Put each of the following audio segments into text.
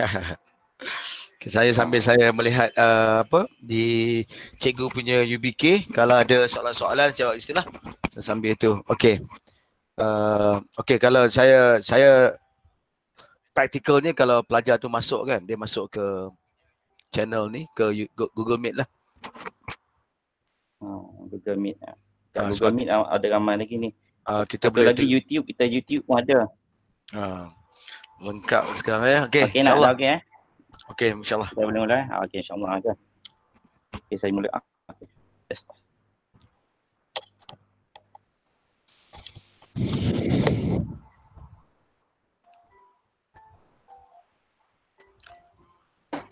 saya sambil saya melihat uh, apa di cikgu punya UBK kalau ada soalan-soalan jawab istilah sambil itu okey uh, okey kalau saya saya praktikalnya kalau pelajar tu masuk kan dia masuk ke channel ni ke Google Meet lah hmm, Google Meet lah. Google Meet ada ramai lagi ni. Uh, kita boleh lagi YouTube, kita YouTube pun ada. Uh lengkap sekarang ya. Okey, okay, insyaAllah. Okey, eh? okay, insyaAllah. Saya boleh mula. Eh? Okey, insyaAllah. Eh. Ah, okey, okay, saya mula. Ah, okay. Yes.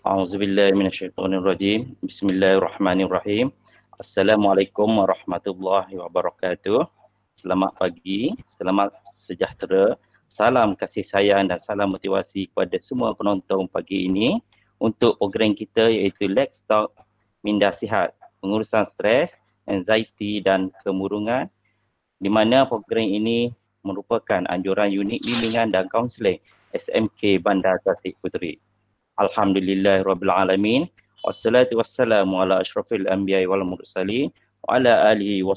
أعوذ بالله من الشيطان الرجيم بسم الله الرحمن الرحيم pagi selamat sejahtera salam kasih sayang dan salam motivasi kepada semua penonton pagi ini untuk program kita iaitu Let's Talk Minda Sihat Pengurusan Stres, Anxiety dan Kemurungan di mana program ini merupakan anjuran unit bimbingan dan kaunseling SMK Bandar Tasik Puteri. Alhamdulillah Rabbil Alamin. Wassalatu wassalamu ala ashrafil anbiya wal mursalin wa ala alihi wa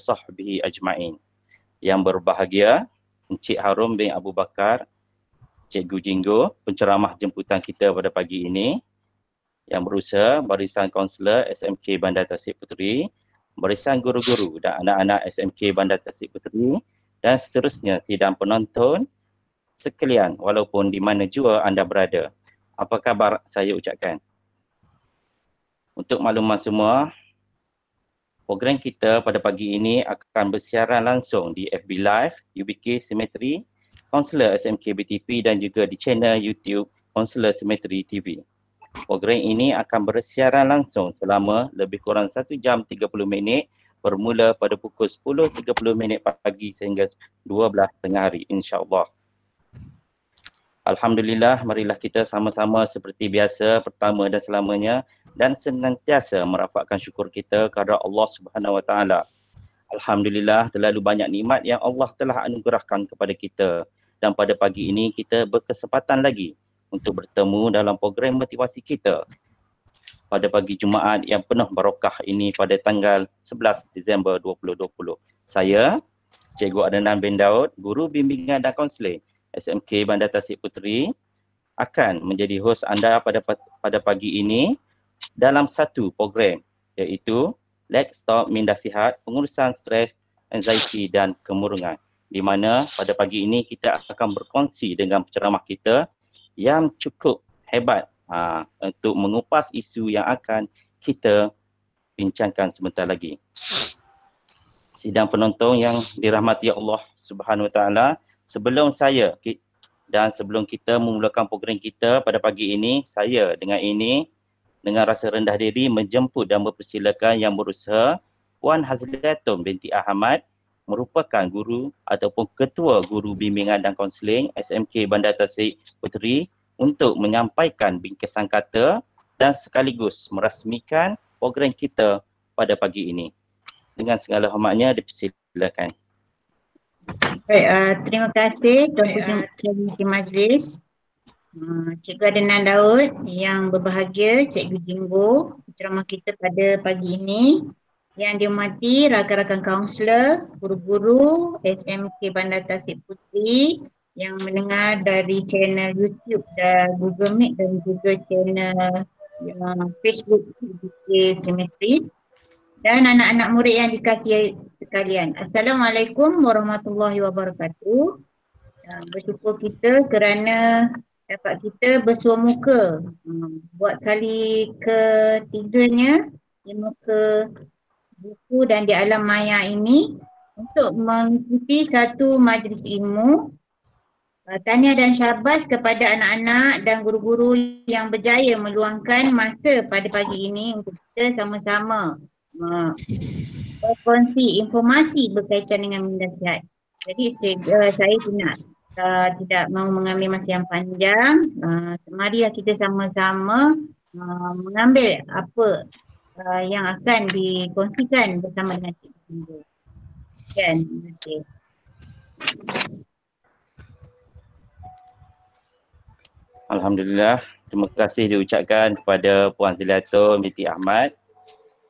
ajma'in. Yang berbahagia, Encik Harum bin Abu Bakar, Cikgu Jinggo, penceramah jemputan kita pada pagi ini yang berusaha barisan kaunselor SMK Bandar Tasik Puteri, barisan guru-guru dan anak-anak SMK Bandar Tasik Puteri dan seterusnya sidang penonton sekalian walaupun di mana jua anda berada. Apa khabar saya ucapkan? Untuk makluman semua, Program kita pada pagi ini akan bersiaran langsung di FB Live, UBK Cemetery, Counselor SMK BTP dan juga di channel YouTube Counselor Cemetery TV. Program ini akan bersiaran langsung selama lebih kurang 1 jam 30 minit bermula pada pukul 10.30 minit pagi sehingga 12 tengah hari insyaAllah. Alhamdulillah marilah kita sama-sama seperti biasa pertama dan selamanya dan senantiasa merapatkan syukur kita kepada Allah Subhanahu Wa Taala. Alhamdulillah terlalu banyak nikmat yang Allah telah anugerahkan kepada kita dan pada pagi ini kita berkesempatan lagi untuk bertemu dalam program motivasi kita pada pagi Jumaat yang penuh barokah ini pada tanggal 11 Disember 2020. Saya, Cikgu Adnan bin Daud, Guru Bimbingan dan Konseling SMK Bandar Tasik Puteri akan menjadi hos anda pada pada pagi ini dalam satu program iaitu Let Stop Minda Sihat Pengurusan Stres, Anxiety dan Kemurungan di mana pada pagi ini kita akan berkongsi dengan penceramah kita yang cukup hebat ha, untuk mengupas isu yang akan kita bincangkan sebentar lagi. Sidang penonton yang dirahmati Allah Subhanahu Wa taala, sebelum saya dan sebelum kita memulakan program kita pada pagi ini, saya dengan ini dengan rasa rendah diri menjemput dan mempersilakan yang berusaha Puan Hazlatum binti Ahmad merupakan guru ataupun ketua guru bimbingan dan konseling SMK Bandar Tasik Puteri untuk menyampaikan bingkisan kata dan sekaligus merasmikan program kita pada pagi ini. Dengan segala hormatnya dipersilakan. Baik, uh, terima kasih Tuan Puteri eh. Majlis. Ah, Cikgu Adnan Daud yang berbahagia, Cikgu Jinggo ceramah kita pada pagi ini yang dihormati rakan-rakan kaunselor, guru-guru SMK Bandar Tasik Puteri yang mendengar dari channel YouTube dan Google Meet dan juga channel yang Facebook UBK Cemetri dan anak-anak murid yang dikasihi sekalian. Assalamualaikum warahmatullahi wabarakatuh. Uh, bersyukur kita kerana dapat kita bersuah muka hmm, buat kali ketiganya di muka buku dan di alam maya ini untuk mengikuti satu majlis ilmu uh, tahniah dan syabas kepada anak-anak dan guru-guru yang berjaya meluangkan masa pada pagi ini untuk kita sama-sama uh, berkongsi informasi berkaitan dengan minda sihat jadi saya, uh, saya nak uh, tidak mahu mengambil masa yang panjang uh, eh, marilah kita sama-sama uh, mengambil apa uh, yang akan dikongsikan bersama dengan Cik Pandu kan okay. Alhamdulillah terima kasih diucapkan kepada Puan Zilato Miti Ahmad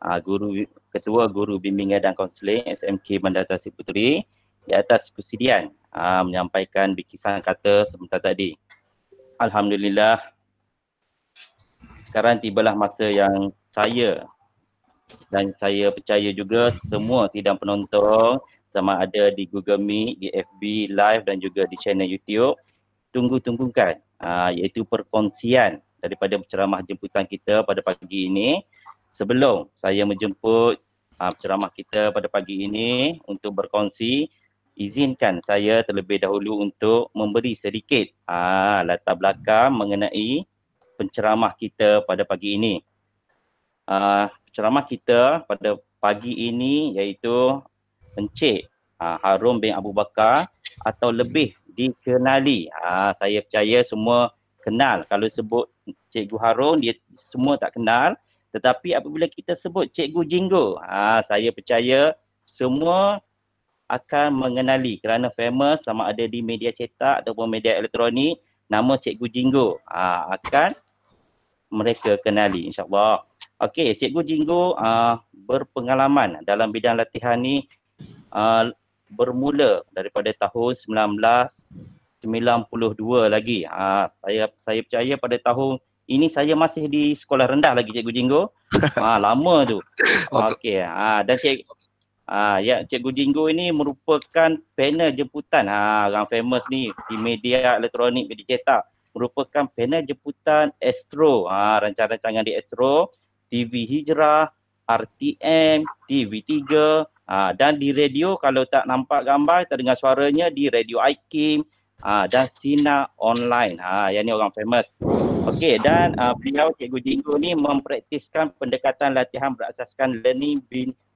uh, guru Ketua Guru Bimbingan dan Konseling SMK Bandar Tasik Puteri di atas kesedian uh, menyampaikan bikisan kata sebentar tadi. Alhamdulillah sekarang tibalah masa yang saya dan saya percaya juga semua sidang penonton sama ada di Google Meet, di FB Live dan juga di channel YouTube tunggu-tunggukan uh, ah, iaitu perkongsian daripada ceramah jemputan kita pada pagi ini sebelum saya menjemput uh, ah, ceramah kita pada pagi ini untuk berkongsi izinkan saya terlebih dahulu untuk memberi sedikit ah, latar belakang mengenai penceramah kita pada pagi ini. Ah, penceramah kita pada pagi ini iaitu Encik ah, Harun bin Abu Bakar atau lebih dikenali. Ah, saya percaya semua kenal. Kalau sebut Cikgu Harun, dia semua tak kenal. Tetapi apabila kita sebut Cikgu Jinggo, ah, saya percaya semua akan mengenali kerana famous sama ada di media cetak ataupun media elektronik nama Cikgu Jinggo ha, akan mereka kenali insyaAllah. Okey, Cikgu Jinggo uh, berpengalaman dalam bidang latihan ni uh, bermula daripada tahun 1992 lagi. Uh, saya saya percaya pada tahun ini saya masih di sekolah rendah lagi Cikgu Jinggo. Ah lama tu. Okey, uh, dan Cik Ah ya Cikgu Jinggo ini merupakan panel jemputan. Ha orang famous ni di media elektronik media cetak merupakan panel jemputan Astro. Ha rancangan-rancangan di Astro, TV Hijrah, RTM, TV3 ha, ah, dan di radio kalau tak nampak gambar tak dengar suaranya di Radio Aikim ha, dan Sina Online. Ha yang ni orang famous. Okey dan uh, beliau Cikgu Jinggu ni mempraktiskan pendekatan latihan berasaskan learning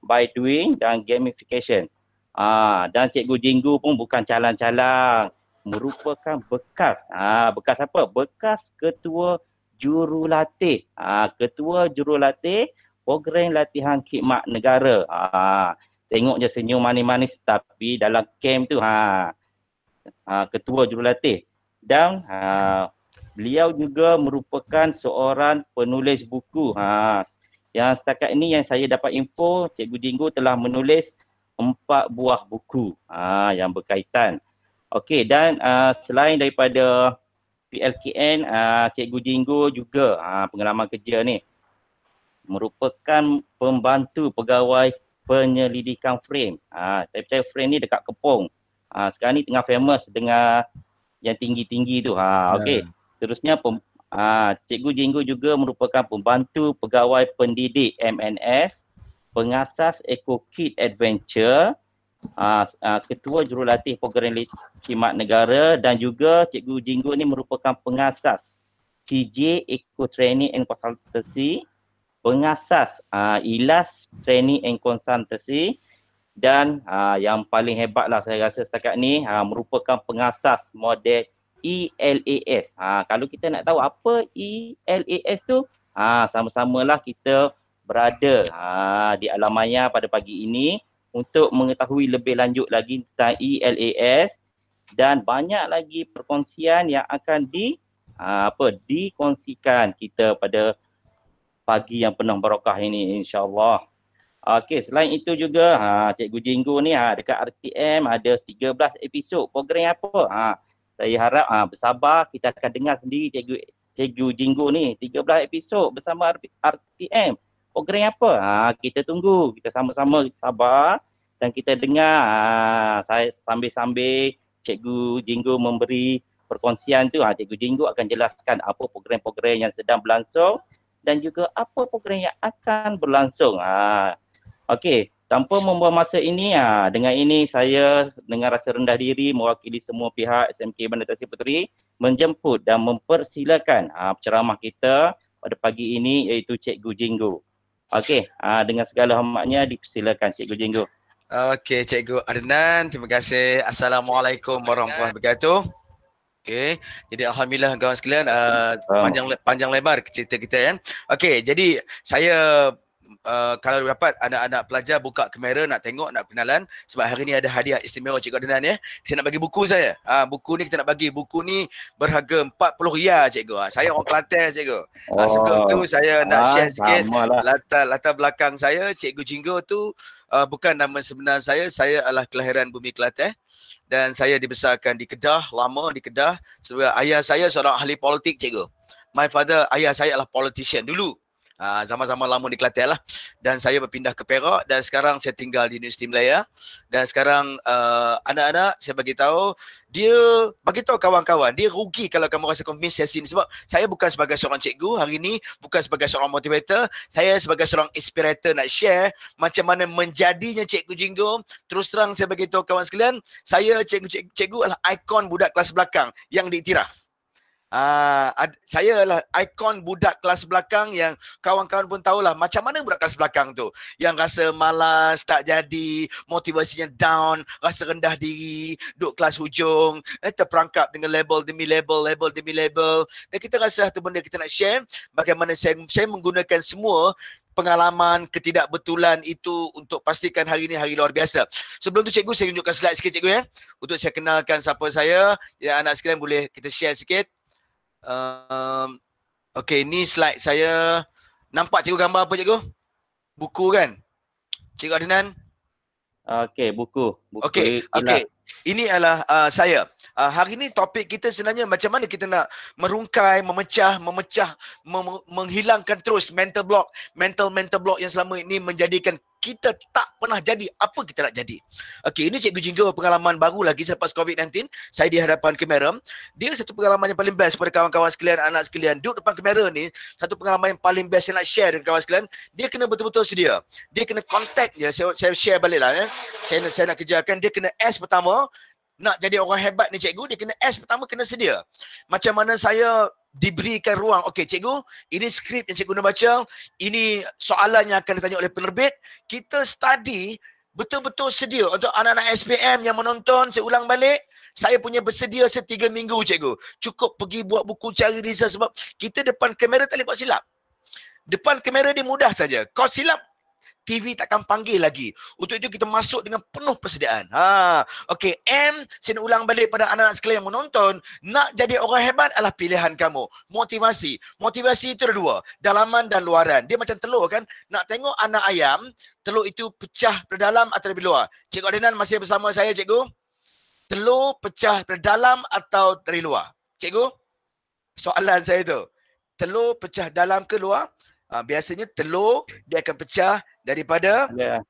by doing dan gamification. Uh, dan Cikgu Jinggu pun bukan calang-calang merupakan bekas. Ah uh, bekas apa? Bekas ketua jurulatih. Ah uh, ketua jurulatih program latihan khidmat negara. Ah uh, tengok je senyum manis-manis tapi dalam camp tu ha. Uh, uh, ketua jurulatih dan uh, beliau juga merupakan seorang penulis buku. Ha. Yang setakat ini yang saya dapat info, Cikgu Dinggu telah menulis empat buah buku ha, yang berkaitan. Okey dan uh, selain daripada PLKN, uh, Cikgu Dinggu juga uh, pengalaman kerja ni merupakan pembantu pegawai penyelidikan frame. Uh, saya percaya frame ni dekat Kepong. Uh, ha, sekarang ni tengah famous dengan yang tinggi-tinggi tu. Ha, uh, Okey. Ya. Seterusnya pem, aa, ah, Cikgu Jinggu juga merupakan pembantu pegawai pendidik MNS, pengasas Eco Kid Adventure, aa, ah, aa, ah, ketua jurulatih program khidmat negara dan juga Cikgu Jinggu ini merupakan pengasas CJ Eco Training and Consultancy, pengasas aa, ILAS Training and Consultancy dan aa, yang paling hebatlah saya rasa setakat ni aa, merupakan pengasas model ELAS. Ha, kalau kita nak tahu apa ELAS tu, ha, sama lah kita berada ha, di alam maya pada pagi ini untuk mengetahui lebih lanjut lagi tentang ELAS dan banyak lagi perkongsian yang akan di ha, apa dikongsikan kita pada pagi yang penuh barakah ini insyaallah. Okey, selain itu juga ha Cikgu Jinggo ni ha dekat RTM ada 13 episod program apa? Ha saya harap ha, bersabar kita akan dengar sendiri cikgu cikgu Jinggo ni 13 episod bersama RTM. Program apa? Ha, kita tunggu. Kita sama-sama sabar dan kita dengar ha, saya sambil-sambil cikgu jinggu memberi perkongsian tu ha, cikgu Jinggo akan jelaskan apa program-program yang sedang berlangsung dan juga apa program yang akan berlangsung. Ha. Okey, Tanpa membuang masa ini, aa, ah, dengan ini saya dengan rasa rendah diri mewakili semua pihak SMK Bandar Tasik Puteri menjemput dan mempersilakan aa, ah, ceramah kita pada pagi ini iaitu Cikgu Jinggu. Okey, ah, dengan segala hormatnya dipersilakan Cikgu Jinggu. Okey, Cikgu Arnan, terima kasih. Assalamualaikum warahmatullahi wabarakatuh. Okey. Jadi alhamdulillah kawan sekalian uh, panjang panjang lebar cerita kita ya. Okey, jadi saya Uh, kalau dapat anak-anak pelajar buka kamera nak tengok nak kenalan sebab hari ni ada hadiah istimewa cikgu Adnan ya. Saya nak bagi buku saya. Ha, buku ni kita nak bagi. Buku ni berharga RM40 cikgu. Ha, saya orang Kelantan cikgu. Ha, oh. sebelum tu saya nak ah, share sikit lah. latar latar belakang saya cikgu Jingo tu uh, bukan nama sebenar saya. Saya adalah kelahiran bumi Kelantan dan saya dibesarkan di Kedah lama di Kedah sebab ayah saya seorang ahli politik cikgu. My father ayah saya adalah politician dulu Ah, zaman-zaman lama di Kelantan lah. Dan saya berpindah ke Perak dan sekarang saya tinggal di Universiti Malaya. Dan sekarang uh, anak-anak saya bagi tahu dia bagi tahu kawan-kawan dia rugi kalau kamu rasa kamu miss sini sebab saya bukan sebagai seorang cikgu hari ini bukan sebagai seorang motivator saya sebagai seorang inspirator nak share macam mana menjadinya cikgu jinggo terus terang saya bagi tahu kawan sekalian saya cikgu cikgu adalah ikon budak kelas belakang yang diiktiraf. Ah, ad, saya adalah ikon budak kelas belakang yang kawan-kawan pun tahulah macam mana budak kelas belakang tu yang rasa malas tak jadi motivasinya down rasa rendah diri duduk kelas hujung eh, terperangkap dengan label demi label label demi label dan kita rasa satu benda kita nak share bagaimana saya, saya menggunakan semua pengalaman ketidakbetulan itu untuk pastikan hari ini hari luar biasa. Sebelum tu cikgu saya tunjukkan slide sikit cikgu ya. Untuk saya kenalkan siapa saya. Ya anak sekalian boleh kita share sikit um, okay ni slide saya nampak cikgu gambar apa cikgu buku kan cikgu Adnan okay buku, buku okay ilang. okay ini adalah uh, saya uh, hari ini topik kita sebenarnya macam mana kita nak merungkai memecah memecah mem- menghilangkan terus mental block mental mental block yang selama ini menjadikan kita tak pernah jadi apa kita nak jadi. Okey, ini Cikgu Jingga pengalaman baru lagi selepas COVID-19. Saya di hadapan kamera. Dia satu pengalaman yang paling best kepada kawan-kawan sekalian, anak sekalian. Duduk depan kamera ni, satu pengalaman yang paling best yang nak share dengan kawan kawan sekalian. Dia kena betul-betul sedia. Dia kena contact dia. Saya, saya share balik lah. Eh. Saya, saya nak kejarkan. Dia kena S pertama nak jadi orang hebat ni cikgu dia kena S pertama kena sedia. Macam mana saya diberikan ruang. Okey cikgu, ini skrip yang cikgu nak baca, ini soalan yang akan ditanya oleh penerbit. Kita study betul-betul sedia untuk anak-anak SPM yang menonton, saya ulang balik. Saya punya bersedia setiga minggu cikgu. Cukup pergi buat buku cari riset sebab kita depan kamera tak boleh buat silap. Depan kamera dia mudah saja. Kau silap, TV takkan panggil lagi. Untuk itu kita masuk dengan penuh persediaan. Ha, okey, M saya ulang balik pada anak-anak sekalian yang menonton, nak jadi orang hebat adalah pilihan kamu. Motivasi. Motivasi itu ada dua, dalaman dan luaran. Dia macam telur kan? Nak tengok anak ayam, telur itu pecah ke dalam atau dari luar. Cikgu Adnan masih bersama saya, cikgu? Telur pecah dari dalam atau dari luar? Cikgu? Soalan saya tu, Telur pecah dalam ke luar? Ha, biasanya telur dia akan pecah daripada yeah.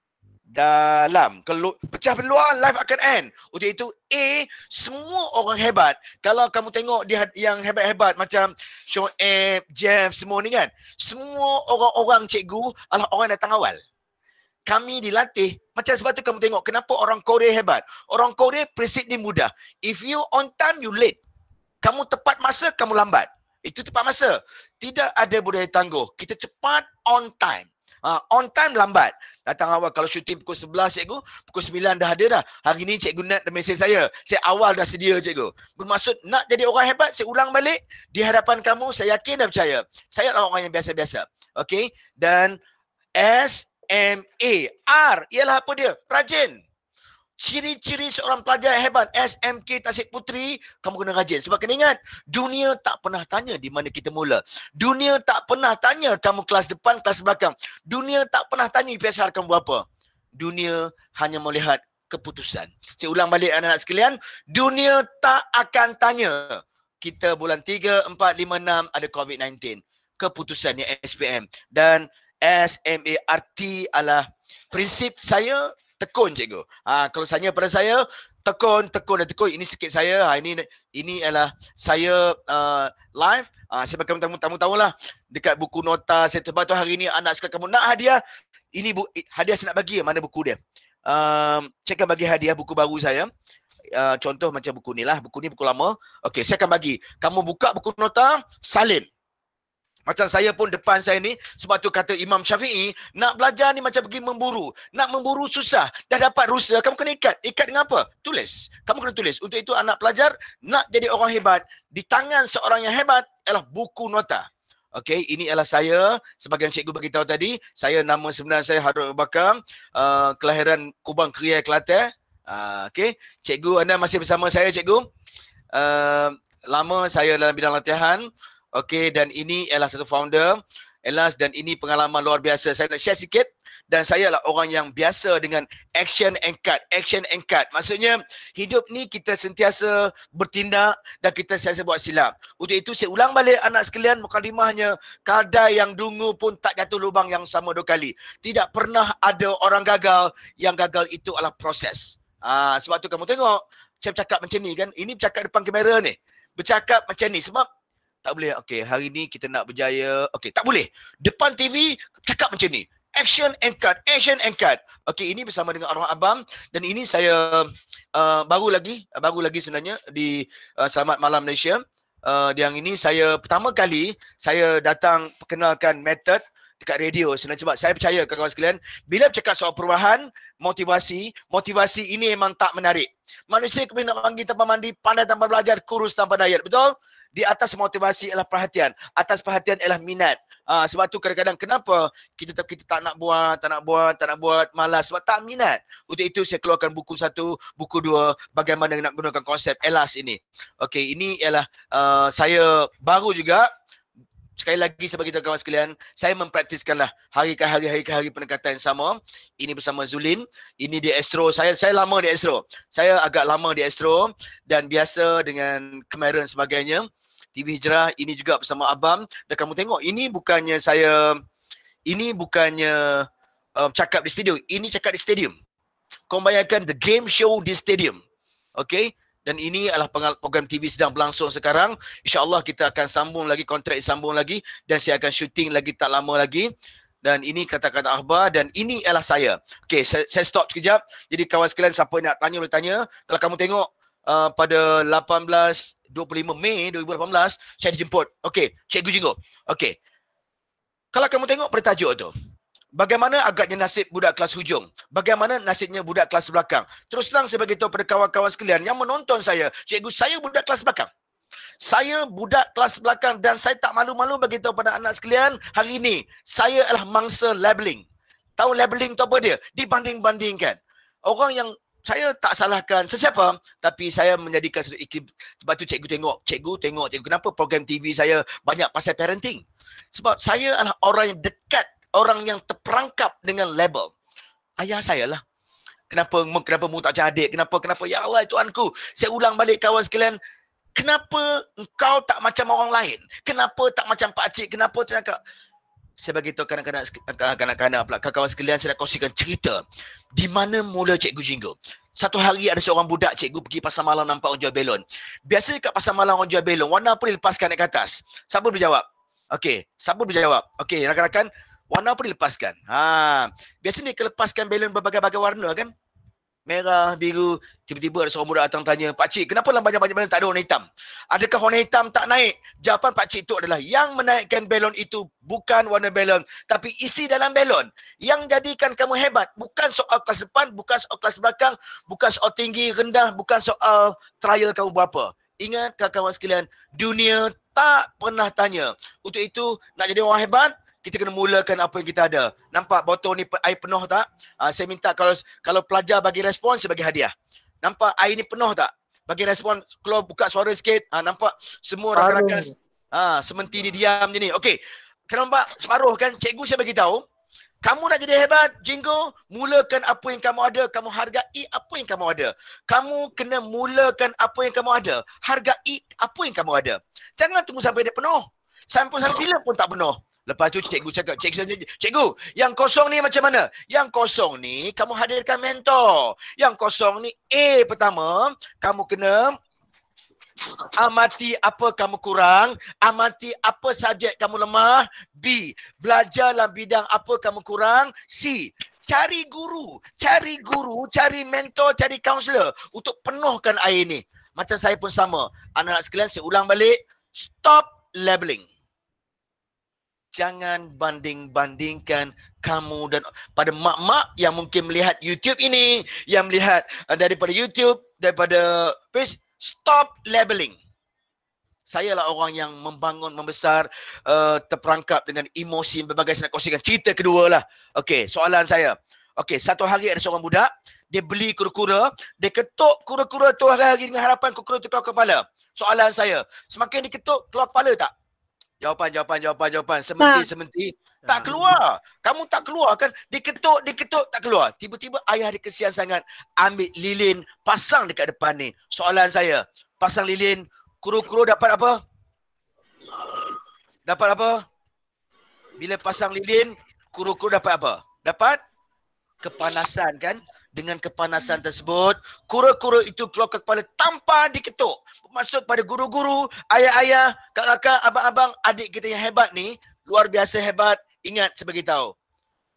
dalam kalau pecah peluang life akan end untuk itu A semua orang hebat kalau kamu tengok dia yang hebat-hebat macam Sean Ab, Jeff semua ni kan semua orang-orang cikgu adalah orang datang awal kami dilatih macam sebab tu kamu tengok kenapa orang Korea hebat orang Korea prinsip ni mudah if you on time you late kamu tepat masa kamu lambat itu tepat masa tidak ada budaya tangguh kita cepat on time Ha, on time lambat. Datang awal kalau syuting pukul 11 cikgu, pukul 9 dah ada dah. Hari ni cikgu nak ada mesej saya. Saya awal dah sedia cikgu. Bermaksud nak jadi orang hebat, saya ulang balik di hadapan kamu, saya yakin dan percaya. Saya adalah orang yang biasa-biasa. Okay. Dan S M A R ialah apa dia? Rajin ciri-ciri seorang pelajar yang hebat SMK Tasik Putri, kamu kena rajin. Sebab kena ingat, dunia tak pernah tanya di mana kita mula. Dunia tak pernah tanya kamu kelas depan, kelas belakang. Dunia tak pernah tanya PSR kamu berapa. Dunia hanya melihat keputusan. Saya ulang balik anak-anak sekalian. Dunia tak akan tanya kita bulan 3, 4, 5, 6 ada COVID-19. Keputusan yang SPM. Dan SMART adalah prinsip saya tekun cikgu. Ha, kalau saya pada saya, tekun, tekun dan tekun. Ini sikit saya. Ha, ini ini adalah saya uh, live. Ha, saya bagi tamu tahu lah Dekat buku nota saya terbaik tu hari ini anak sekolah kamu nak hadiah. Ini bu- hadiah saya nak bagi. Mana buku dia? Um, saya akan bagi hadiah buku baru saya. Uh, contoh macam buku ni lah. Buku ni buku lama. Okey, saya akan bagi. Kamu buka buku nota, salin. Macam saya pun depan saya ni sebab tu kata Imam Syafi'i nak belajar ni macam pergi memburu. Nak memburu susah. Dah dapat rusa kamu kena ikat. Ikat dengan apa? Tulis. Kamu kena tulis. Untuk itu anak pelajar nak jadi orang hebat di tangan seorang yang hebat ialah buku nota. Okey, ini ialah saya sebagai yang cikgu beritahu tadi. Saya nama sebenar saya Harun Bakam, uh, ah, kelahiran Kubang Keria Kelantan. Uh, ah, Okey, cikgu anda masih bersama saya cikgu. Uh, lama saya dalam bidang latihan. Okey dan ini ialah satu founder. Elas dan ini pengalaman luar biasa. Saya nak share sikit dan saya lah orang yang biasa dengan action and cut. Action and cut. Maksudnya hidup ni kita sentiasa bertindak dan kita sentiasa buat silap. Untuk itu saya ulang balik anak sekalian mukadimahnya kadai yang dungu pun tak jatuh lubang yang sama dua kali. Tidak pernah ada orang gagal yang gagal itu adalah proses. Ah, sebab tu kamu tengok saya bercakap macam ni kan. Ini bercakap depan kamera ni. Bercakap macam ni sebab tak boleh. Okey, hari ni kita nak berjaya. Okey, tak boleh. Depan TV cakap macam ni. Action and cut. Action and cut. Okey, ini bersama dengan arwah abang dan ini saya uh, baru lagi, uh, baru lagi sebenarnya di uh, Selamat Malam Malaysia. Uh, yang ini saya pertama kali saya datang perkenalkan method dekat radio sebab saya percaya kawan-kawan sekalian bila bercakap soal perubahan motivasi. Motivasi ini memang tak menarik. Manusia kena panggil tanpa mandi, pandai tanpa belajar, kurus tanpa diet. Betul? Di atas motivasi ialah perhatian. Atas perhatian ialah minat. Ha, sebab tu kadang-kadang kenapa kita tak, kita tak nak buat, tak nak buat, tak nak buat, malas sebab tak minat. Untuk itu saya keluarkan buku satu, buku dua bagaimana nak gunakan konsep ELAS ini. Okey, ini ialah uh, saya baru juga sekali lagi saya bagi kawan sekalian, saya mempraktiskanlah hari ke hari hari ke hari pendekatan yang sama. Ini bersama Zulin, ini di Astro. Saya saya lama di Astro. Saya agak lama di Astro dan biasa dengan kemarin sebagainya. TV Hijrah ini juga bersama Abam dan kamu tengok ini bukannya saya ini bukannya uh, cakap di studio. Ini cakap di stadium. Kau bayangkan the game show di stadium. Okay dan ini adalah program TV sedang berlangsung sekarang. InsyaAllah kita akan sambung lagi, kontrak sambung lagi dan saya akan syuting lagi tak lama lagi. Dan ini kata-kata akhbar dan ini ialah saya. Okay, saya, saya stop sekejap. Jadi kawan sekalian siapa nak tanya boleh tanya. Kalau kamu tengok uh, pada 18, 25 Mei 2018, saya dijemput. Okay, Cikgu Jinggo. Okay. Kalau kamu tengok pada tajuk tu. Bagaimana agaknya nasib budak kelas hujung? Bagaimana nasibnya budak kelas belakang? Terus terang saya beritahu pada kawan-kawan sekalian yang menonton saya. Cikgu, saya budak kelas belakang. Saya budak kelas belakang dan saya tak malu-malu beritahu pada anak sekalian hari ini. Saya adalah mangsa labeling. Tahu labeling tu apa dia? Dibanding-bandingkan. Orang yang saya tak salahkan sesiapa tapi saya menjadikan satu ikib sebab tu cikgu tengok cikgu tengok cikgu kenapa program TV saya banyak pasal parenting sebab saya adalah orang yang dekat orang yang terperangkap dengan label. Ayah saya lah. Kenapa kenapa mu tak cari Kenapa kenapa ya Allah Tuhanku? Saya ulang balik kawan sekalian, kenapa kau tak macam orang lain? Kenapa tak macam pak cik? Kenapa tak saya bagi tahu kanak-kanak kanak-kanak pula kawan sekalian saya nak kongsikan cerita di mana mula cikgu jingle. Satu hari ada seorang budak cikgu pergi pasar malam nampak orang jual belon. Biasa dekat pasar malam orang jual belon warna apa dilepaskan naik ke atas? Siapa boleh jawab? Okey, siapa boleh jawab? Okey, rakan-rakan warna apa dilepaskan? Ha, biasanya dia kelepaskan balon berbagai-bagai warna kan? Merah, biru, tiba-tiba ada seorang budak datang tanya, Pak Cik, kenapa dalam banyak-banyak balon tak ada warna hitam? Adakah warna hitam tak naik? Jawapan Pak Cik itu adalah yang menaikkan balon itu bukan warna balon, tapi isi dalam balon. Yang jadikan kamu hebat, bukan soal kelas depan, bukan soal kelas belakang, bukan soal tinggi, rendah, bukan soal trial kamu berapa. Ingat kawan-kawan sekalian, dunia tak pernah tanya. Untuk itu, nak jadi orang hebat, kita kena mulakan apa yang kita ada. Nampak botol ni air penuh tak? Uh, saya minta kalau kalau pelajar bagi respon, saya bagi hadiah. Nampak air ni penuh tak? Bagi respon, keluar buka suara sikit. Uh, nampak semua rakan-rakan uh, sementi di diam je ni. Okey. Kenapa separuh kan? Cikgu saya bagi tahu. Kamu nak jadi hebat, Jingo, mulakan apa yang kamu ada. Kamu hargai apa yang kamu ada. Kamu kena mulakan apa yang kamu ada. Hargai apa yang kamu ada. Jangan tunggu sampai dia penuh. Sampai sampai bila pun tak penuh. Lepas tu cikgu cakap, cikgu, cikgu, yang kosong ni macam mana? Yang kosong ni kamu hadirkan mentor. Yang kosong ni A pertama, kamu kena amati apa kamu kurang, amati apa subjek kamu lemah, B, belajar dalam bidang apa kamu kurang, C, cari guru, cari guru, cari mentor, cari kaunselor untuk penuhkan air ni. Macam saya pun sama. Anak-anak sekalian, saya ulang balik. Stop labeling jangan banding-bandingkan kamu dan pada mak-mak yang mungkin melihat YouTube ini, yang melihat uh, daripada YouTube, daripada Facebook, stop labeling. Saya lah orang yang membangun, membesar, uh, terperangkap dengan emosi berbagai saya nak kongsikan. Cerita kedua lah. Okey, soalan saya. Okey, satu hari ada seorang budak, dia beli kura-kura, dia ketuk kura-kura tu hari-hari dengan harapan kura-kura tu keluar kepala. Soalan saya, semakin diketuk, keluar kepala tak? Jawapan, jawapan, jawapan, jawapan. Sementi, ha. sementi. Ah. Tak keluar. Kamu tak keluar kan? Diketuk, diketuk, tak keluar. Tiba-tiba ayah dia kesian sangat. Ambil lilin, pasang dekat depan ni. Soalan saya. Pasang lilin, kuru-kuru dapat apa? Dapat apa? Bila pasang lilin, kuru-kuru dapat apa? Dapat? Kepanasan kan? dengan kepanasan tersebut, kura-kura itu keluar ke kepala tanpa diketuk. Masuk pada guru-guru, ayah-ayah, kakak-kakak, abang-abang, adik kita yang hebat ni, luar biasa hebat, ingat sebagai tahu.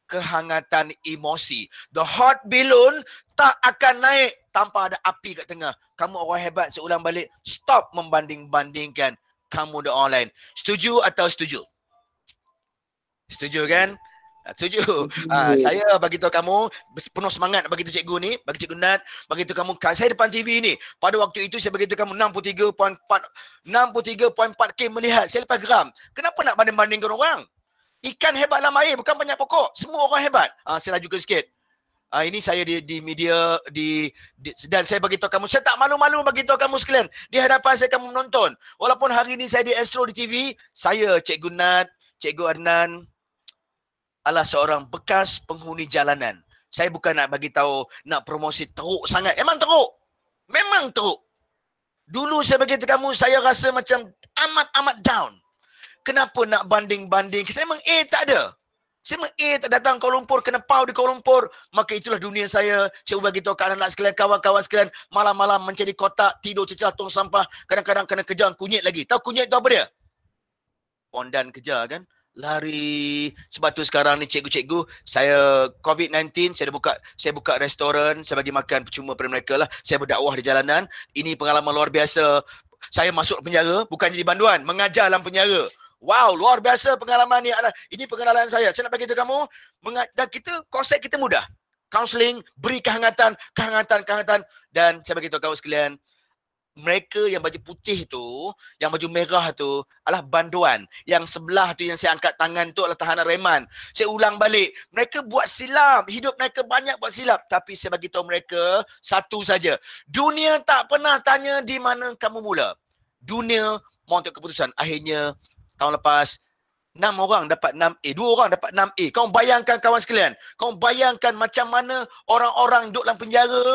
Kehangatan emosi. The hot balloon tak akan naik tanpa ada api kat tengah. Kamu orang hebat, seulang balik, stop membanding-bandingkan kamu the online. Setuju atau setuju? Setuju kan? Ah, setuju. Ha, saya bagi tahu kamu penuh semangat bagi tu cikgu ni, bagi cikgu Nat, bagi tahu kamu saya depan TV ni. Pada waktu itu saya bagi tahu kamu 63.4 63.4k melihat saya lepas geram. Kenapa nak banding-bandingkan orang? Ikan hebat dalam air bukan banyak pokok. Semua orang hebat. Ha, saya laju ke sikit. Ha, ini saya di, di media di, di dan saya bagi tahu kamu saya tak malu-malu bagi tahu kamu sekalian di hadapan saya kamu menonton. Walaupun hari ini saya di Astro di TV, saya Cikgu Nat, Cikgu Adnan, adalah seorang bekas penghuni jalanan. Saya bukan nak bagi tahu nak promosi teruk sangat. Memang teruk. Memang teruk. Dulu saya beritahu kamu, saya rasa macam amat-amat down. Kenapa nak banding-banding? Saya memang A eh, tak ada. Saya memang A eh, tak datang Kuala Lumpur, kena pau di Kuala Lumpur. Maka itulah dunia saya. Saya ubah beritahu ke anak-anak sekalian, kawan-kawan sekalian. Malam-malam mencari kotak, tidur cecah tong sampah. Kadang-kadang kena kejar kunyit lagi. Tahu kunyit itu apa dia? Pondan kejar kan? lari sebab tu sekarang ni cikgu-cikgu saya COVID-19 saya dah buka saya buka restoran saya bagi makan percuma pada mereka lah saya berdakwah di jalanan ini pengalaman luar biasa saya masuk penjara bukan jadi banduan mengajar dalam penjara wow luar biasa pengalaman ni ini pengenalan saya saya nak bagi tahu kamu dan kita konsep kita mudah counseling beri kehangatan kehangatan kehangatan dan saya bagi tahu kamu sekalian mereka yang baju putih tu, yang baju merah tu adalah banduan. Yang sebelah tu yang saya angkat tangan tu adalah tahanan reman. Saya ulang balik, mereka buat silap. Hidup mereka banyak buat silap. Tapi saya bagi tahu mereka satu saja. Dunia tak pernah tanya di mana kamu mula. Dunia mahu keputusan. Akhirnya, tahun lepas, Enam orang dapat enam a Dua orang dapat enam a Kau bayangkan kawan sekalian. Kau bayangkan macam mana orang-orang duduk dalam penjara.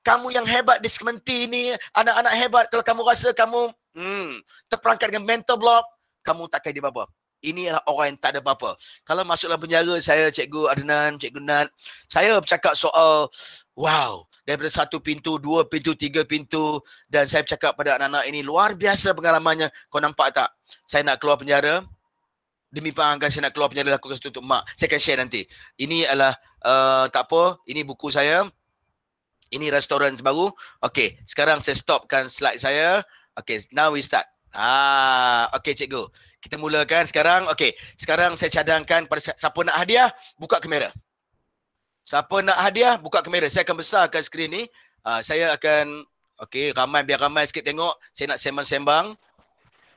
Kamu yang hebat di sementi ni. Anak-anak hebat. Kalau kamu rasa kamu hmm, terperangkat dengan mental block. Kamu tak kaya di apa-apa. Ini adalah orang yang tak ada apa-apa. Kalau masuklah penjara saya, Cikgu Adnan, Cikgu Nat. Saya bercakap soal, wow. Daripada satu pintu, dua pintu, tiga pintu. Dan saya bercakap pada anak-anak ini, luar biasa pengalamannya. Kau nampak tak? Saya nak keluar penjara demi penganggan saya nak keluar penjara lakukan sesuatu untuk mak. Saya akan share nanti. Ini adalah uh, tak apa. Ini buku saya. Ini restoran baru. Okay, Sekarang saya stopkan slide saya. Okay, Now we start. Ah, okay cikgu. Kita mulakan sekarang. Okay, Sekarang saya cadangkan pada siapa nak hadiah, buka kamera. Siapa nak hadiah, buka kamera. Saya akan besarkan skrin ni. Uh, saya akan okay, ramai biar ramai sikit tengok. Saya nak sembang-sembang.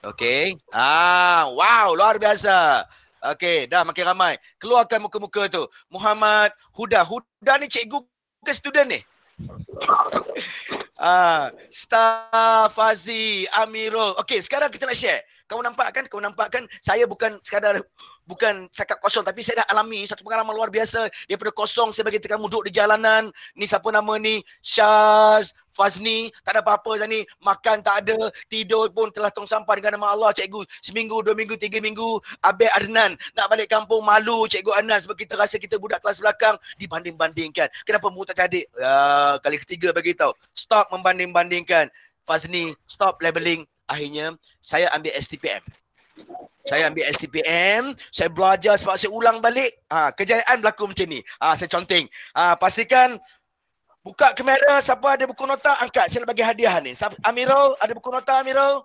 Okay. Ah, wow, luar biasa. Okay, dah makin ramai. Keluarkan muka-muka tu. Muhammad Huda. Huda ni cikgu ke student ni? Ah, Stafazi, Amirul. Okay, sekarang kita nak share. Kau nampak kan? Kau nampak kan? Saya bukan sekadar bukan cakap kosong tapi saya dah alami satu pengalaman luar biasa daripada kosong saya bagi kamu duduk di jalanan ni siapa nama ni Syaz Fazni tak ada apa-apa saya ni makan tak ada tidur pun telah tong sampah dengan nama Allah cikgu seminggu dua minggu tiga minggu Abel Adnan nak balik kampung malu cikgu Anas sebab kita rasa kita budak kelas belakang dibanding-bandingkan kenapa mu tak cadik ya, kali ketiga bagi tahu stop membanding-bandingkan Fazni stop labeling akhirnya saya ambil STPM saya ambil STPM, saya belajar sebab saya ulang balik. Ha, kejayaan berlaku macam ni. Ha, saya conteng. Ha, pastikan buka kamera siapa ada buku nota angkat. Saya bagi hadiah ni. Amirul ada buku nota Amirul?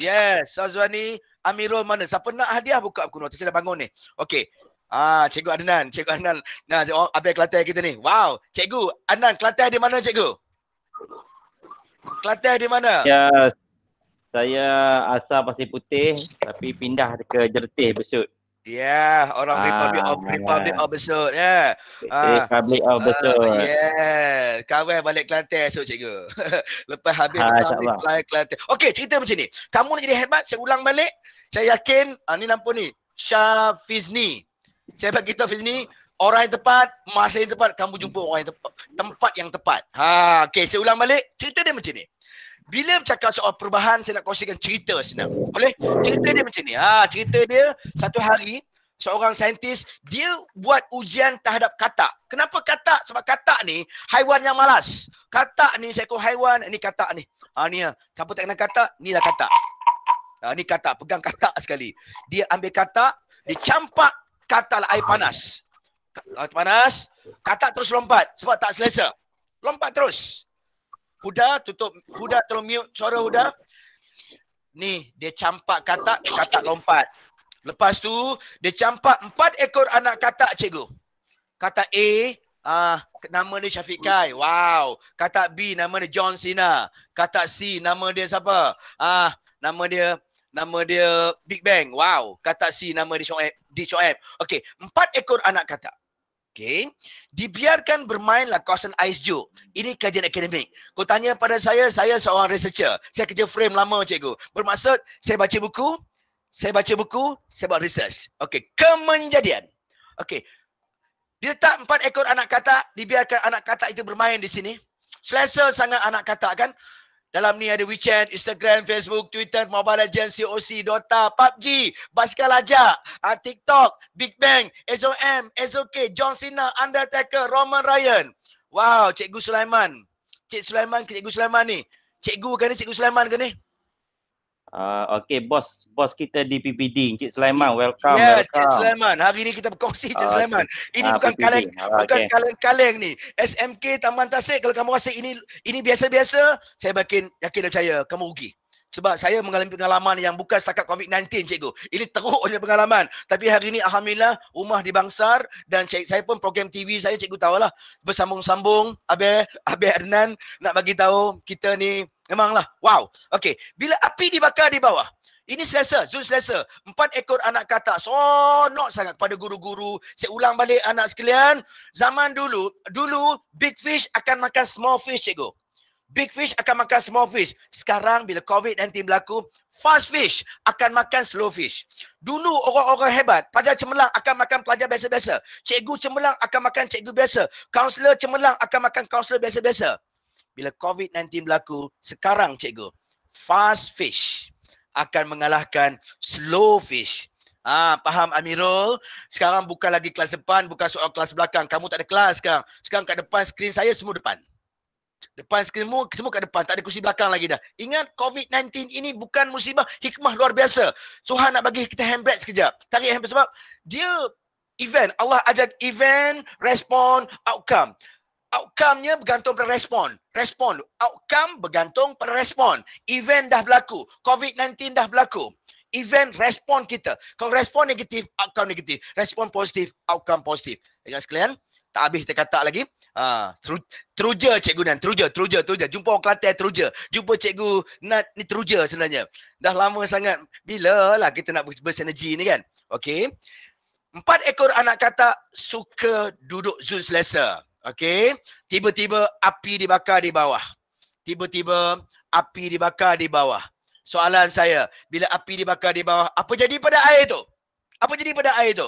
Yes, Azwani. Amirul mana? Siapa nak hadiah buka buku nota? Saya dah bangun ni. Okay. Ah, ha, Cikgu Adnan, Cikgu Adnan. Nah, oh, abang Kelantan kita ni. Wow, Cikgu Adnan, Kelantan di mana Cikgu? Kelantan di mana? Ya, yes saya asal pasir putih tapi pindah ke jertih besut. Ya, yeah, orang Republik ah, of Republik yeah. of Besut. Ya. Yeah. Republik ah. of ah, Besut. Ya. Yeah. Kawan balik Kelantan esok cikgu. Lepas habis ah, ha, balik Kelantan. Okey, cerita macam ni. Kamu nak jadi hebat, saya ulang balik. Saya yakin, ah, ni lampu ni. Syafizni. Saya bagi tahu Fizni, orang yang tepat, masa yang tepat, kamu jumpa orang yang tepat. Tempat yang tepat. Ha, okey, saya ulang balik. Cerita dia macam ni bila bercakap soal perubahan saya nak kongsikan cerita senang boleh cerita dia macam ni ha cerita dia satu hari seorang saintis dia buat ujian terhadap katak kenapa katak sebab katak ni haiwan yang malas katak ni saya seekor haiwan ni katak ni ha ni lah. siapa tak kenal katak ni lah katak ha, ni katak pegang katak sekali dia ambil katak dicampak katak air panas air panas katak terus lompat sebab tak selesa lompat terus Huda tutup Huda tolong mute suara Huda. Ni dia campak katak katak lompat. Lepas tu dia campak empat ekor anak katak cikgu. Kata A ah uh, nama dia Syafiq Kai. Wow. Kata B nama dia John Cena. Kata C nama dia siapa? Ah uh, nama dia nama dia Big Bang. Wow. Kata C nama dia Shoaib. D Choeb. Okey, empat ekor anak katak. Okay. Dibiarkan bermainlah kawasan ais jo. Ini kajian akademik. Kau tanya pada saya, saya seorang researcher. Saya kerja frame lama, cikgu. Bermaksud, saya baca buku, saya baca buku, saya buat research. Okey, kemenjadian. Okey. tak empat ekor anak katak, dibiarkan anak katak itu bermain di sini. Selesa sangat anak katak kan? Dalam ni ada WeChat, Instagram, Facebook, Twitter, Mobile Legends, COC, Dota, PUBG, Basikal Ajak, ah, TikTok, Big Bang, SOM, SOK, John Cena, Undertaker, Roman Ryan. Wow, Cikgu Sulaiman. Cik Sulaiman, Cikgu Sulaiman ni. Cikgu ke ni, Cikgu Sulaiman ke ni? Uh, ah, okay, bos bos kita di PPD, Encik Sulaiman, welcome. Ya, yeah, Encik Sulaiman. Hari ini kita berkongsi, Encik uh, Sulaiman. Ini uh, bukan PPD. kaleng, uh, bukan okay. kaleng ni. SMK Taman Tasik, kalau kamu rasa ini ini biasa-biasa, saya yakin, yakin dan percaya kamu rugi. Sebab saya mengalami pengalaman yang bukan setakat COVID-19, cikgu. Ini teruk punya pengalaman. Tapi hari ini, Alhamdulillah, rumah di Bangsar dan cik, saya pun program TV saya, cikgu lah Bersambung-sambung, Abel, Abel Adnan nak bagi tahu kita ni Memanglah. Wow. Okey. Bila api dibakar di bawah. Ini selesa. Zul selesa. Empat ekor anak kata. Sonok sangat kepada guru-guru. Saya ulang balik anak sekalian. Zaman dulu. Dulu big fish akan makan small fish cikgu. Big fish akan makan small fish. Sekarang bila COVID-19 berlaku, fast fish akan makan slow fish. Dulu orang-orang hebat, pelajar cemerlang akan makan pelajar biasa-biasa. Cikgu cemerlang akan makan cikgu biasa. Kaunselor cemerlang akan makan kaunselor biasa-biasa bila COVID-19 berlaku sekarang cikgu fast fish akan mengalahkan slow fish Ah, faham Amirul? Sekarang bukan lagi kelas depan, bukan soal kelas belakang. Kamu tak ada kelas sekarang. Sekarang kat depan skrin saya semua depan. Depan skrin mu, semua kat depan. Tak ada kursi belakang lagi dah. Ingat COVID-19 ini bukan musibah hikmah luar biasa. Tuhan nak bagi kita handbrake sekejap. Tarik handbrake sebab dia event. Allah ajak event, respon, outcome. Outcome-nya bergantung pada respon. Respon. Outcome bergantung pada respon. Event dah berlaku. COVID-19 dah berlaku. Event respon kita. Kalau respon negatif, outcome negatif. Respon positif, outcome positif. Ingat eh, sekalian? Tak habis kita kata lagi. Uh, teru, teruja cikgu dan teruja, teruja, teruja. Jumpa orang Kelantan teruja. Jumpa cikgu Nat ni teruja sebenarnya. Dah lama sangat. Bila lah kita nak bersenergi ni kan? Okay. Empat ekor anak kata suka duduk Zul selesa. Okey, tiba-tiba api dibakar di bawah. Tiba-tiba api dibakar di bawah. Soalan saya, bila api dibakar di bawah, apa jadi pada air tu? Apa jadi pada air tu?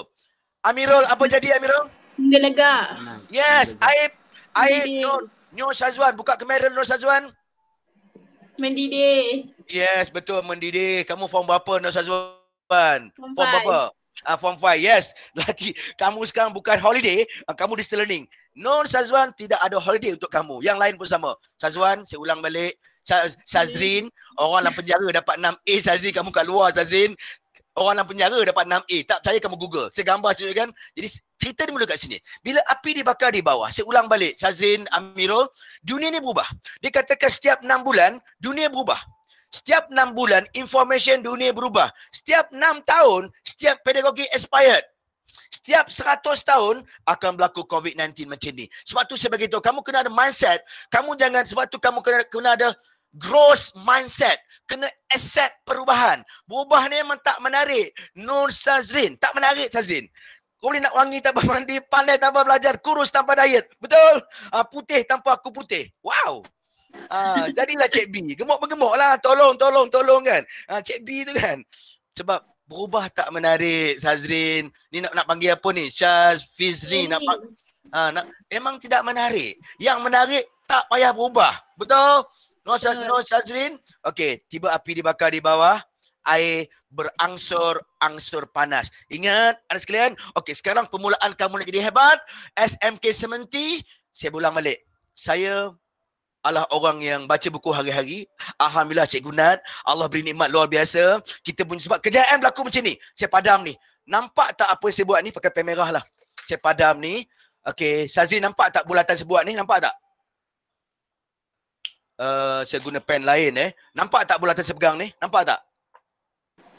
Amirul, apa jadi Amirul? Menggelegak. Yes, air air Nyo Sazwan, buka kamera Nyo Sazwan. Mendidih. Yes, betul mendidih. Kamu form berapa Nyo Sazwan? Form, form berapa? Uh, form 5. Yes. Lagi kamu sekarang bukan holiday, uh, kamu distance learning. Nur Sazwan tidak ada holiday untuk kamu. Yang lain pun sama. Sazwan, saya ulang balik. Sazrin, orang dalam penjara dapat 6A. Sazrin, kamu kat luar Sazrin. Orang dalam penjara dapat 6A. Tak percaya kamu Google. Saya gambar sendiri kan. Jadi cerita dia mula kat sini. Bila api dibakar di bawah, saya ulang balik. Sazrin, Amirul, dunia ni berubah. Dia katakan setiap 6 bulan, dunia berubah. Setiap 6 bulan, information dunia berubah. Setiap 6 tahun, setiap pedagogi expired. Setiap 100 tahun akan berlaku COVID-19 macam ni. Sebab tu saya beritahu, kamu kena ada mindset. Kamu jangan, sebab tu kamu kena, kena ada growth mindset. Kena accept perubahan. Berubah ni memang tak menarik. Nur Sazrin. Tak menarik Sazrin. Kau boleh nak wangi tanpa mandi, pandai tanpa belajar, kurus tanpa diet. Betul? Uh, putih tanpa aku putih. Wow. Uh, jadilah Cik B. Gemuk-gemuk lah. Tolong, tolong, tolong kan. Uh, Cik B tu kan. Sebab berubah tak menarik Sazrin ni nak nak panggil apa ni Charles Fizli hey. nak panggil ha, nak, memang tidak menarik yang menarik tak payah berubah betul no, Shaz, no Shazrin okey tiba api dibakar di bawah air berangsur-angsur panas. Ingat, anda sekalian? Okey, sekarang permulaan kamu nak jadi hebat. SMK Sementi, saya ulang balik. Saya adalah orang yang baca buku hari-hari. Alhamdulillah Cikgu Nat, Allah beri nikmat luar biasa. Kita pun sebab kejayaan berlaku macam ni. Saya padam ni. Nampak tak apa yang saya buat ni? Pakai pen merah lah. Saya padam ni. Okay, Sazri nampak tak bulatan saya buat ni? Nampak tak? Uh, saya guna pen lain eh. Nampak tak bulatan saya pegang ni? Nampak tak?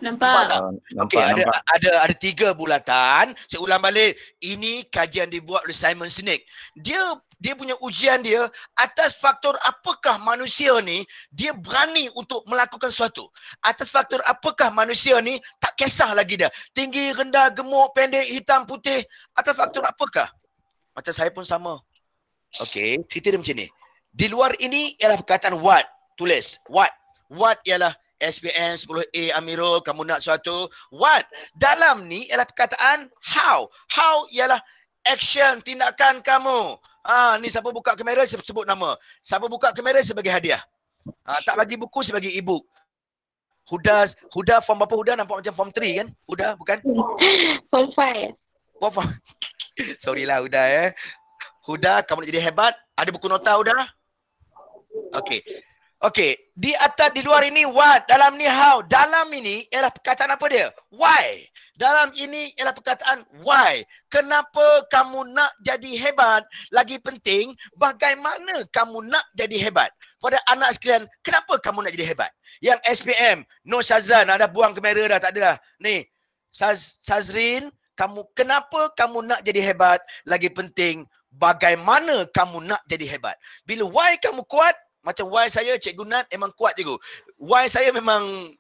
Nampak. nampak, tak? nampak okay, nampak. ada, ada ada tiga bulatan. Saya ulang balik. Ini kajian dibuat oleh Simon Sinek. Dia dia punya ujian dia atas faktor apakah manusia ni dia berani untuk melakukan sesuatu. Atas faktor apakah manusia ni tak kisah lagi dia. Tinggi, rendah, gemuk, pendek, hitam, putih. Atas faktor apakah? Macam saya pun sama. Okay, cerita dia macam ni. Di luar ini ialah perkataan what. Tulis. What. What ialah SPM 10A Amirul, kamu nak sesuatu. What? Dalam ni ialah perkataan how. How ialah action, tindakan kamu. Ah ni siapa buka kamera saya sebut nama. Siapa buka kamera saya bagi hadiah. Ah tak bagi buku saya bagi e-book. Huda Huda form apa Huda nampak macam form 3 kan? Huda bukan? Form 5. Form 5. Sorry lah Huda eh. Huda kamu nak jadi hebat, ada buku nota Huda? Okay. Okay, di atas, di luar ini, what? Dalam ni, how? Dalam ini ialah perkataan apa dia? Why? Dalam ini ialah perkataan why. Kenapa kamu nak jadi hebat? Lagi penting, bagaimana kamu nak jadi hebat? Pada anak sekalian, kenapa kamu nak jadi hebat? Yang SPM, no Shazlan, ada buang kamera dah, tak ada dah. Ni, Saz, Sazrin, kamu, kenapa kamu nak jadi hebat? Lagi penting, bagaimana kamu nak jadi hebat? Bila why kamu kuat, macam why saya cikgu Nat memang kuat cikgu. Why saya memang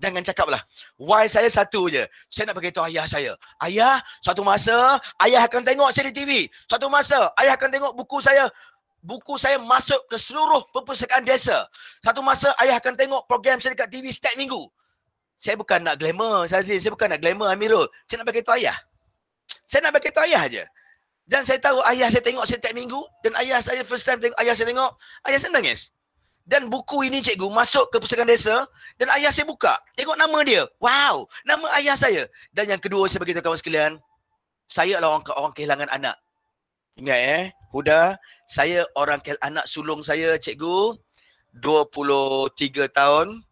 jangan cakap lah. Why saya satu je. Saya nak beritahu ayah saya. Ayah, satu masa ayah akan tengok saya di TV. Satu masa ayah akan tengok buku saya. Buku saya masuk ke seluruh perpustakaan desa. Satu masa ayah akan tengok program saya dekat TV setiap minggu. Saya bukan nak glamour, saya, saya bukan nak glamour Amirul. Saya nak beritahu ayah. Saya nak beritahu ayah je. Dan saya tahu ayah saya tengok setiap minggu dan ayah saya first time tengok ayah saya tengok, ayah saya nangis. Dan buku ini cikgu masuk ke pusatkan desa dan ayah saya buka. Tengok nama dia. Wow, nama ayah saya. Dan yang kedua saya beritahu kawan sekalian, saya adalah orang, orang kehilangan anak. Ingat eh, Huda, saya orang kehilangan anak sulung saya cikgu 23 tahun.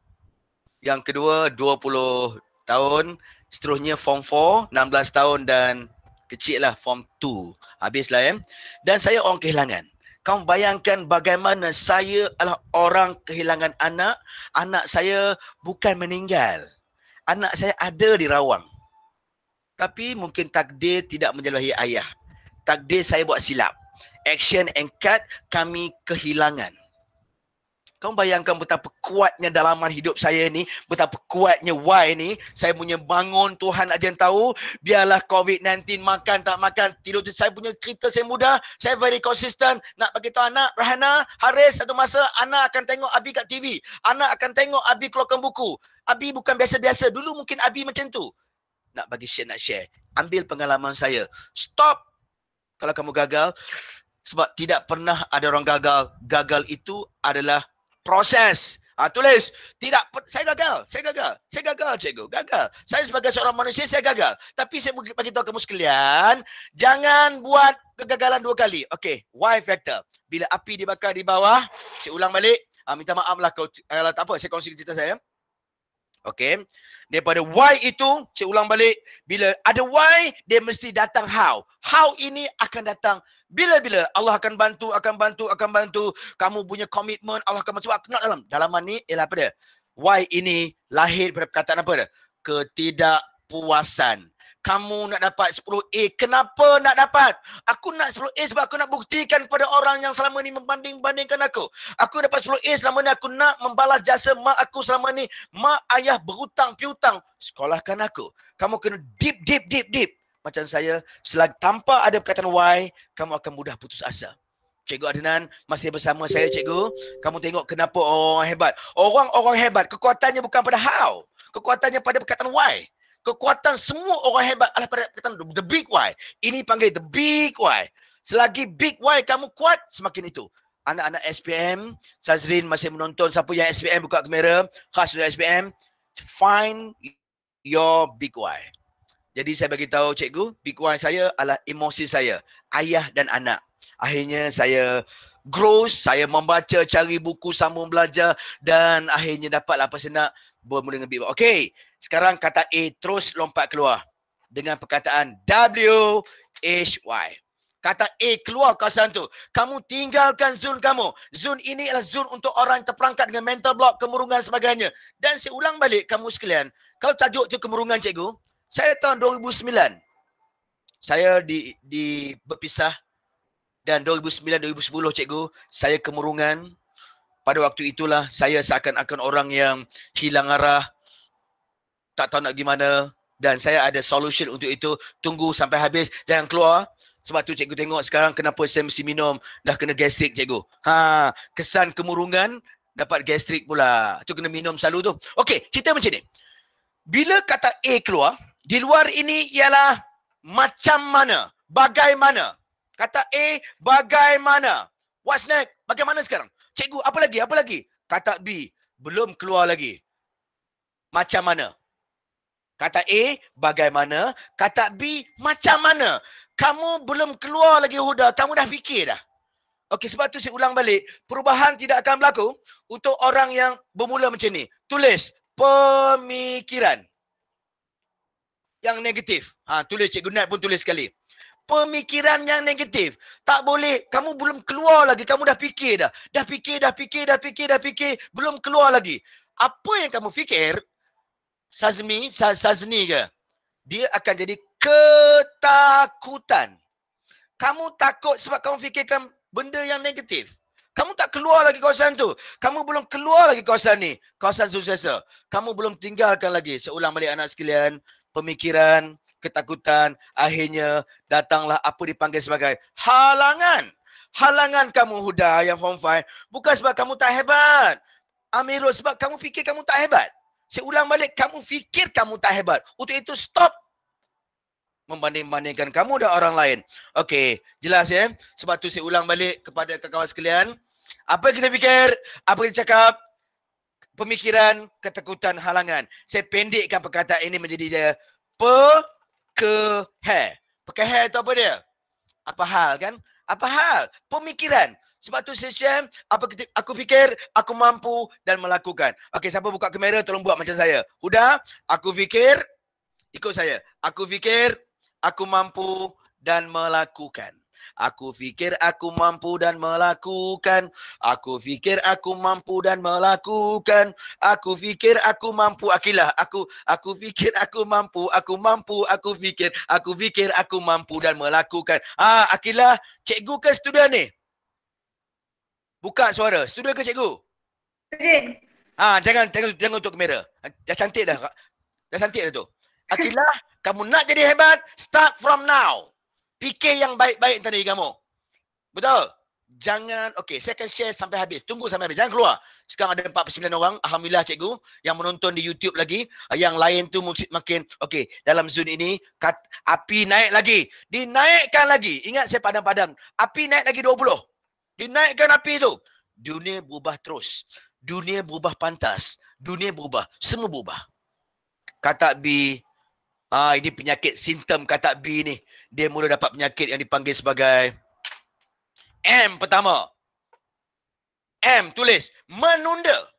Yang kedua 20 tahun. Seterusnya form 4, 16 tahun dan kecil lah form 2 habislah lah eh. dan saya orang kehilangan kau bayangkan bagaimana saya adalah orang kehilangan anak anak saya bukan meninggal anak saya ada di rawang tapi mungkin takdir tidak menjelahi ayah takdir saya buat silap action and cut kami kehilangan kau bayangkan betapa kuatnya dalaman hidup saya ni, betapa kuatnya why ni, saya punya bangun Tuhan aja yang tahu, biarlah COVID-19 makan tak makan, tidur saya punya cerita saya muda. saya very consistent, nak bagi tahu anak, Rahana, Haris, satu masa anak akan tengok Abi kat TV, anak akan tengok Abi keluarkan buku, Abi bukan biasa-biasa, dulu mungkin Abi macam tu, nak bagi share, nak share, ambil pengalaman saya, stop, kalau kamu gagal, sebab tidak pernah ada orang gagal. Gagal itu adalah proses. Ah, tulis. Tidak, saya gagal. Saya gagal. Saya gagal, cikgu. Gagal. Saya sebagai seorang manusia, saya gagal. Tapi saya bagi tahu kamu sekalian, jangan buat kegagalan dua kali. Okey, why factor? Bila api dibakar di bawah, saya ulang balik. Ah, minta maaf eh, lah kalau, tak apa, saya kongsi cerita saya. Okay. Daripada why itu, saya ulang balik. Bila ada why, dia mesti datang how. How ini akan datang bila-bila. Allah akan bantu, akan bantu, akan bantu. Kamu punya komitmen, Allah akan bantu. Aku dalam. Dalaman ni ialah apa dia? Why ini lahir daripada perkataan apa dia? Ketidakpuasan kamu nak dapat 10A. Kenapa nak dapat? Aku nak 10A sebab aku nak buktikan kepada orang yang selama ni membanding-bandingkan aku. Aku dapat 10A selama ni aku nak membalas jasa mak aku selama ni. Mak ayah berhutang piutang sekolahkan aku. Kamu kena deep deep deep deep. Macam saya, selagi tanpa ada perkataan why, kamu akan mudah putus asa. Cikgu Adnan masih bersama saya cikgu. Kamu tengok kenapa orang hebat. Orang-orang hebat kekuatannya bukan pada how. Kekuatannya pada perkataan why kekuatan semua orang hebat adalah pada perkataan the big why. Ini panggil the big why. Selagi big why kamu kuat, semakin itu. Anak-anak SPM, Sazrin masih menonton. Siapa yang SPM buka kamera, khas untuk SPM. Find your big why. Jadi saya bagi tahu cikgu, big why saya adalah emosi saya. Ayah dan anak. Akhirnya saya grow, saya membaca, cari buku, sambung belajar. Dan akhirnya dapatlah apa saya nak bermula dengan big why. Okay. Sekarang kata A terus lompat keluar dengan perkataan W H Y. Kata A keluar kawasan tu. Kamu tinggalkan zon kamu. Zon ini adalah zon untuk orang terperangkat dengan mental block, kemurungan sebagainya. Dan saya ulang balik kamu sekalian. Kalau tajuk tu kemurungan cikgu, saya tahun 2009 saya di di berpisah dan 2009 2010 cikgu, saya kemurungan. Pada waktu itulah saya seakan-akan orang yang hilang arah, tak tahu nak gimana dan saya ada solution untuk itu tunggu sampai habis jangan keluar sebab tu cikgu tengok sekarang kenapa saya mesti minum dah kena gastrik cikgu ha kesan kemurungan dapat gastrik pula tu kena minum selalu tu okey cerita macam ni bila kata A keluar di luar ini ialah macam mana bagaimana kata A bagaimana what's next bagaimana sekarang cikgu apa lagi apa lagi kata B belum keluar lagi macam mana Kata A, bagaimana? Kata B, macam mana? Kamu belum keluar lagi huda, kamu dah fikir dah. Okey, sebab tu saya ulang balik. Perubahan tidak akan berlaku untuk orang yang bermula macam ni. Tulis pemikiran yang negatif. Ha, tulis Cikgu Nat pun tulis sekali. Pemikiran yang negatif. Tak boleh, kamu belum keluar lagi. Kamu dah fikir dah. Dah fikir, dah fikir, dah fikir, dah fikir. Belum keluar lagi. Apa yang kamu fikir, Sazmi, Sazni ke? Dia akan jadi ketakutan. Kamu takut sebab kamu fikirkan benda yang negatif. Kamu tak keluar lagi kawasan tu. Kamu belum keluar lagi kawasan ni. Kawasan suksesa. Kamu belum tinggalkan lagi. Seulang balik anak sekalian. Pemikiran, ketakutan. Akhirnya datanglah apa dipanggil sebagai halangan. Halangan kamu Huda yang form 5. Bukan sebab kamu tak hebat. Amirul sebab kamu fikir kamu tak hebat. Saya ulang balik, kamu fikir kamu tak hebat. Untuk itu stop membanding-bandingkan kamu dengan orang lain. Okey, jelas ya. Sebab tu saya ulang balik kepada kawan-kawan sekalian. Apa kita fikir? Apa kita cakap? Pemikiran, ketakutan, halangan. Saya pendekkan perkataan ini menjadi dia pekeh. Pekeh itu apa dia? Apa hal kan? Apa hal? Pemikiran. Sebab tu saya share apa keti- aku fikir aku mampu dan melakukan. Okey siapa buka kamera tolong buat macam saya. Huda, aku fikir ikut saya. Aku fikir aku mampu dan melakukan. Aku fikir aku mampu dan melakukan. Aku fikir aku mampu dan melakukan. Aku fikir aku mampu. Akilah, aku aku fikir aku mampu. Aku mampu, aku fikir. Aku fikir aku mampu dan melakukan. Ah, Akilah, cikgu ke student ni? Buka suara. Studio ke cikgu? Okey. Ah, ha, jangan jangan jangan untuk kamera. Dah cantik dah. Dah cantik dah tu. Akilah, kamu nak jadi hebat, start from now. Fikir yang baik-baik tentang diri kamu. Betul? Jangan, okey, saya akan share sampai habis. Tunggu sampai habis. Jangan keluar. Sekarang ada 49 orang. Alhamdulillah, cikgu. Yang menonton di YouTube lagi. Yang lain tu makin, okey, dalam Zoom ini, kat, api naik lagi. Dinaikkan lagi. Ingat saya padam-padam. Api naik lagi 20. Dinaikkan api tu. Dunia berubah terus. Dunia berubah pantas. Dunia berubah. Semua berubah. Kata B. Ah, ini penyakit simptom kata B ni. Dia mula dapat penyakit yang dipanggil sebagai M pertama. M tulis. Menunda.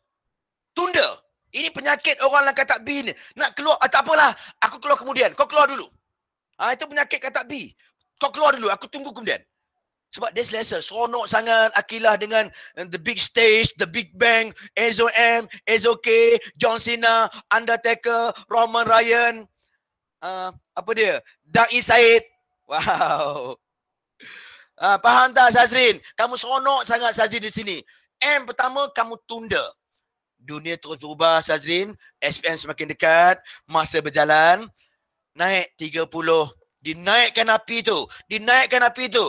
Tunda. Ini penyakit orang yang kata B ni. Nak keluar atau ah, apalah. Aku keluar kemudian. Kau keluar dulu. Ah, itu penyakit kata B. Kau keluar dulu. Aku tunggu kemudian. Sebab this lesson seronok sangat Akilah dengan eh, the big stage, the big bang, Ezo M, Ezo K, John Cena, Undertaker, Roman Ryan. Uh, ah, apa dia? Dark E Said. Wow. Uh, faham tak Sazrin? Kamu seronok sangat Sazrin di sini. M pertama kamu tunda. Dunia terus berubah Sazrin. SPM semakin dekat. Masa berjalan. Naik 30. Dinaikkan api tu. Dinaikkan api tu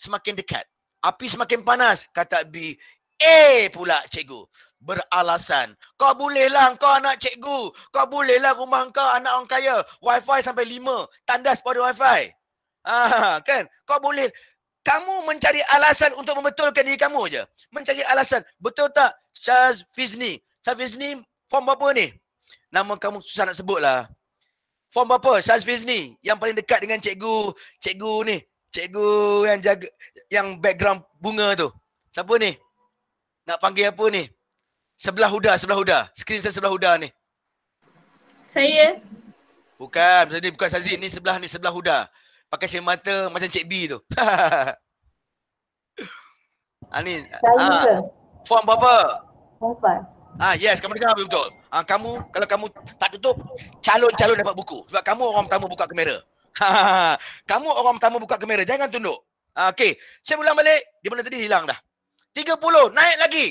semakin dekat. Api semakin panas, kata B. Eh pula cikgu. Beralasan. Kau bolehlah kau anak cikgu. Kau bolehlah rumah kau anak orang kaya. Wifi sampai lima. Tandas pada wifi. Ah, kan? Kau boleh. Kamu mencari alasan untuk membetulkan diri kamu je. Mencari alasan. Betul tak? Charles Fizni. Charles Fizni form apa ni? Nama kamu susah nak sebut lah. Form apa? Charles Fizni. Yang paling dekat dengan cikgu. Cikgu ni cikgu yang jaga yang background bunga tu. Siapa ni? Nak panggil apa ni? Sebelah Huda, sebelah Huda. Screen saya sebelah Huda ni. Saya. Bukan, saya bukan Sazid. Ni sebelah ni sebelah Huda. Pakai sem mata macam Cik B tu. Ani, ah, ah form berapa? Form 4. Ah, yes, kamu dengar betul. Ah, kamu kalau kamu tak tutup, calon-calon dapat buku. Sebab kamu orang pertama buka kamera. Kamu orang pertama buka kamera. Jangan tunduk. Ah, okey. Saya ulang balik. Di mana tadi hilang dah. 30. Naik lagi.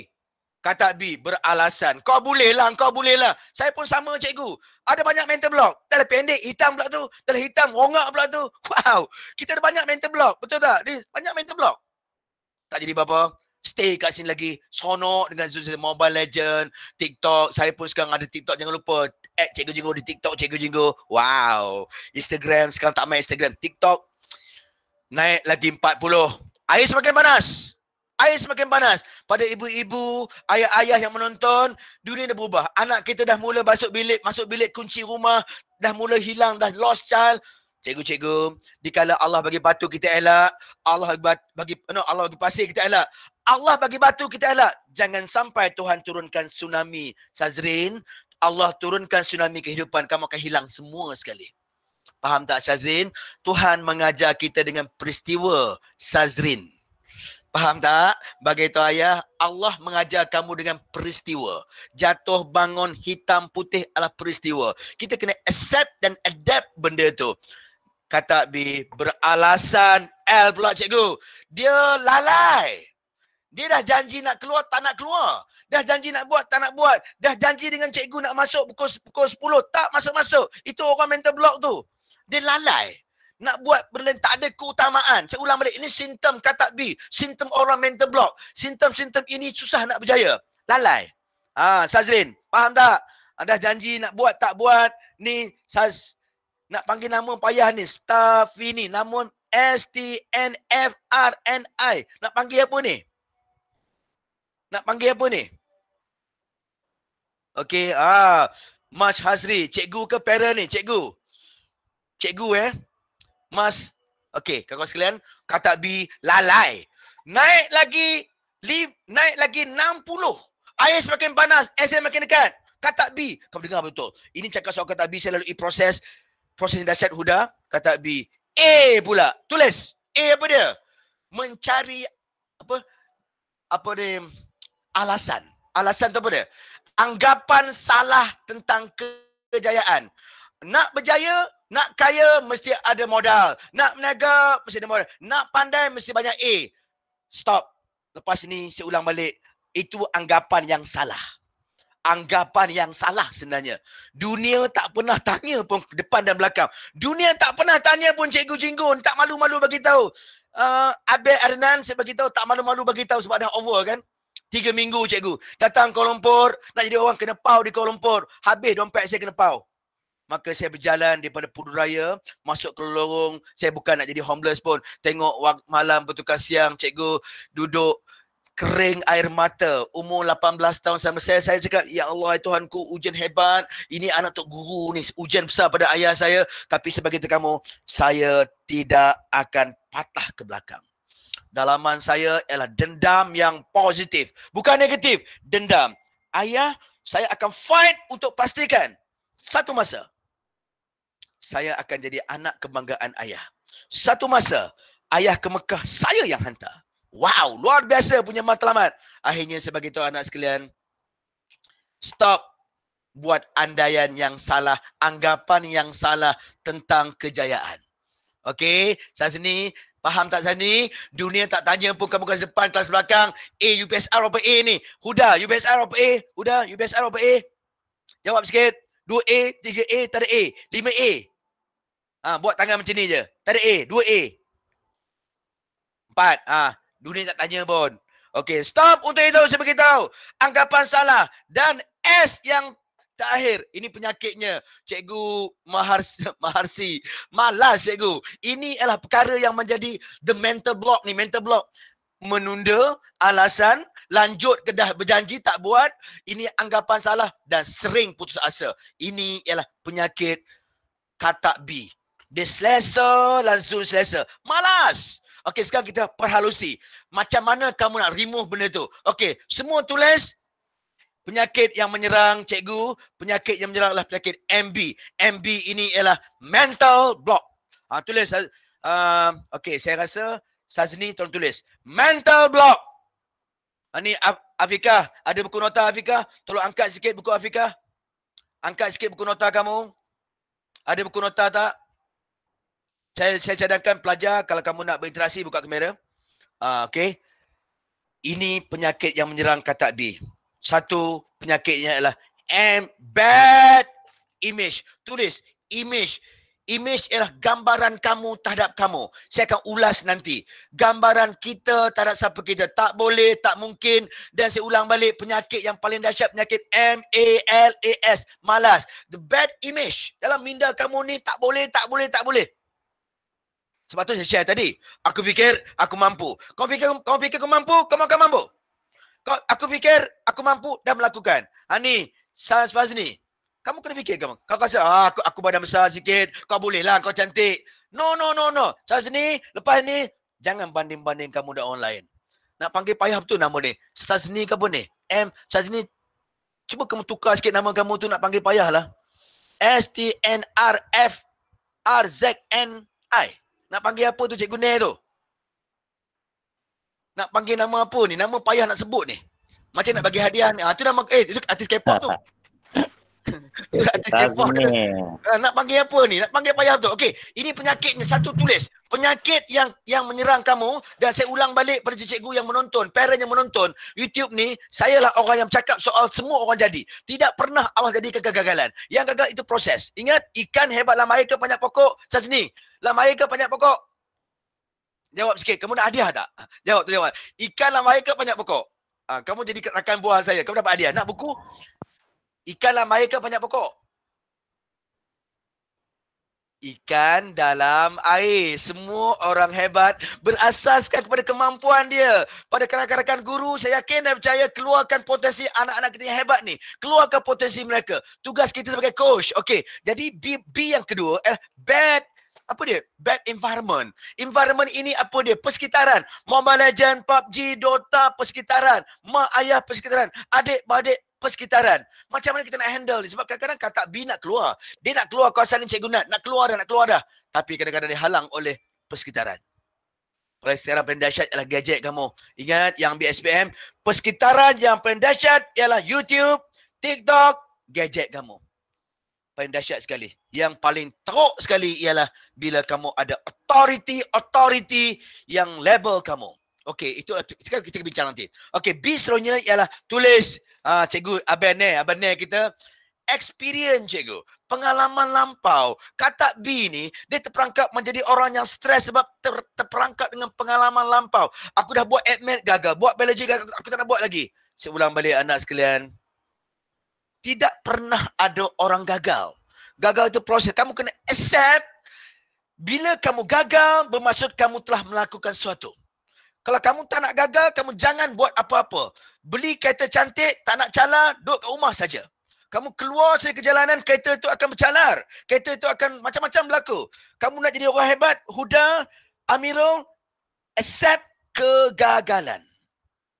Kata B. Beralasan. Kau boleh lah. Kau boleh lah. Saya pun sama cikgu. Ada banyak mental block. Dah pendek. Hitam pula tu. Dah hitam. Rongak pula tu. Wow. Kita ada banyak mental block. Betul tak? Di, banyak mental block. Tak jadi apa-apa. Stay kat sini lagi. Seronok dengan Zuzi Mobile Legend. TikTok. Saya pun sekarang ada TikTok. Jangan lupa at Cikgu Jinggo di TikTok Cikgu Jinggo. Wow. Instagram sekarang tak main Instagram. TikTok naik lagi 40. Air semakin panas. Air semakin panas. Pada ibu-ibu, ayah-ayah yang menonton, dunia dah berubah. Anak kita dah mula masuk bilik, masuk bilik kunci rumah, dah mula hilang, dah lost child. Cikgu-cikgu, dikala Allah bagi batu kita elak, Allah bagi no, Allah bagi pasir kita elak, Allah bagi batu kita elak. Jangan sampai Tuhan turunkan tsunami. Sazrin, Allah turunkan tsunami kehidupan, kamu akan hilang semua sekali. Faham tak Sazrin? Tuhan mengajar kita dengan peristiwa Sazrin. Faham tak? Bagi tu ayah, Allah mengajar kamu dengan peristiwa. Jatuh bangun hitam putih adalah peristiwa. Kita kena accept dan adapt benda tu. Kata B, beralasan L pula cikgu. Dia lalai. Dia dah janji nak keluar, tak nak keluar. Dah janji nak buat, tak nak buat. Dah janji dengan cikgu nak masuk pukul, pukul 10, tak masuk-masuk. Itu orang mental block tu. Dia lalai. Nak buat berlain, tak ada keutamaan. Saya ulang balik, ini sintem kata B. sintem orang mental block. Sintem-sintem ini susah nak berjaya. Lalai. Ha, Sazrin, faham tak? Ada ha, janji nak buat, tak buat. Ni, Saz, nak panggil nama payah ni. ini. namun S-T-N-F-R-N-I. Nak panggil apa ni? Nak panggil apa ni? Okey, ah. Mas Hasri, cikgu ke parent ni? Cikgu. Cikgu eh. Mas, okey, kakak sekalian, kata B lalai. Naik lagi li, naik lagi 60. Air semakin panas, es makin dekat. Kata B, kau dengar betul. Ini cakap soal kata B saya lalui proses proses dahsyat Huda, kata B. A pula. Tulis. A apa dia? Mencari apa? Apa dia? alasan. Alasan tu apa dia? Anggapan salah tentang kejayaan. Nak berjaya, nak kaya, mesti ada modal. Nak meniaga, mesti ada modal. Nak pandai, mesti banyak A. Stop. Lepas ni, saya ulang balik. Itu anggapan yang salah. Anggapan yang salah sebenarnya. Dunia tak pernah tanya pun depan dan belakang. Dunia tak pernah tanya pun cikgu cikgu Tak malu-malu bagi tahu. Uh, Abel Arnan saya bagi tahu tak malu-malu bagi tahu sebab dah over kan. Tiga minggu cikgu. Datang Kuala Lumpur, nak jadi orang kena pau di Kuala Lumpur. Habis dompet saya kena pau. Maka saya berjalan daripada Puduraya, masuk ke lorong. Saya bukan nak jadi homeless pun. Tengok malam bertukar siang cikgu duduk kering air mata umur 18 tahun sama saya saya cakap ya Allah eh, Tuhanku hujan hebat ini anak tok guru ni hujan besar pada ayah saya tapi sebagai kamu saya tidak akan patah ke belakang dalaman saya ialah dendam yang positif. Bukan negatif, dendam. Ayah, saya akan fight untuk pastikan satu masa saya akan jadi anak kebanggaan ayah. Satu masa, ayah ke Mekah, saya yang hantar. Wow, luar biasa punya matlamat. Akhirnya saya beritahu anak sekalian, stop buat andaian yang salah, anggapan yang salah tentang kejayaan. Okey, saya sini Faham tak Zani? Dunia tak tanya pun kamu kelas depan, kelas belakang. A, UPSR apa A ni? Huda, UPSR apa A? Huda, UPSR apa A? Jawab sikit. 2A, 3A, tak ada A. 5A. Ha, buat tangan macam ni je. Tak ada A, 2A. 4. Ha, dunia tak tanya pun. Okay, stop untuk itu saya beritahu. Anggapan salah dan S yang Tahir, ini penyakitnya. Cikgu Mahars Maharsi. Malas, cikgu. Ini adalah perkara yang menjadi the mental block ni, mental block. Menunda alasan, lanjut ke dah berjanji tak buat. Ini anggapan salah dan sering putus asa. Ini ialah penyakit katak B. Dia selesa, langsung selesa. Malas. Okey, sekarang kita perhalusi. Macam mana kamu nak remove benda tu? Okey, semua tulis. Penyakit yang menyerang cikgu, penyakit yang menyerang adalah penyakit MB. MB ini ialah mental block. Ha, tulis. Uh, okay, saya rasa Sazni tolong tulis. Mental block. Ha, ni Afika, ada buku nota Afika? Tolong angkat sikit buku Afika. Angkat sikit buku nota kamu. Ada buku nota tak? Saya, saya cadangkan pelajar kalau kamu nak berinteraksi buka kamera. Uh, okay. Ini penyakit yang menyerang katak B satu penyakitnya ialah and bad image. Tulis image. Image ialah gambaran kamu terhadap kamu. Saya akan ulas nanti. Gambaran kita terhadap siapa kita. Tak boleh, tak mungkin. Dan saya ulang balik penyakit yang paling dahsyat. Penyakit M-A-L-A-S. Malas. The bad image. Dalam minda kamu ni tak boleh, tak boleh, tak boleh. Sebab tu saya share tadi. Aku fikir aku mampu. Kau fikir kau, fikir kau mampu, kau makan mampu kau, aku fikir aku mampu dah melakukan. Ha ni, Sans Fazni. Kamu kena fikir kamu. Kau rasa ah, aku, aku badan besar sikit, kau boleh lah kau cantik. No no no no. Sans ni, lepas ni jangan banding-banding kamu dengan orang lain. Nak panggil payah tu nama ni. Sans ni ke apa ni? M Sans ni cuba kamu tukar sikit nama kamu tu nak panggil payah lah. S T N R F R Z N I. Nak panggil apa tu cikgu ni tu? nak panggil nama apa ni? Nama payah nak sebut ni. Macam nak bagi hadiah ni. Ha, tu nama eh itu artis K-pop tu. Ha, nak panggil apa ni? Nak panggil payah tu. Okey, ini penyakitnya satu tulis. Penyakit yang yang menyerang kamu dan saya ulang balik pada cikgu yang menonton, parent yang menonton, YouTube ni, sayalah orang yang cakap soal semua orang jadi. Tidak pernah Allah jadi kegagalan. Yang gagal itu proses. Ingat, ikan hebat lama air ke banyak pokok? Sazni, lama air ke banyak pokok? Jawab sikit. Kamu nak hadiah tak? Jawab tu jawab. Ikan lah ke banyak pokok? Ha, kamu jadi rakan buah saya. Kamu dapat hadiah. Nak buku? Ikan lah ke banyak pokok? Ikan dalam air. Semua orang hebat berasaskan kepada kemampuan dia. Pada kerakan-kerakan guru, saya yakin dan percaya keluarkan potensi anak-anak kita yang hebat ni. Keluarkan potensi mereka. Tugas kita sebagai coach. Okey. Jadi B, B yang kedua, eh, bad apa dia? Bad environment. Environment ini apa dia? Persekitaran. Mobile Legends, PUBG, Dota, persekitaran. Mak, ayah, persekitaran. Adik-adik, persekitaran. Macam mana kita nak handle ni? Sebab kadang-kadang kata B nak keluar. Dia nak keluar kawasan ni Cikgu Nat. Nak keluar dah, nak keluar dah. Tapi kadang-kadang dihalang oleh persekitaran. Oleh sekarang paling dahsyat ialah gadget kamu. Ingat yang BSPM. Persekitaran yang paling ialah YouTube, TikTok, gadget kamu. Paling dahsyat sekali yang paling teruk sekali ialah bila kamu ada authority authority yang level kamu. Okey, itu sekarang kita bincang nanti. Okey, B seronya ialah tulis ah uh, cikgu abang ni, kita experience cikgu. Pengalaman lampau. Kata B ni, dia terperangkap menjadi orang yang stres sebab ter, terperangkap dengan pengalaman lampau. Aku dah buat admin gagal. Buat biology gagal. Aku tak nak buat lagi. Saya ulang balik anak sekalian. Tidak pernah ada orang gagal. Gagal itu proses. Kamu kena accept bila kamu gagal bermaksud kamu telah melakukan sesuatu. Kalau kamu tak nak gagal, kamu jangan buat apa-apa. Beli kereta cantik, tak nak calar, duduk kat rumah saja. Kamu keluar dari kejalanan, kereta itu akan bercalar. Kereta itu akan macam-macam berlaku. Kamu nak jadi orang hebat, Huda, Amirul, accept kegagalan.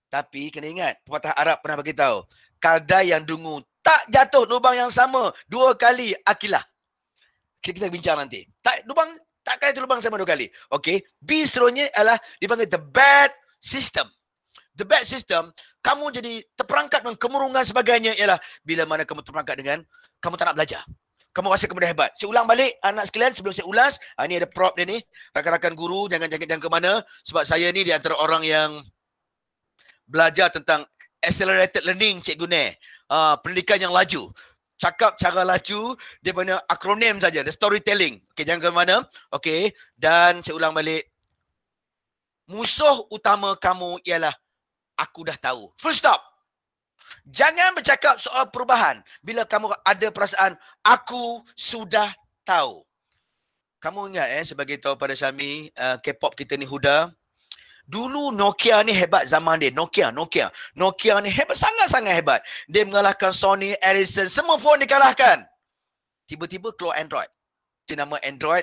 Tapi kena ingat, pepatah Arab pernah beritahu, kadai yang dungu tak jatuh lubang yang sama dua kali akilah. Kita, kita bincang nanti. Tak lubang takkan itu lubang sama dua kali. Okey. B seterusnya ialah dipanggil the bad system. The bad system, kamu jadi terperangkap dengan kemurungan sebagainya ialah bila mana kamu terperangkap dengan kamu tak nak belajar. Kamu rasa kamu dah hebat. Saya ulang balik anak sekalian sebelum saya ulas. Ha, ah, ini ada prop dia ni. Rakan-rakan guru jangan jangan jangan mana sebab saya ni di antara orang yang belajar tentang accelerated learning Cikgu Neh. Ah, pendidikan yang laju. Cakap cara laju, dia punya akronim saja, the storytelling. Okey, jangan ke mana. Okey, dan saya ulang balik. Musuh utama kamu ialah aku dah tahu. Full stop. Jangan bercakap soal perubahan bila kamu ada perasaan aku sudah tahu. Kamu ingat eh sebagai tahu pada Sami, uh, eh, K-pop kita ni Huda, Dulu Nokia ni hebat zaman dia. Nokia, Nokia. Nokia ni hebat, sangat-sangat hebat. Dia mengalahkan Sony, Ericsson, semua phone dikalahkan. Tiba-tiba keluar Android. Dia nama Android,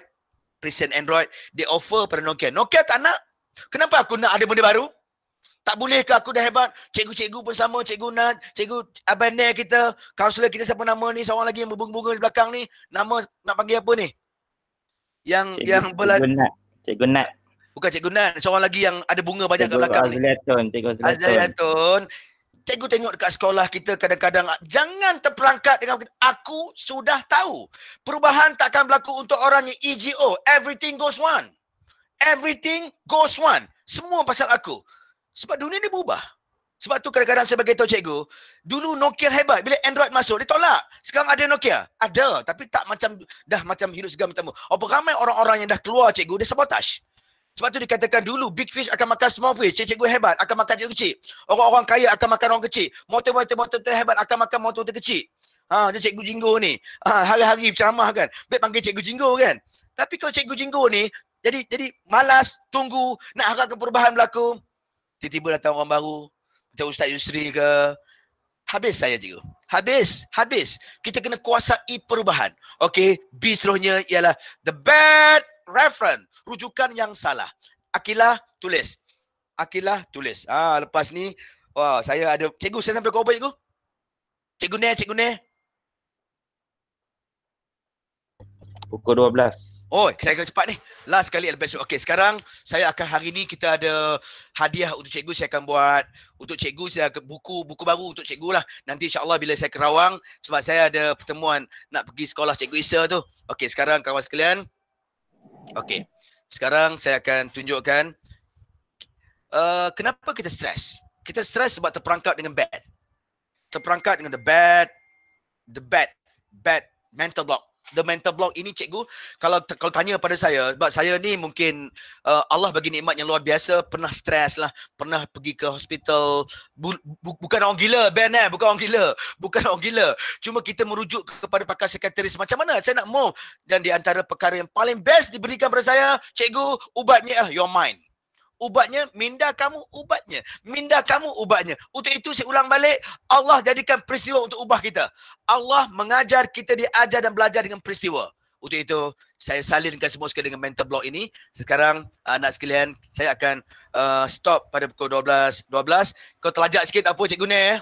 present Android. Dia offer pada Nokia. Nokia tak nak. Kenapa aku nak ada benda baru? Tak boleh ke aku dah hebat? Cikgu-cikgu pun sama, cikgu Nat, cikgu Abner kita, kaunselor kita siapa nama ni, seorang lagi yang berbunga-bunga di belakang ni, nama nak panggil apa ni? Yang cikgu, yang belas... Cikgu Nat. Bukan Cikgu Nan, seorang lagi yang ada bunga banyak cikgu kat belakang Azliatun, ni. Cikgu Azliatun. Azliatun. Cikgu tengok dekat sekolah kita kadang-kadang jangan terperangkap dengan aku sudah tahu. Perubahan takkan berlaku untuk orang yang EGO. Everything goes one. Everything goes one. Semua pasal aku. Sebab dunia ni berubah. Sebab tu kadang-kadang saya beritahu cikgu, dulu Nokia hebat. Bila Android masuk, dia tolak. Sekarang ada Nokia. Ada, tapi tak macam dah macam hidup segam bertemu. Apa ramai orang-orang yang dah keluar cikgu, dia sabotage. Sebab tu dikatakan dulu big fish akan makan small fish. Cikgu-cikgu hebat akan makan cikgu kecil. Orang-orang kaya akan makan orang kecil. Motor-motor-motor motor hebat akan makan motor-motor kecil. Ha, macam cikgu jinggo ni. Ha, hari-hari ceramah kan. Baik panggil cikgu jinggo kan. Tapi kalau cikgu jinggo ni, jadi jadi malas, tunggu, nak harapkan perubahan berlaku. Tiba-tiba datang orang baru. Macam Ustaz Yusri ke. Habis saya juga. Habis, habis. Kita kena kuasai perubahan. Okay, B seluruhnya ialah the bad Referen, rujukan yang salah Akilah tulis Akilah tulis ah ha, lepas ni wah wow, saya ada cikgu saya sampai kau cikgu cikgu ni cikgu ni pukul 12 Oh, saya kena cepat ni. Last sekali LBS. Okey, sekarang saya akan hari ni kita ada hadiah untuk cikgu saya akan buat untuk cikgu saya akan buku buku baru untuk cikgu lah. Nanti insya-Allah bila saya ke Rawang sebab saya ada pertemuan nak pergi sekolah cikgu Isa tu. Okey, sekarang kawan sekalian, Okey. Sekarang saya akan tunjukkan uh, kenapa kita stres. Kita stres sebab terperangkap dengan bad. Terperangkap dengan the bad, the bad, bad mental block the mental block ini cikgu kalau kalau tanya pada saya sebab saya ni mungkin uh, Allah bagi nikmat yang luar biasa pernah stres lah pernah pergi ke hospital bu, bu, bukan orang gila Ben eh bukan orang gila bukan orang gila cuma kita merujuk kepada pakar sekretaris macam mana saya nak move dan di antara perkara yang paling best diberikan pada saya cikgu ubatnya ah, your mind ubatnya, minda kamu ubatnya. Minda kamu ubatnya. Untuk itu saya ulang balik, Allah jadikan peristiwa untuk ubah kita. Allah mengajar kita diajar dan belajar dengan peristiwa. Untuk itu saya salinkan semua sekali dengan mental block ini. Sekarang ah, anak sekalian, saya akan uh, stop pada pukul 12. 12. Kau telajak sikit apa cikgu ni? Ya.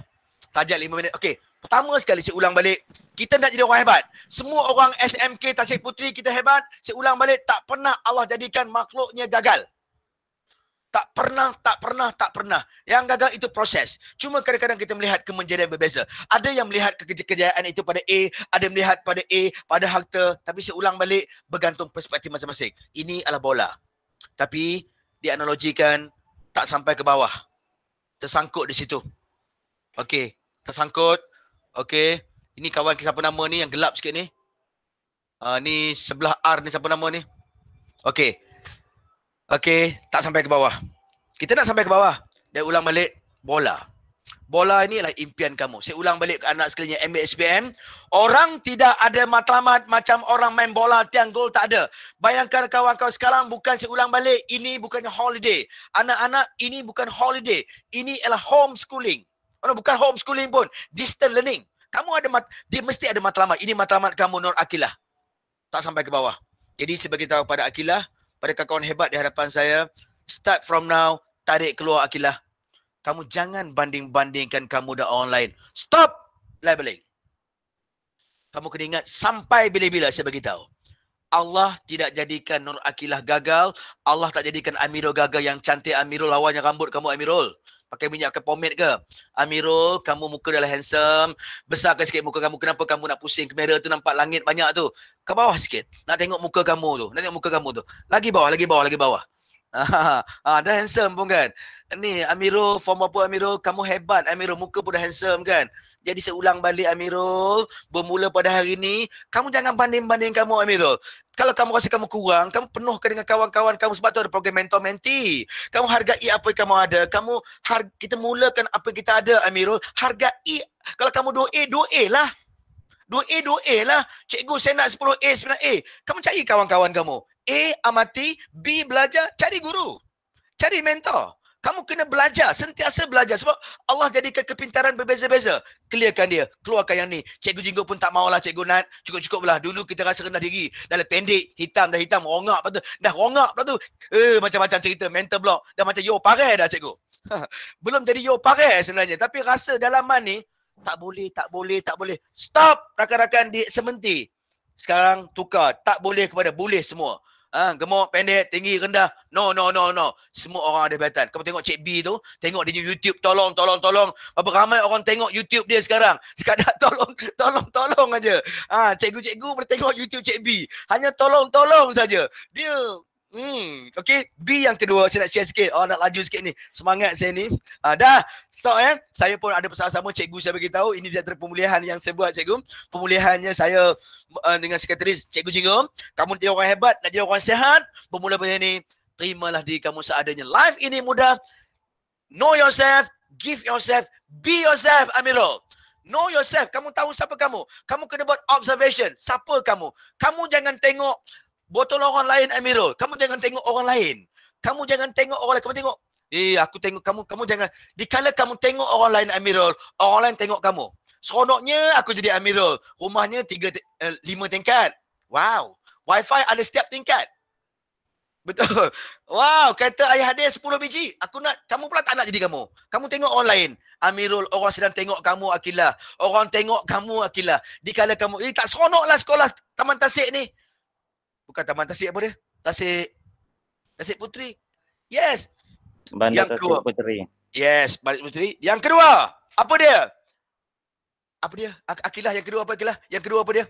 Telajak lima minit. Okey. Pertama sekali saya ulang balik, kita nak jadi orang hebat. Semua orang SMK Tasik Putri kita hebat. Saya ulang balik, tak pernah Allah jadikan makhluknya gagal. Tak pernah, tak pernah, tak pernah. Yang gagal itu proses. Cuma kadang-kadang kita melihat kemenjadian berbeza. Ada yang melihat kekejayaan itu pada A, ada yang melihat pada A, pada harta. Tapi saya ulang balik, bergantung perspektif masing-masing. Ini adalah bola. Tapi dianalogikan tak sampai ke bawah. Tersangkut di situ. Okey, tersangkut. Okey, ini kawan siapa nama ni yang gelap sikit ni. Uh, ni sebelah R ni siapa nama ni. Okey, Okey, tak sampai ke bawah. Kita nak sampai ke bawah. Dan ulang balik bola. Bola ini adalah impian kamu. Saya ulang balik ke anak sekalinya MBSBM. Orang tidak ada matlamat macam orang main bola tiang gol tak ada. Bayangkan kawan kau sekarang bukan saya ulang balik. Ini bukannya holiday. Anak-anak ini bukan holiday. Ini adalah homeschooling. Oh, bukan homeschooling pun. Distance learning. Kamu ada mat dia mesti ada matlamat. Ini matlamat kamu Nur Akilah. Tak sampai ke bawah. Jadi sebagai tahu pada Akilah, pada kawan-kawan hebat di hadapan saya, start from now, tarik keluar Akilah. Kamu jangan banding-bandingkan kamu dan orang lain. Stop labeling. Kamu kena ingat sampai bila-bila saya beritahu. Allah tidak jadikan Nur Akilah gagal. Allah tak jadikan Amirul gagal yang cantik Amirul lawannya rambut kamu Amirul pakai minyak ke pomade ke Amirul kamu muka dah handsome besarkan sikit muka kamu kenapa kamu nak pusing kamera tu nampak langit banyak tu ke bawah sikit nak tengok muka kamu tu nak tengok muka kamu tu lagi bawah lagi bawah lagi bawah ah, dah handsome pun kan ni Amirul form apa Amirul kamu hebat Amirul muka pun dah handsome kan jadi seulang balik Amirul bermula pada hari ni kamu jangan banding-banding kamu Amirul kalau kamu rasa kamu kurang, kamu penuhkan dengan kawan-kawan kamu sebab tu ada program mentor menti. Kamu hargai apa yang kamu ada. Kamu har- kita mulakan apa yang kita ada Amirul. Hargai. Kalau kamu do a do a lah. do a do a lah. Cikgu saya nak 10A, 9A. Kamu cari kawan-kawan kamu. A amati, B belajar, cari guru. Cari mentor. Kamu kena belajar, sentiasa belajar sebab Allah jadikan kepintaran berbeza-beza. Clearkan dia, keluarkan yang ni. Cikgu Jinggo pun tak maulah Cikgu Nat, cukup-cukup lah. Dulu kita rasa rendah diri, dah lah pendek, hitam dah hitam, rongak patut. Dah rongak patut. tu. Eh, macam-macam cerita, mental block. Dah macam yo pare dah Cikgu. Belum jadi yo pare sebenarnya. Tapi rasa dalaman ni, tak boleh, tak boleh, tak boleh. Stop rakan-rakan di sementi. Sekarang tukar, tak boleh kepada boleh semua ha, gemuk, pendek, tinggi, rendah. No, no, no, no. Semua orang ada batan. Kamu tengok Cik B tu, tengok dia YouTube, tolong, tolong, tolong. Berapa ramai orang tengok YouTube dia sekarang? Sekadar tolong, tolong, tolong aja. Ah, ha, cikgu-cikgu boleh tengok YouTube Cik B. Hanya tolong, tolong saja. Dia Hmm, okay. B yang kedua saya nak share sikit. Oh, nak laju sikit ni. Semangat saya ni. Uh, dah, stop ya. Eh? Saya pun ada pesan sama cikgu saya bagi tahu. Ini dia antara pemulihan yang saya buat cikgu. Pemulihannya saya uh, dengan sekretaris cikgu cikgu. Kamu dia orang hebat, nak jadi orang sihat. Bermula pada ni, terimalah diri kamu seadanya. Life ini mudah. Know yourself, give yourself, be yourself Amirul. Know yourself. Kamu tahu siapa kamu. Kamu kena buat observation. Siapa kamu. Kamu jangan tengok Botol orang lain Amirul. Kamu jangan tengok orang lain. Kamu jangan tengok orang lain. Kamu tengok. Eh aku tengok kamu. Kamu jangan. Dikala kamu tengok orang lain Amirul. Orang lain tengok kamu. Seronoknya aku jadi Amirul. Rumahnya tiga, t- eh, lima tingkat. Wow. Wi-Fi ada setiap tingkat. Betul. Wow, kata ayah dia sepuluh biji. Aku nak, kamu pula tak nak jadi kamu. Kamu tengok orang lain. Amirul, orang sedang tengok kamu, Akilah. Orang tengok kamu, Akilah. Dikala kamu, eh tak seronoklah sekolah Taman Tasik ni bukan Taman Tasik apa dia? Tasik Tasik Putri. Yes. Bandar yang kedua. Tasik Putri. Yes, Bandar Putri. Yang kedua, apa dia? Apa dia? Akilah yang kedua apa Akilah? Yang kedua apa dia?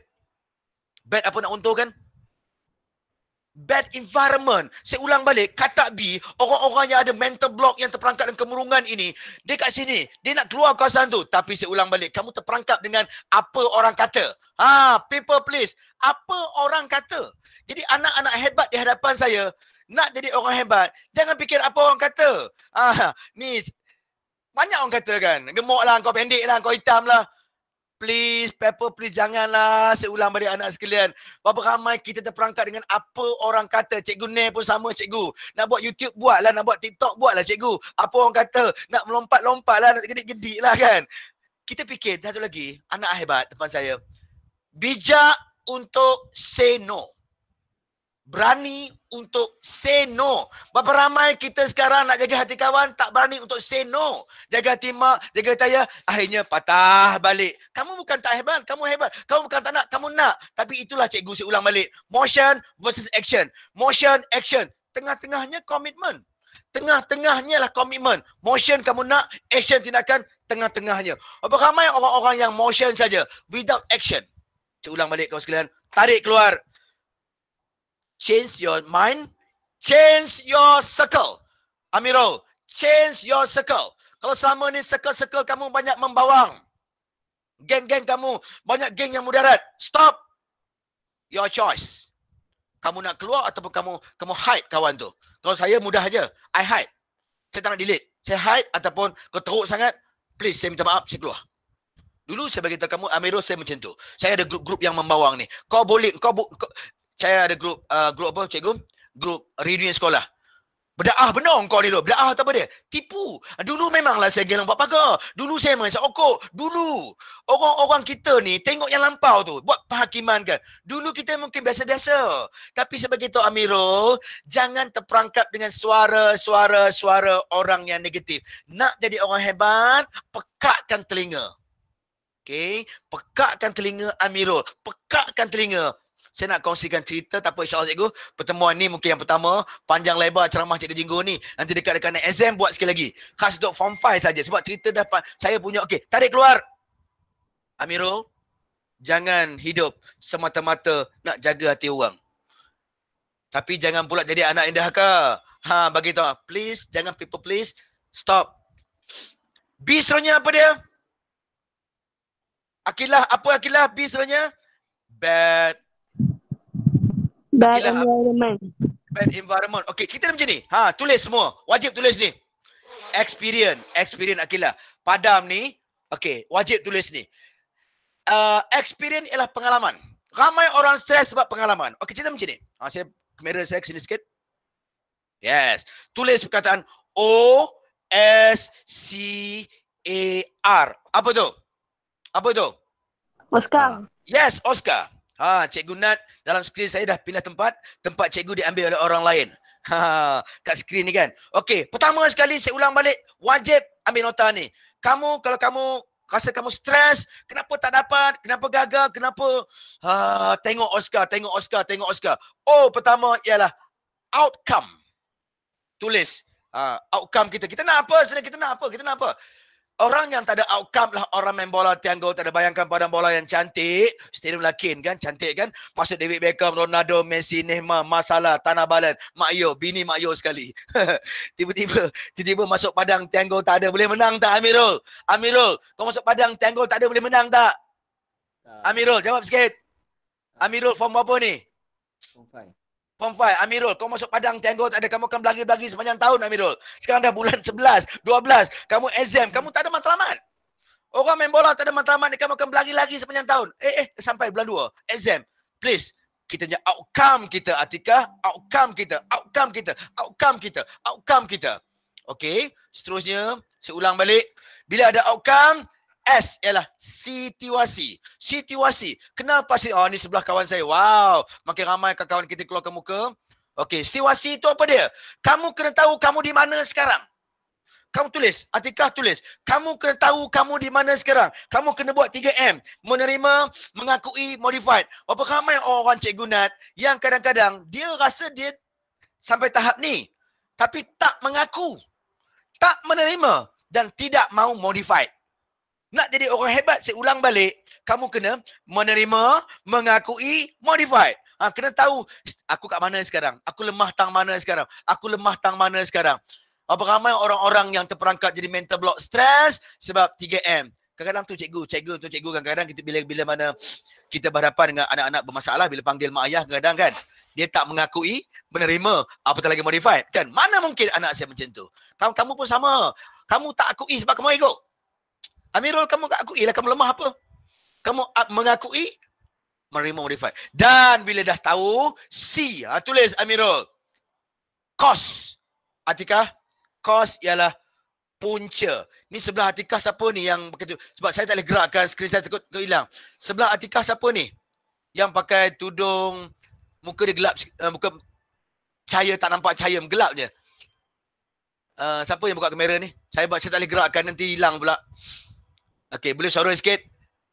Bet apa nak untung kan? bad environment. Saya ulang balik, kata B, orang-orang yang ada mental block yang terperangkap dengan kemurungan ini, dia kat sini, dia nak keluar kawasan tu. Tapi saya ulang balik, kamu terperangkap dengan apa orang kata. Ha, people please, apa orang kata. Jadi anak-anak hebat di hadapan saya, nak jadi orang hebat, jangan fikir apa orang kata. Ha, ni, banyak orang kata kan, gemuk lah, kau pendek lah, kau hitam lah please Pepper please janganlah saya ulang balik anak sekalian. Berapa ramai kita terperangkap dengan apa orang kata. Cikgu Nair pun sama cikgu. Nak buat YouTube buatlah, nak buat TikTok buatlah cikgu. Apa orang kata, nak melompat-lompatlah, nak gedik-gedik lah kan. Kita fikir satu lagi, anak hebat depan saya. Bijak untuk say no. Uh, berani untuk say no. Berapa ramai kita sekarang nak jaga hati kawan tak berani untuk say no. Jaga hati mak, jaga hati ayah, akhirnya patah balik. Kamu bukan tak hebat, kamu hebat. Kamu bukan tak nak, kamu nak. Tapi itulah cikgu saya ulang balik. Motion versus action. Motion, action. Tengah-tengahnya komitmen. Tengah-tengahnya lah komitmen. Motion kamu nak, action tindakan tengah-tengahnya. Berapa ramai orang-orang yang motion saja without action. Saya ulang balik kau sekalian. Tarik keluar change your mind, change your circle. Amirul, change your circle. Kalau selama ni circle-circle kamu banyak membawang. Geng-geng kamu, banyak geng yang mudarat. Stop. Your choice. Kamu nak keluar ataupun kamu kamu hide kawan tu. Kalau saya mudah aja, I hide. Saya tak nak delete. Saya hide ataupun kau teruk sangat, please saya minta maaf, saya keluar. Dulu saya bagi kamu Amirul saya macam tu. Saya ada grup-grup yang membawang ni. Kau boleh kau, kau saya ada grup uh, grup apa cikgu? Grup reunion sekolah. Berdaah benar kau ni tu. Berdaah atau apa dia? Tipu. Dulu memanglah saya gelang buat pagar. Dulu saya memang saya okok. Dulu orang-orang kita ni tengok yang lampau tu. Buat perhakiman kan. Dulu kita mungkin biasa-biasa. Tapi sebagai tu Amirul, jangan terperangkap dengan suara-suara-suara orang yang negatif. Nak jadi orang hebat, pekatkan telinga. Okay. Pekatkan telinga Amiro Pekatkan telinga saya nak kongsikan cerita tak apa insyaallah cikgu pertemuan ni mungkin yang pertama panjang lebar ceramah cikgu jinggo ni nanti dekat-dekat nak exam buat sekali lagi khas untuk form 5 saja sebab cerita dapat saya punya okey tarik keluar Amirul jangan hidup semata-mata nak jaga hati orang tapi jangan pula jadi anak indah ke ha bagi tahu please jangan people please stop B apa dia Akilah apa akilah B Bad Bad okay, environment. Bad environment. Okay, cerita macam ni. Ha, tulis semua. Wajib tulis ni. Experience. Experience Akila. Padam ni. Okay, wajib tulis ni. Uh, experience ialah pengalaman. Ramai orang stres sebab pengalaman. Okay, cerita macam ni. Ha, saya, kamera saya sini sikit. Yes. Tulis perkataan O S C A R. Apa tu? Apa tu? Oscar. Uh, yes, Oscar. Ha, cikgu Nat dalam skrin saya dah pindah tempat. Tempat cikgu diambil oleh orang lain. Ha, kat skrin ni kan. Okey, pertama sekali saya ulang balik. Wajib ambil nota ni. Kamu, kalau kamu rasa kamu stres, kenapa tak dapat, kenapa gagal, kenapa ha, tengok Oscar, tengok Oscar, tengok Oscar. Oh, pertama ialah outcome. Tulis. Ha, outcome kita. Kita nak apa sebenarnya? Kita nak apa? Kita nak apa? Kita nak apa? Orang yang tak ada outcome lah orang main bola tiang tak ada bayangkan padang bola yang cantik. Stadium Lakin kan, cantik kan. Masuk David Beckham, Ronaldo, Messi, Neymar, Masalah, Tanah Balan, Mak Bini Mak sekali. tiba-tiba, tiba-tiba masuk padang tiang tak ada. Boleh menang tak Amirul? Amirul, kau masuk padang tiang tak ada boleh menang tak? Amirul, jawab sikit. Amirul, form apa ni? Form Form 5, Amirul, kau masuk padang tiangga tak ada. Kamu akan berlari-berlari sepanjang tahun, Amirul. Sekarang dah bulan 11, 12. Kamu exam, kamu tak ada matlamat. Orang main bola tak ada matlamat ni, kamu akan berlari-lari sepanjang tahun. Eh, eh, sampai bulan 2. Exam. Please. Kita punya outcome kita, Atika. Outcome kita. Outcome kita. Outcome kita. Outcome kita. Okay. Seterusnya, saya ulang balik. Bila ada outcome, S ialah situasi. Situasi. Kenapa sih? Oh, ni sebelah kawan saya. Wow. Makin ramai kawan kita keluarkan muka. Okey, situasi itu apa dia? Kamu kena tahu kamu di mana sekarang. Kamu tulis. Atikah tulis. Kamu kena tahu kamu di mana sekarang. Kamu kena buat 3M. Menerima, mengakui, modified. Berapa ramai orang cikgu Nat yang kadang-kadang dia rasa dia sampai tahap ni. Tapi tak mengaku. Tak menerima dan tidak mau modified. Nak jadi orang hebat, saya ulang balik. Kamu kena menerima, mengakui, modify. Ha, kena tahu aku kat mana sekarang. Aku lemah tang mana sekarang. Aku lemah tang mana sekarang. Apa ramai orang-orang yang terperangkap jadi mental block stress sebab 3M. Kadang-kadang tu cikgu, cikgu tu cikgu kadang-kadang kita bila bila mana kita berhadapan dengan anak-anak bermasalah bila panggil mak ayah kadang-kadang kan dia tak mengakui, menerima, apatah lagi modify kan. Mana mungkin anak saya macam tu. Kamu kamu pun sama. Kamu tak akui sebab kamu ego. Amirul kamu tak akui lah kamu lemah apa? Kamu mengakui menerima modify. Dan bila dah tahu C ha, tulis Amirul. Cos. Atika cos ialah punca. Ni sebelah Atika siapa ni yang begitu sebab saya tak boleh gerakkan skrin saya takut hilang. Sebelah Atika siapa ni? Yang pakai tudung muka dia gelap uh, muka cahaya tak nampak cahaya gelapnya. Uh, eh, siapa yang buka kamera ni? Saya buat saya tak boleh gerakkan nanti hilang pula. Okay, boleh suara sikit?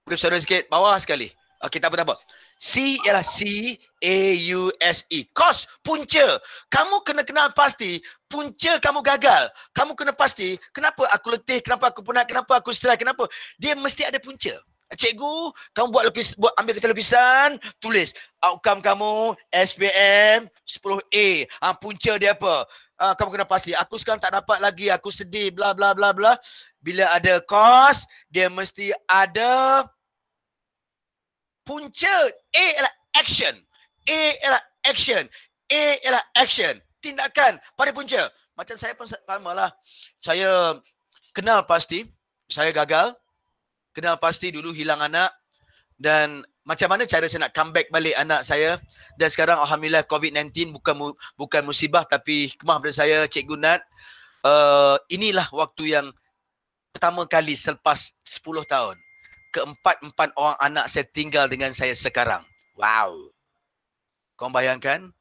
Boleh suara sikit bawah sekali. Okay, tak apa apa. C ialah C A U S E. Kos punca. Kamu kena kenal pasti punca kamu gagal. Kamu kena pasti kenapa aku letih, kenapa aku penat, kenapa aku stres, kenapa? Dia mesti ada punca cikgu kamu buat lukis buat ambil kertas lukisan tulis outcome kamu SPM 10A ha, punca dia apa ha, kamu kena pasti aku sekarang tak dapat lagi aku sedih bla bla bla bla bila ada course dia mesti ada punca A ialah action A ialah action A ialah action tindakan pada punca macam saya pun sama lah saya kenal pasti saya gagal kenal pasti dulu hilang anak dan macam mana cara saya nak comeback balik anak saya dan sekarang alhamdulillah COVID-19 bukan bukan musibah tapi kemah pada saya Cik Gunat Uh, inilah waktu yang pertama kali selepas 10 tahun keempat-empat orang anak saya tinggal dengan saya sekarang. Wow. Kau bayangkan?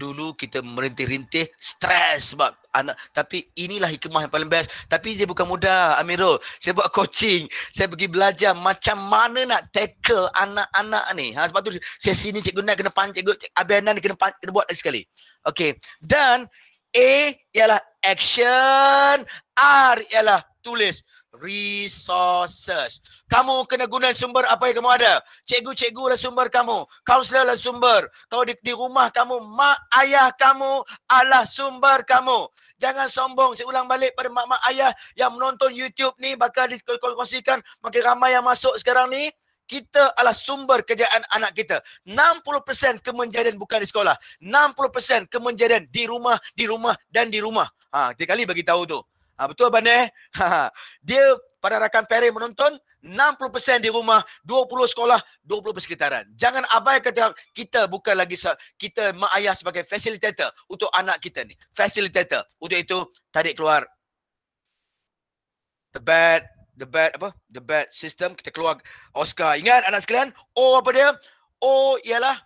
dulu kita merintih-rintih stres sebab anak tapi inilah hikmah yang paling best tapi dia bukan mudah Amirul saya buat coaching saya pergi belajar macam mana nak tackle anak-anak ni ha sebab tu sesi ni cikgu Nan kena pancing cikgu Abenan kena pan, kena buat lagi sekali okey dan A ialah action R ialah tulis resources. Kamu kena guna sumber apa yang kamu ada. Cikgu-cikgu lah sumber kamu. Kaunselor lah sumber. Kalau di, di rumah kamu, mak ayah kamu adalah sumber kamu. Jangan sombong. Saya ulang balik pada mak-mak ayah yang menonton YouTube ni bakal dikongsikan makin ramai yang masuk sekarang ni. Kita adalah sumber kerjaan anak kita. 60% kemenjadian bukan di sekolah. 60% kemenjadian di rumah, di rumah dan di rumah. Ha, tiap kali bagi tahu tu. Ha, betul abang eh? dia pada rakan Perry menonton 60% di rumah, 20 sekolah, 20 persekitaran. Jangan abai kata kita bukan lagi kita mak ayah sebagai facilitator untuk anak kita ni. Facilitator. Untuk itu tarik keluar the bad the bad apa? The bad system kita keluar Oscar. Ingat anak sekalian, Oh apa dia? Oh ialah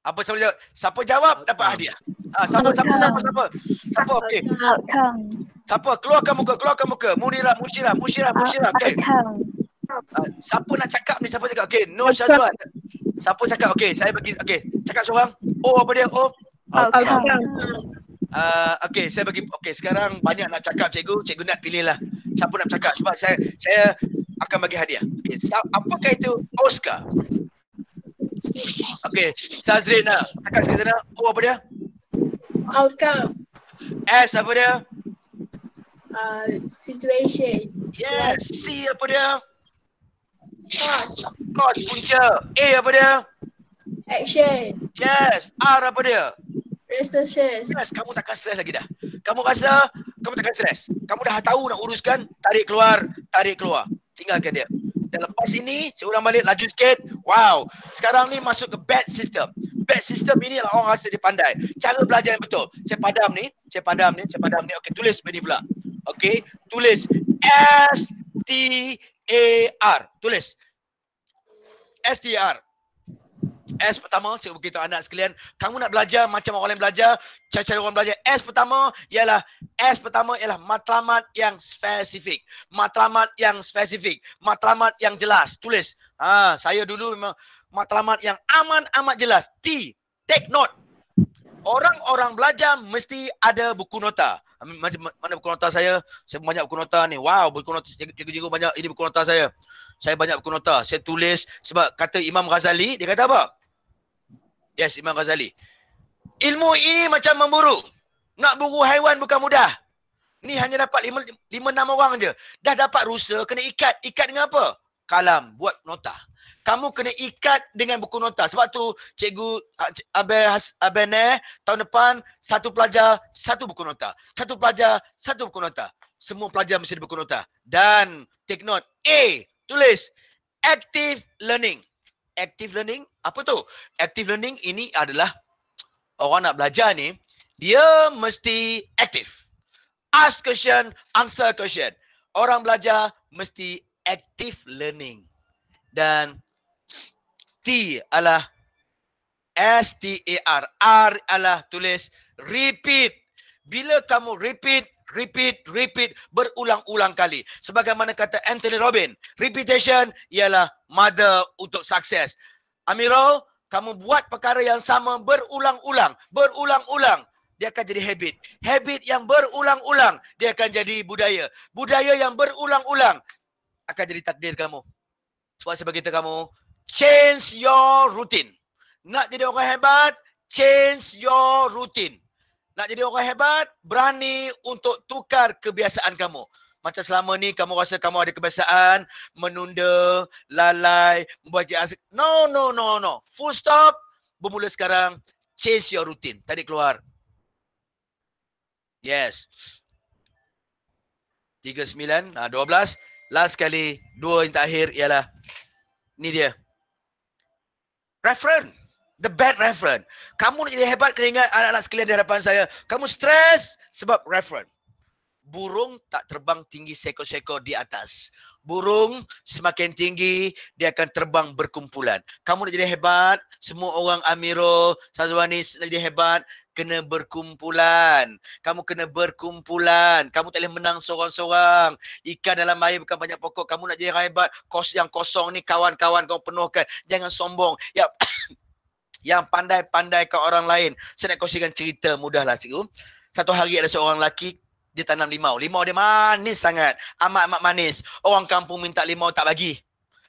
apa siapa jawab? Siapa jawab dapat hadiah. Ha, siapa, siapa, siapa, siapa? Siapa, okey. Siapa, keluarkan muka, keluarkan muka. Munira, Mushira, Mushira, Mushira, okey. Ha, siapa nak cakap ni, siapa cakap? Okey, Nur Shazwan. Siapa cakap? Okey, saya bagi, okey. Cakap seorang. Oh, apa dia? Oh. Okay. Uh, okey, saya bagi, okey. Sekarang banyak nak cakap cikgu. Cikgu nak pilih lah. Siapa nak cakap? Sebab saya, saya akan bagi hadiah. Okey, apakah itu Oscar? Okay, Sazrin nak ah, cakap sikit sana. O apa dia? Outcome. S apa dia? Uh, situation. Yes, C apa dia? Cause. Cause punca. A apa dia? Action. Yes, R apa dia? Researches. Yes, kamu takkan stres lagi dah. Kamu rasa kamu takkan stres. Kamu dah tahu nak uruskan, tarik keluar, tarik keluar. Tinggalkan dia. Dan lepas ini, saya ulang balik laju sikit. Wow. Sekarang ni masuk ke bad system. Bad system ini lah orang rasa dia pandai. Cara belajar yang betul. Saya padam ni. Saya padam ni. Saya padam ni. Okey, tulis begini pula. Okey. Tulis. S-T-A-R. Tulis. S-T-A-R. S pertama, saya begitu anak sekalian, kamu nak belajar macam orang lain belajar, cara-cara orang belajar. S pertama ialah S pertama ialah matlamat yang spesifik. Matlamat yang spesifik, matlamat yang jelas, tulis. Ha, saya dulu memang matlamat yang aman amat jelas. T, take note. Orang-orang belajar mesti ada buku nota. mana buku nota saya? Saya banyak buku nota ni. Wow, buku nota jigo-jigo banyak ini buku nota saya. Saya banyak buku nota. Saya tulis sebab kata Imam Ghazali dia kata apa? Yes, Imam Ghazali. Ilmu ini macam memburu. Nak buru haiwan bukan mudah. Ni hanya dapat lima, lima enam orang je. Dah dapat rusa, kena ikat. Ikat dengan apa? Kalam, buat nota. Kamu kena ikat dengan buku nota. Sebab tu cikgu ah, neh tahun depan satu pelajar, satu buku nota. Satu pelajar, satu buku nota. Semua pelajar mesti ada buku nota. Dan take note. A, tulis. Active learning active learning apa tu active learning ini adalah orang nak belajar ni dia mesti aktif ask question answer question orang belajar mesti active learning dan T adalah S T A R R adalah tulis repeat bila kamu repeat repeat, repeat, berulang-ulang kali. Sebagaimana kata Anthony Robin, repetition ialah mother untuk sukses. Amirul, kamu buat perkara yang sama berulang-ulang, berulang-ulang. Dia akan jadi habit. Habit yang berulang-ulang, dia akan jadi budaya. Budaya yang berulang-ulang, akan jadi takdir kamu. Sebab saya beritahu kamu, change your routine. Nak jadi orang hebat, change your routine nak jadi orang hebat, berani untuk tukar kebiasaan kamu. Macam selama ni kamu rasa kamu ada kebiasaan menunda, lalai, membagi asyik. No, no, no, no. Full stop. Bermula sekarang. Chase your routine. Tadi keluar. Yes. 39, 12. Ah, Last kali dua yang terakhir ialah ni dia. Reference. The bad reference. Kamu nak jadi hebat kena ingat anak-anak sekalian di hadapan saya. Kamu stres sebab reference. Burung tak terbang tinggi seko-seko di atas. Burung semakin tinggi, dia akan terbang berkumpulan. Kamu nak jadi hebat, semua orang Amiro, Sazwani nak jadi hebat, kena berkumpulan. Kamu kena berkumpulan. Kamu tak boleh menang seorang-seorang. Ikan dalam air bukan banyak pokok. Kamu nak jadi hebat, kos yang kosong ni kawan-kawan kau penuhkan. Jangan sombong. Ya, yang pandai-pandai ke orang lain. Saya nak kongsikan cerita mudahlah cikgu. Satu hari ada seorang lelaki dia tanam limau. Limau dia manis sangat. Amat-amat manis. Orang kampung minta limau tak bagi.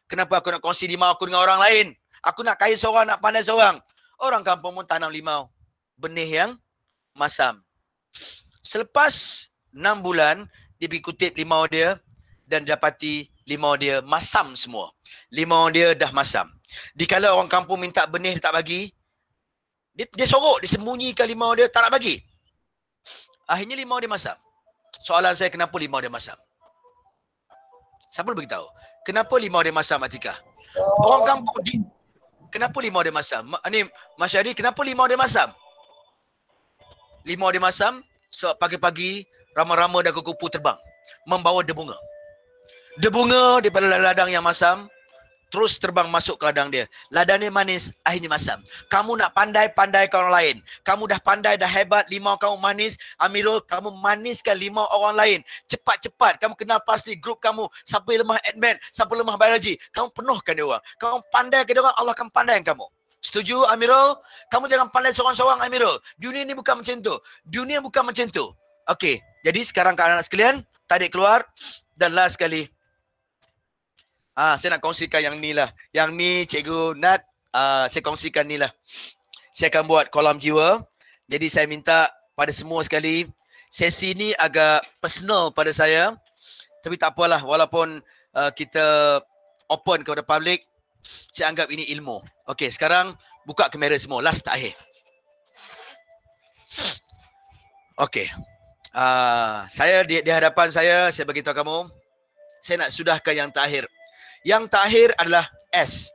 Kenapa aku nak kongsi limau aku dengan orang lain? Aku nak kaya seorang, nak pandai seorang. Orang kampung pun tanam limau. Benih yang masam. Selepas enam bulan, dia pergi kutip limau dia dan dapati limau dia masam semua. Limau dia dah masam. Dikala orang kampung minta benih tak bagi. Dia, dia sorok, dia sembunyikan limau dia, tak nak bagi. Akhirnya limau dia masam. Soalan saya kenapa limau dia masam? Siapa beritahu? Kenapa limau dia masam Matika Orang kampung di Kenapa limau dia masam? Ma, ni Masyari, kenapa limau dia masam? Limau dia masam sebab so pagi-pagi ramai-ramai dah kupu terbang membawa debunga. Debunga daripada ladang yang masam terus terbang masuk ke ladang dia. Ladang dia manis, akhirnya masam. Kamu nak pandai-pandai kau orang lain. Kamu dah pandai, dah hebat, limau kamu manis. Amirul, kamu maniskan limau orang lain. Cepat-cepat, kamu kenal pasti grup kamu. Siapa lemah admin, siapa lemah biologi. Kamu penuhkan dia orang. Kamu pandai ke dia orang, Allah akan pandai kamu. Setuju Amirul? Kamu jangan pandai seorang-seorang Amirul. Dunia ni bukan macam tu. Dunia bukan macam tu. Okey, jadi sekarang ke anak-anak sekalian, tarik keluar dan last sekali Ah, saya nak kongsikan yang ni lah. Yang ni cikgu Nat, ah, saya kongsikan ni lah. Saya akan buat kolam jiwa. Jadi saya minta pada semua sekali, sesi ni agak personal pada saya. Tapi tak apalah, walaupun uh, kita open kepada public, saya anggap ini ilmu. Okey, sekarang buka kamera semua. Last tak akhir. Okey. Uh, saya di, di hadapan saya, saya bagi kamu, saya nak sudahkan yang terakhir. Yang terakhir adalah S.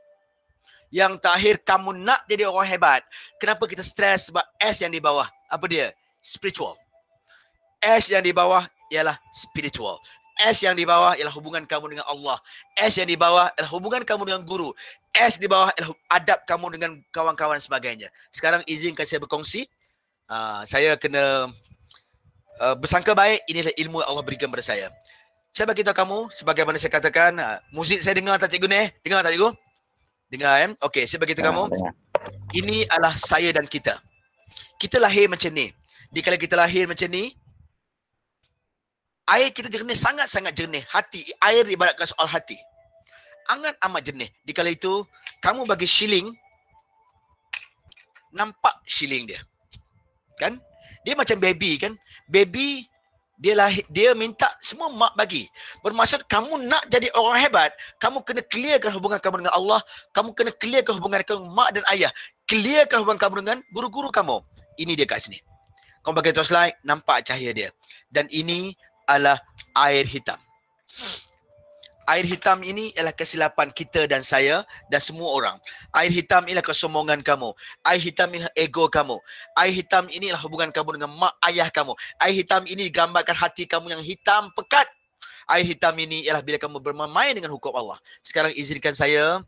Yang terakhir kamu nak jadi orang hebat. Kenapa kita stres sebab S yang di bawah? Apa dia? Spiritual. S yang di bawah ialah spiritual. S yang di bawah ialah hubungan kamu dengan Allah. S yang di bawah ialah hubungan kamu dengan guru. S di bawah ialah adab kamu dengan kawan-kawan sebagainya. Sekarang izinkan saya berkongsi. Uh, saya kena uh, bersangka baik inilah ilmu Allah berikan kepada saya saya bagi tahu kamu sebagaimana saya katakan uh, muzik saya dengar tak cikgu ni eh? dengar tak cikgu dengar eh okey saya bagi tahu kamu ini adalah saya dan kita kita lahir macam ni di kala kita lahir macam ni air kita jernih sangat-sangat jernih hati air ibaratkan soal hati sangat amat jernih di kala itu kamu bagi shilling nampak shilling dia kan dia macam baby kan baby dia lahir, dia minta semua mak bagi. Bermaksud kamu nak jadi orang hebat, kamu kena clearkan hubungan kamu dengan Allah, kamu kena clearkan hubungan kamu dengan mak dan ayah, clearkan hubungan kamu dengan guru-guru kamu. Ini dia kat sini. Kau bagi terus like, nampak cahaya dia. Dan ini adalah air hitam. Hmm air hitam ini ialah kesilapan kita dan saya dan semua orang. Air hitam ialah kesombongan kamu. Air hitam ialah ego kamu. Air hitam ini inilah hubungan kamu dengan mak ayah kamu. Air hitam ini gambarkan hati kamu yang hitam pekat. Air hitam ini ialah bila kamu bermain dengan hukum Allah. Sekarang izinkan saya,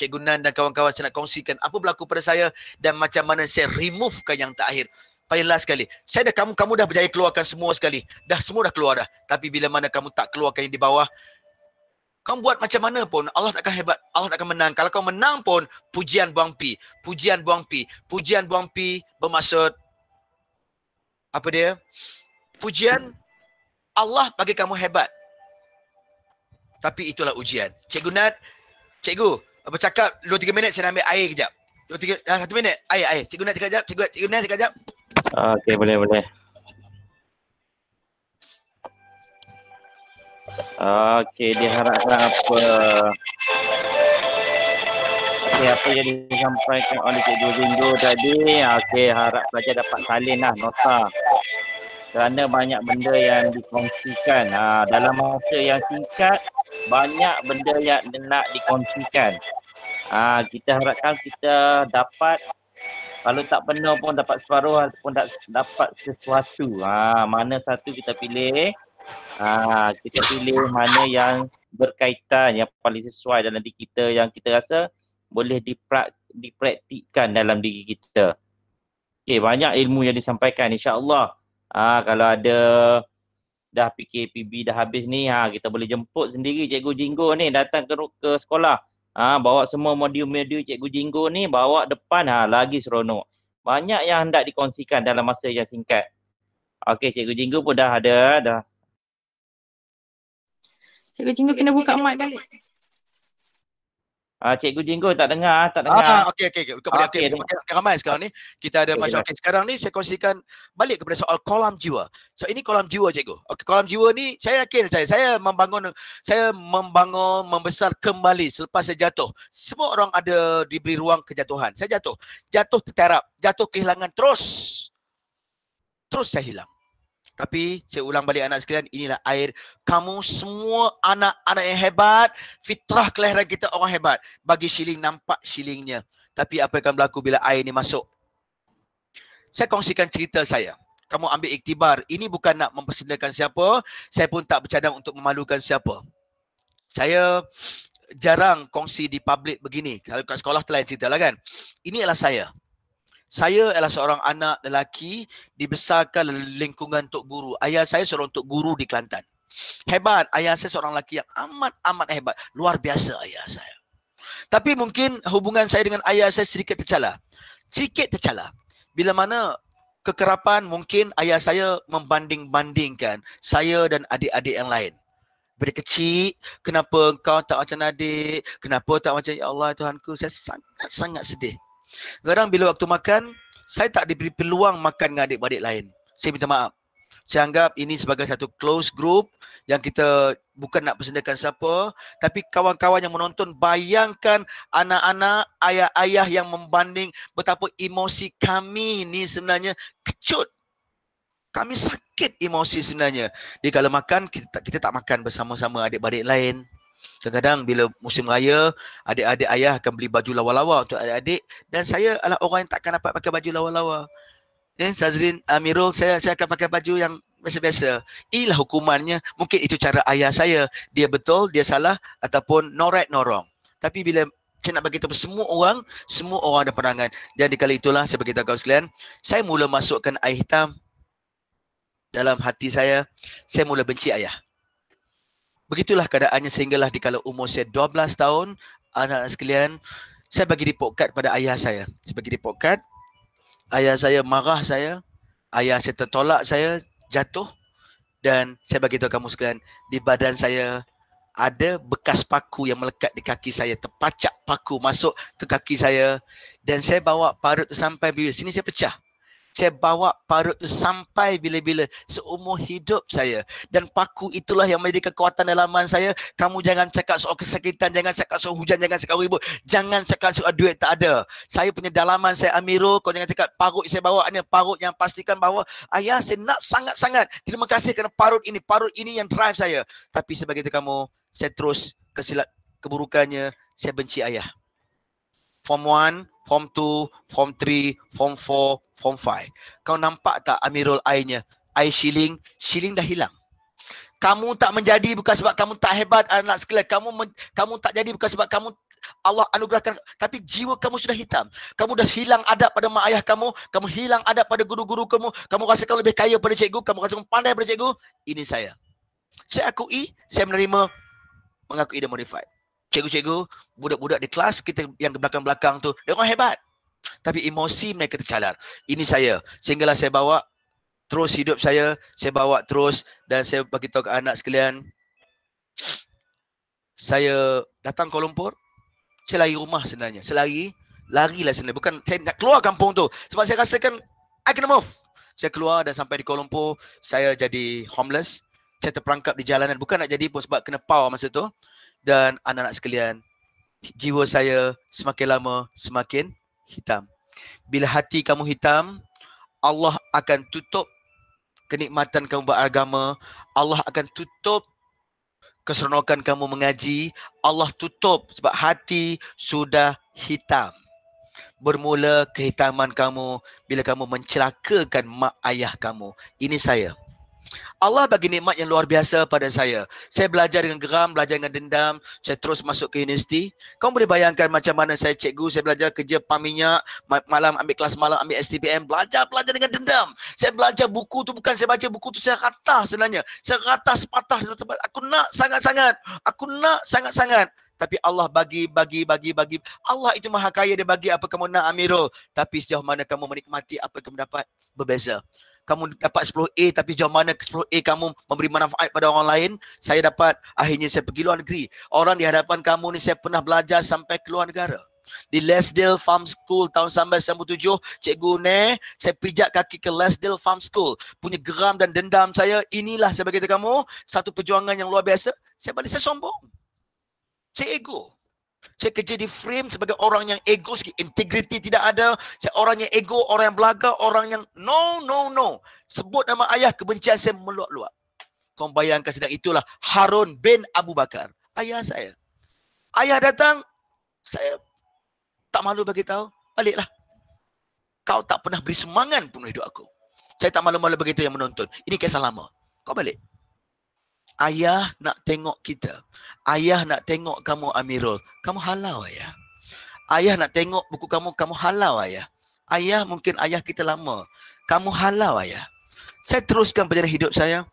Cikgu Nan dan kawan-kawan saya nak kongsikan apa berlaku pada saya dan macam mana saya removekan yang terakhir. Paling last sekali. Saya dah kamu kamu dah berjaya keluarkan semua sekali. Dah semua dah keluar dah. Tapi bila mana kamu tak keluarkan yang di bawah, kau buat macam mana pun Allah takkan hebat, Allah takkan menang. Kalau kau menang pun pujian buang pi, pujian buang pi, pujian buang pi bermaksud apa dia? Pujian Allah bagi kamu hebat. Tapi itulah ujian. Cikgu Nat, cikgu bercakap 2 3 minit saya nak ambil air kejap. 2 3 1 minit. Air air. Cikgu Nat cakap kejap, cikgu Nat cakap kejap. Ah, okey boleh boleh. Okey, diharapkan apa? Okey, apa yang disampaikan oleh Cikgu Rindu tadi? Okey, harap pelajar dapat salinlah nota. Kerana banyak benda yang dikongsikan. Ha, dalam masa yang singkat, banyak benda yang nak dikongsikan. Ha, kita harapkan kita dapat kalau tak penuh pun dapat separuh ataupun dapat sesuatu. Ha, mana satu kita pilih. Ah, kita pilih mana yang berkaitan yang paling sesuai dalam diri kita yang kita rasa boleh diprak, dipraktikkan dalam diri kita. Okey, banyak ilmu yang disampaikan insya-Allah. Ah, kalau ada dah PKPB dah habis ni, ha kita boleh jemput sendiri Cikgu Jinggo ni datang ke ke sekolah. Ah, bawa semua modul-modul Cikgu Jinggo ni bawa depan ha lagi seronok. Banyak yang hendak dikongsikan dalam masa yang singkat. Okey, Cikgu Jinggo pun dah ada dah Cikgu Jinggo kena buka mic balik. Ah cikgu Jinggo tak dengar, ah, tak dengar. Ah okey okey okey. Okey, okay, okay. ramai sekarang ni. Kita ada okay, masyarakat okay. sekarang ni saya kongsikan balik kepada soal kolam jiwa. So ini kolam jiwa cikgu. Okey, kolam jiwa ni saya yakin saya saya membangun saya membangun membesar kembali selepas saya jatuh. Semua orang ada diberi ruang kejatuhan. Saya jatuh. Jatuh terterap, jatuh kehilangan terus. Terus saya hilang. Tapi saya ulang balik anak sekalian, inilah air kamu semua anak-anak yang hebat, fitrah kelahiran kita orang hebat. Bagi siling nampak silingnya. Tapi apa yang akan berlaku bila air ini masuk? Saya kongsikan cerita saya. Kamu ambil iktibar. Ini bukan nak mempersendakan siapa. Saya pun tak bercadang untuk memalukan siapa. Saya jarang kongsi di publik begini. Kalau kat sekolah telah cerita lah kan. Ini adalah saya saya adalah seorang anak lelaki dibesarkan dalam lingkungan Tok Guru. Ayah saya seorang Tok Guru di Kelantan. Hebat. Ayah saya seorang lelaki yang amat-amat hebat. Luar biasa ayah saya. Tapi mungkin hubungan saya dengan ayah saya sedikit tercala. Sedikit tercala. Bila mana kekerapan mungkin ayah saya membanding-bandingkan saya dan adik-adik yang lain. Dari kecil, kenapa kau tak macam adik? Kenapa tak macam Ya Allah Tuhanku? Saya sangat-sangat sedih. Kadang bila waktu makan, saya tak diberi peluang makan dengan adik-adik lain. Saya minta maaf. Saya anggap ini sebagai satu close group yang kita bukan nak persendakan siapa. Tapi kawan-kawan yang menonton, bayangkan anak-anak, ayah-ayah yang membanding betapa emosi kami ni sebenarnya kecut. Kami sakit emosi sebenarnya. Jadi kalau makan, kita tak, kita tak makan bersama-sama adik-adik lain. Kadang-kadang bila musim raya, adik-adik ayah akan beli baju lawa-lawa untuk adik-adik dan saya adalah orang yang takkan dapat pakai baju lawa-lawa. Ya, eh, Sazrin Amirul, saya saya akan pakai baju yang biasa-biasa. Inilah hukumannya. Mungkin itu cara ayah saya. Dia betul, dia salah ataupun no right, no wrong. Tapi bila saya nak beritahu semua orang, semua orang ada pandangan. Jadi kali itulah saya beritahu kau sekalian, saya mula masukkan air hitam dalam hati saya. Saya mula benci ayah. Begitulah keadaannya sehinggalah di kalau umur saya 12 tahun, anak-anak sekalian, saya bagi report card pada ayah saya. Saya bagi report card. Ayah saya marah saya. Ayah saya tertolak saya, jatuh. Dan saya bagi tahu kamu sekalian, di badan saya ada bekas paku yang melekat di kaki saya. Terpacak paku masuk ke kaki saya. Dan saya bawa parut sampai bila. Sini saya pecah saya bawa parut itu sampai bila-bila seumur hidup saya dan paku itulah yang menjadi kekuatan dalaman saya kamu jangan cakap soal kesakitan jangan cakap soal hujan jangan cakap ribut jangan cakap soal duit tak ada saya punya dalaman saya Amirul kau jangan cakap parut saya bawa ni parut yang pastikan bahawa ayah saya nak sangat-sangat terima kasih kerana parut ini parut ini yang drive saya tapi sebagai kamu saya terus kesilap keburukannya saya benci ayah form 1 form 2 form 3 form 4 form 5. Kau nampak tak Amirul Ainya? Ai Shiling, Shiling dah hilang. Kamu tak menjadi bukan sebab kamu tak hebat anak sekolah. Kamu men, kamu tak jadi bukan sebab kamu Allah anugerahkan tapi jiwa kamu sudah hitam. Kamu dah hilang adab pada mak ayah kamu, kamu hilang adab pada guru-guru kamu, kamu rasa kamu lebih kaya pada cikgu, kamu rasa kamu pandai pada cikgu. Ini saya. Saya akui, saya menerima mengakui dan modified. Cikgu-cikgu, budak-budak di kelas kita yang belakang-belakang tu, dia orang hebat. Tapi emosi mereka tercalar. Ini saya. Sehinggalah saya bawa terus hidup saya. Saya bawa terus dan saya beritahu ke anak sekalian. Saya datang Kuala Lumpur. Saya lari rumah sebenarnya. Saya lari. lah sebenarnya. Bukan saya nak keluar kampung tu. Sebab saya rasakan I can move. Saya keluar dan sampai di Kuala Lumpur. Saya jadi homeless. Saya terperangkap di jalanan. Bukan nak jadi pun sebab kena power masa tu. Dan anak-anak sekalian. Jiwa saya semakin lama semakin hitam. Bila hati kamu hitam, Allah akan tutup kenikmatan kamu beragama, Allah akan tutup keseronokan kamu mengaji, Allah tutup sebab hati sudah hitam. Bermula kehitaman kamu bila kamu mencelakakan mak ayah kamu. Ini saya. Allah bagi nikmat yang luar biasa pada saya. Saya belajar dengan geram, belajar dengan dendam. Saya terus masuk ke universiti. Kau boleh bayangkan macam mana saya cikgu, saya belajar kerja pam minyak. Malam ambil kelas malam, ambil STPM. Belajar, belajar dengan dendam. Saya belajar buku tu bukan saya baca buku tu, saya rata sebenarnya. Saya rata sepatah. Aku nak sangat-sangat. Aku nak sangat-sangat. Tapi Allah bagi, bagi, bagi, bagi. Allah itu maha kaya dia bagi apa kamu nak Amirul. Tapi sejauh mana kamu menikmati apa kamu dapat, berbeza kamu dapat 10A tapi sejauh mana 10A kamu memberi manfaat pada orang lain, saya dapat akhirnya saya pergi luar negeri. Orang di hadapan kamu ni saya pernah belajar sampai ke luar negara. Di Lesdale Farm School tahun 1997, Cikgu Ne, saya pijak kaki ke Lesdale Farm School. Punya geram dan dendam saya, inilah saya beritahu kamu, satu perjuangan yang luar biasa, saya balik saya sombong. Saya ego. Saya kerja di frame sebagai orang yang ego sikit. Integriti tidak ada. Saya orang yang ego, orang yang belaga, orang yang no, no, no. Sebut nama ayah, kebencian saya meluak-luak. Kau bayangkan sedang itulah Harun bin Abu Bakar. Ayah saya. Ayah datang, saya tak malu bagi tahu. Baliklah. Kau tak pernah beri semangat pun hidup aku. Saya tak malu-malu begitu yang menonton. Ini kisah lama. Kau balik. Ayah nak tengok kita. Ayah nak tengok kamu Amirul. Kamu halau ayah. Ayah nak tengok buku kamu, kamu halau ayah. Ayah mungkin ayah kita lama. Kamu halau ayah. Saya teruskan perjalanan hidup saya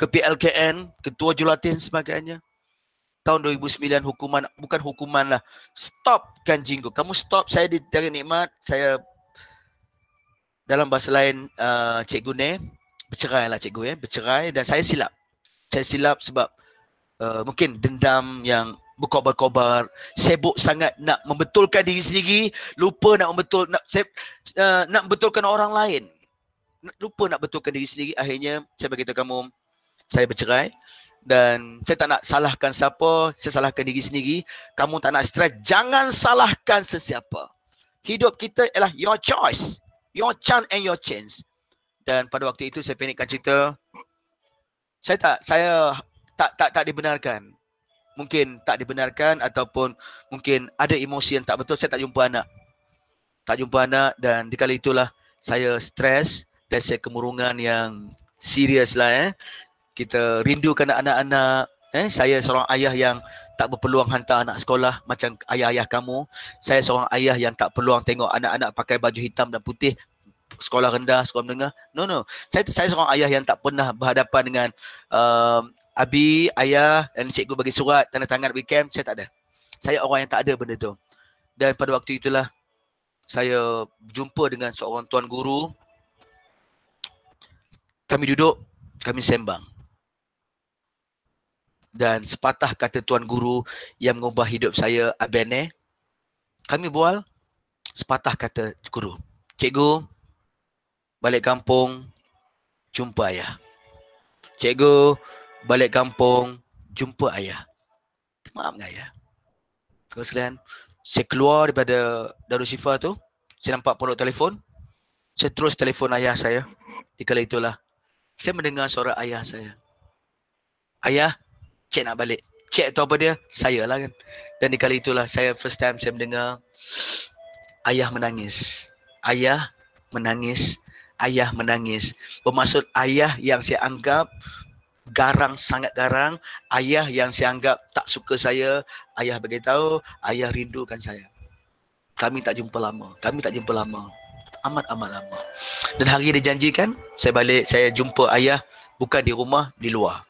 ke PLKN, ketua jurulatih sebagainya. Tahun 2009 hukuman, bukan hukuman lah. Stop kan jinggu. Kamu stop, saya ditarik nikmat. Saya dalam bahasa lain uh, cikgu ni, bercerai lah cikgu ya. Bercerai dan saya silap saya silap sebab uh, mungkin dendam yang berkobar-kobar, sibuk sangat nak membetulkan diri sendiri, lupa nak membetul nak uh, nak betulkan orang lain. Lupa nak betulkan diri sendiri, akhirnya saya beritahu kamu saya bercerai dan saya tak nak salahkan siapa, saya salahkan diri sendiri. Kamu tak nak stres, jangan salahkan sesiapa. Hidup kita ialah your choice, your chance and your chance. Dan pada waktu itu saya pendekkan cerita, saya tak saya tak tak tak dibenarkan mungkin tak dibenarkan ataupun mungkin ada emosi yang tak betul saya tak jumpa anak tak jumpa anak dan di kali itulah saya stres dan saya kemurungan yang serius lah eh kita rindukan anak-anak eh saya seorang ayah yang tak berpeluang hantar anak sekolah macam ayah-ayah kamu saya seorang ayah yang tak peluang tengok anak-anak pakai baju hitam dan putih sekolah rendah, sekolah menengah. No, no. Saya saya seorang ayah yang tak pernah berhadapan dengan uh, abi, ayah dan cikgu bagi surat, tanda tangan bagi camp, saya tak ada. Saya orang yang tak ada benda tu. Dan pada waktu itulah saya jumpa dengan seorang tuan guru. Kami duduk, kami sembang. Dan sepatah kata tuan guru yang mengubah hidup saya, Abene, kami bual sepatah kata guru. Cikgu, balik kampung jumpa ayah. Cikgu balik kampung jumpa ayah. Maaf dengan ayah. Kemudian saya keluar daripada Darul Syifa tu. Saya nampak pondok telefon. Saya terus telefon ayah saya. Di kala itulah. Saya mendengar suara ayah saya. Ayah, cik nak balik. Cik tahu apa dia? Saya lah kan. Dan di kala itulah saya first time saya mendengar ayah menangis. Ayah menangis ayah menangis. Bermaksud ayah yang saya anggap garang sangat garang, ayah yang saya anggap tak suka saya, ayah beritahu, ayah rindukan saya. Kami tak jumpa lama, kami tak jumpa lama. Amat amat lama. Dan hari dia janjikan, saya balik, saya jumpa ayah bukan di rumah, di luar.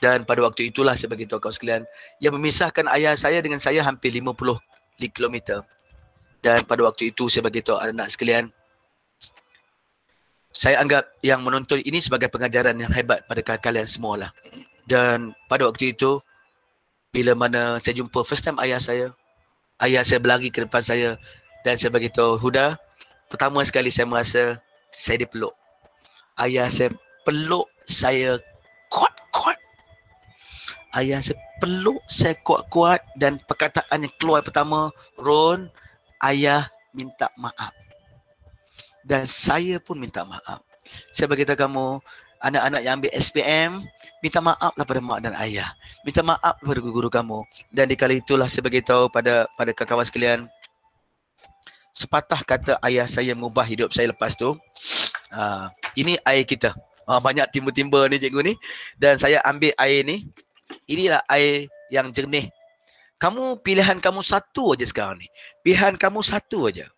Dan pada waktu itulah saya beritahu kau sekalian, yang memisahkan ayah saya dengan saya hampir 50 kilometer. Dan pada waktu itu saya beritahu anak-anak sekalian, saya anggap yang menonton ini sebagai pengajaran yang hebat pada kalian semualah. Dan pada waktu itu, bila mana saya jumpa first time ayah saya, ayah saya berlari ke depan saya dan saya beritahu, Huda, pertama sekali saya merasa saya dipeluk. Ayah saya peluk saya kuat-kuat. Ayah saya peluk saya kuat-kuat dan perkataan yang keluar pertama, Ron, ayah minta maaf dan saya pun minta maaf. Saya beritahu kamu, anak-anak yang ambil SPM, minta maaflah pada mak dan ayah. Minta maaf kepada guru-guru kamu. Dan di kali itulah saya beritahu pada pada kawan-kawan sekalian, sepatah kata ayah saya mengubah hidup saya lepas tu. Uh, ini air kita. Uh, banyak timba-timba ni cikgu ni. Dan saya ambil air ni. Inilah air yang jernih. Kamu pilihan kamu satu aja sekarang ni. Pilihan kamu satu aja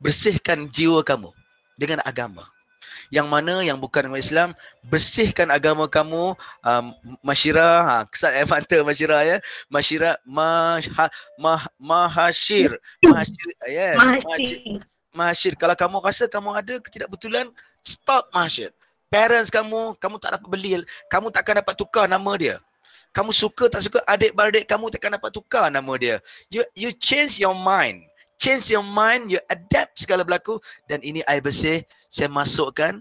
bersihkan jiwa kamu dengan agama. Yang mana yang bukan orang Islam, bersihkan agama kamu, um, Mashira, ha, kesat air mata Mashira ya. Mashira, ha, mah, mah, ah, mahashir. Mahashir, Kalau kamu rasa kamu ada ketidakbetulan, stop mahashir. Parents kamu, kamu tak dapat beli, kamu takkan dapat tukar nama dia. Kamu suka tak suka adik-beradik kamu takkan dapat tukar nama dia. You you change your mind change your mind, you adapt segala berlaku dan ini air bersih saya masukkan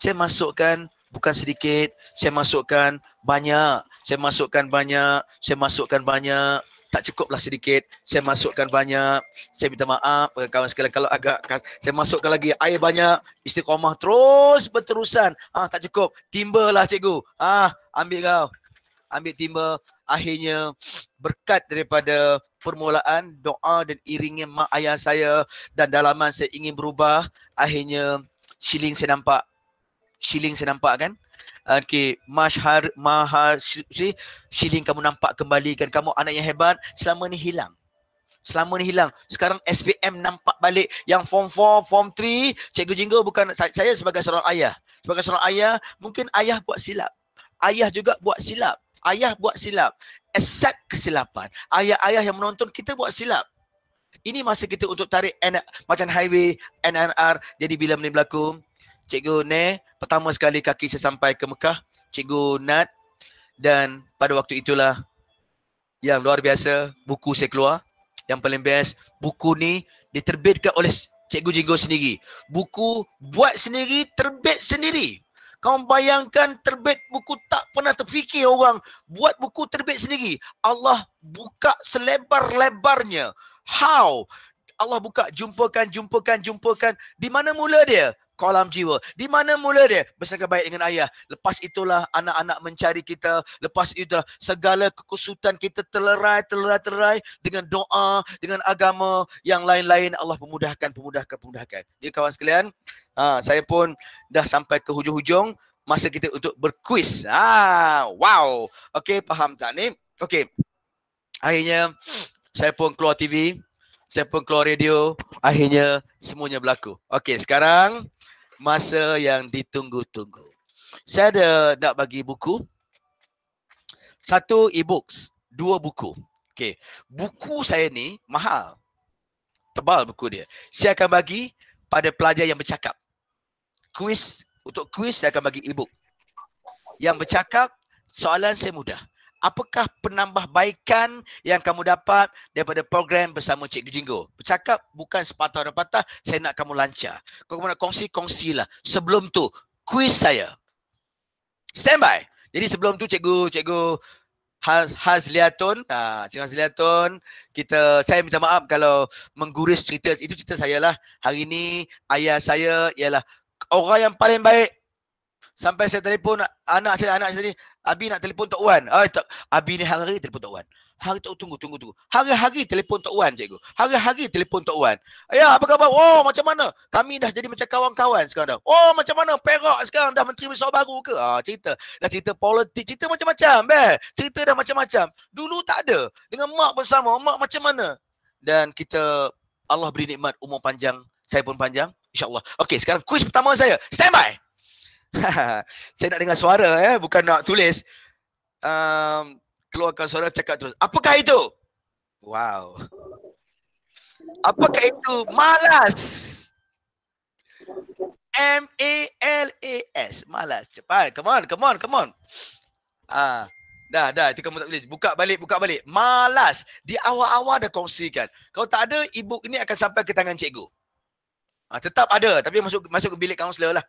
saya masukkan bukan sedikit, saya masukkan banyak, saya masukkan banyak, saya masukkan banyak, tak cukuplah sedikit, saya masukkan banyak, saya minta maaf kepada kawan sekalian kalau agak saya masukkan lagi air banyak, istiqomah terus berterusan. Ah tak cukup, timbalah cikgu. Ah ambil kau ambil tiba akhirnya berkat daripada permulaan doa dan iringnya mak ayah saya dan dalaman saya ingin berubah akhirnya shilling saya nampak shilling saya nampak kan Okay, mahar, maha si, shilling kamu nampak kembali kan kamu anak yang hebat selama ni hilang selama ni hilang. Sekarang SPM nampak balik yang form 4, form 3, cikgu jingga bukan saya sebagai seorang ayah. Sebagai seorang ayah, mungkin ayah buat silap. Ayah juga buat silap ayah buat silap. Accept kesilapan. Ayah-ayah yang menonton kita buat silap. Ini masa kita untuk tarik N- macam highway NNR. Jadi bila benda berlaku, Cikgu Ne, pertama sekali kaki saya sampai ke Mekah, Cikgu Nat dan pada waktu itulah yang luar biasa buku saya keluar. Yang paling best, buku ni diterbitkan oleh Cikgu Jinggo sendiri. Buku buat sendiri, terbit sendiri. Kau bayangkan terbit buku tak pernah terfikir orang buat buku terbit sendiri. Allah buka selebar-lebarnya. How? Allah buka jumpakan jumpakan jumpakan di mana mula dia? kolam jiwa. Di mana mula dia? Bersangka baik dengan ayah. Lepas itulah anak-anak mencari kita. Lepas itu segala kekusutan kita terlerai, terlerai, terlerai dengan doa, dengan agama yang lain-lain Allah pemudahkan, pemudahkan, pemudahkan. Ya kawan sekalian, ha, saya pun dah sampai ke hujung-hujung masa kita untuk berkuis. Ha, wow. Okey, faham tak ni? Okey. Akhirnya, saya pun keluar TV. Saya pun keluar radio. Akhirnya semuanya berlaku. Okey sekarang masa yang ditunggu-tunggu. Saya ada nak bagi buku. Satu e-books, dua buku. Okey, buku saya ni mahal. Tebal buku dia. Saya akan bagi pada pelajar yang bercakap. Kuis, untuk kuis saya akan bagi e-book. Yang bercakap, soalan saya mudah apakah penambahbaikan yang kamu dapat daripada program bersama Cikgu Jinggo? Bercakap bukan sepatah dan patah, saya nak kamu lancar. Kalau kamu nak kongsi, kongsilah. Sebelum tu, kuis saya. Stand by. Jadi sebelum tu cikgu, cikgu Haz, Hazliatun, ah ha, cikgu Hazliatun, kita saya minta maaf kalau mengguris cerita itu cerita saya lah. Hari ini ayah saya ialah orang yang paling baik. Sampai saya telefon anak saya anak saya tadi, Abi nak telefon Tok Wan. Ay, tak. Abi ni hari-hari telefon Tok Wan. Hari tu tunggu, tunggu, tunggu. Hari-hari telefon Tok Wan, cikgu. Hari-hari telefon Tok Wan. Ayah apa khabar? Oh, macam mana? Kami dah jadi macam kawan-kawan sekarang dah. Oh, macam mana? Perak sekarang dah menteri besar baru ke? Ah, cerita. Dah cerita politik. Cerita macam-macam, beh. Cerita dah macam-macam. Dulu tak ada. Dengan mak pun sama. Mak macam mana? Dan kita, Allah beri nikmat umur panjang. Saya pun panjang. InsyaAllah. Okay sekarang kuis pertama saya. Stand by. saya nak dengar suara ya, eh? bukan nak tulis. Um, keluarkan suara cakap terus. Apakah itu? Wow. Apakah itu malas? M A L A S. Malas. Cepat. Come on, come on, come on. Ah, dah, dah. Itu kamu tak boleh. Buka balik, buka balik. Malas. Di awal-awal dah kongsikan. Kalau tak ada, e-book ni akan sampai ke tangan cikgu. Ah, tetap ada. Tapi masuk masuk ke bilik kaunselor lah.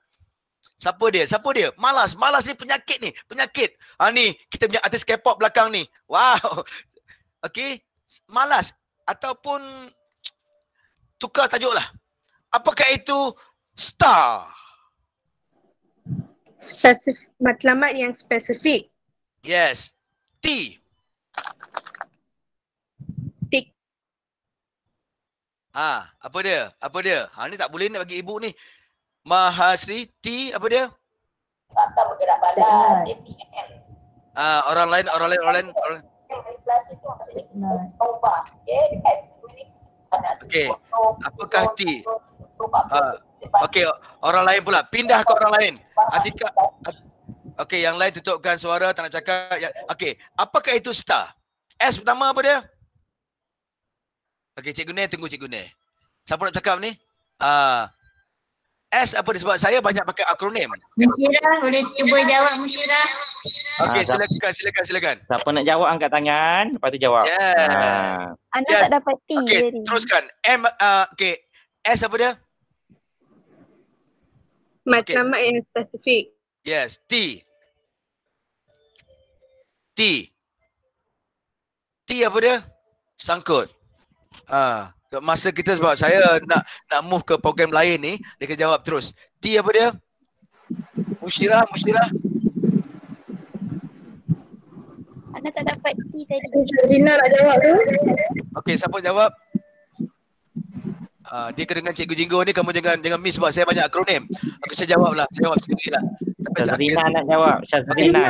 Siapa dia? Siapa dia? Malas. Malas ni penyakit ni. Penyakit. Ha ni, kita punya artis K-pop belakang ni. Wow. okay, Malas. Ataupun tukar tajuk lah. Apakah itu star? Spesifik. Matlamat yang spesifik. Yes. T. Tik. Ha, apa dia? Apa dia? Ha, ni tak boleh nak bagi ibu ni. Mahasri T apa dia? Kata bergerak badan DPM. E ah uh, orang lain orang lain orang lain. Orang lain. Okey, apakah T? Uh, Okey, orang lain pula. Pindah ke orang lain. Adika. Okey, yang lain tutupkan suara. Tak nak cakap. Ya, okey, apakah itu star? S pertama apa dia? Okey, Cikgu Nair. Tunggu Cikgu Nair. Siapa nak cakap ni? Ah, uh, S apa sebab saya banyak pakai akronim. Mushirah boleh cuba jawab Mushirah. Ah, okey ha, silakan silakan silakan. Siapa nak jawab angkat tangan lepas tu jawab. Yeah. Ha. Anda yes. tak dapat T okay, jadi. teruskan. M uh, okey S apa dia? Matlamat okay. yang spesifik. Yes, T. T. T apa dia? Sangkut. Ah. Uh masa kita sebab saya nak nak move ke program lain ni dia kena jawab terus T apa dia Mushira Mushira Ana tak dapat T tadi Rina nak jawab tu Okey siapa jawab uh, dia kena dengan cikgu jinggo ni kamu jangan jangan miss sebab saya banyak akronim aku saya jawablah saya jawab sendiri lah Tapi Rina nak jawab Syazrina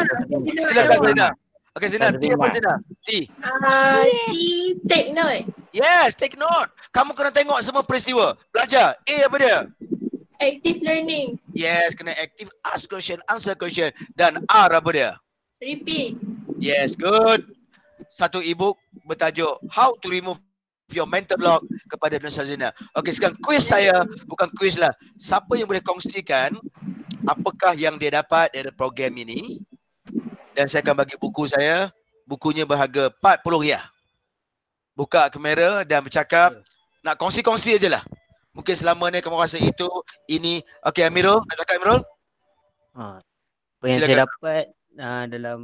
Syazrina Okey Zina T apa Zina T Ah, T take Yes, take note. Kamu kena tengok semua peristiwa. Belajar. A apa dia? Active learning. Yes, kena active. Ask question, answer question. Dan R apa dia? Repeat. Yes, good. Satu e-book bertajuk How to Remove Your Mental Block kepada Nur Sazina. Okey, sekarang quiz saya. Bukan quiz lah. Siapa yang boleh kongsikan apakah yang dia dapat dari program ini? Dan saya akan bagi buku saya. Bukunya berharga 40 ya buka kamera dan bercakap ya. nak kongsi-kongsi aje lah. Mungkin selama ni kamu rasa itu, ini. Okay Amirul, nak cakap Amirul? Ha. Apa yang Silakan. saya dapat uh, dalam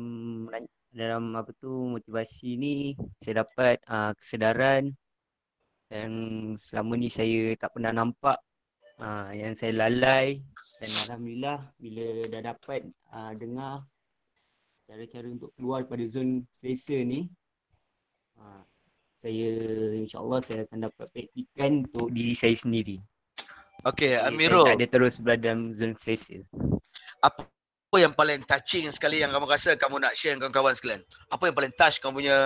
dalam apa tu motivasi ni, saya dapat uh, kesedaran yang selama ni saya tak pernah nampak uh, yang saya lalai dan Alhamdulillah bila dah dapat uh, dengar cara-cara untuk keluar daripada zon selesa ni uh, saya insyaallah saya akan dapat praktikan untuk diri saya sendiri. Okey, Amirul. Saya tak ada terus berada dalam zone stresa. Apa apa yang paling touching sekali yang kamu rasa kamu nak share dengan kawan-kawan sekalian? Apa yang paling touch kamu punya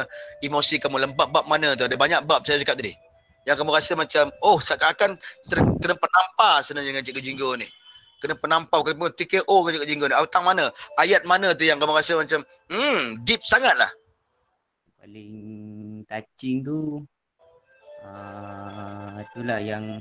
emosi kamu lembab bab mana tu? Ada banyak bab saya cakap tadi. Yang kamu rasa macam, oh seakan-akan kena penampar sebenarnya dengan Cikgu Jinggo ni. Kena penampau kamu TKO ke Cikgu Jinggo ni. Autang mana? Ayat mana tu yang kamu rasa macam, hmm, deep sangat lah. Paling touching tu uh, itulah yang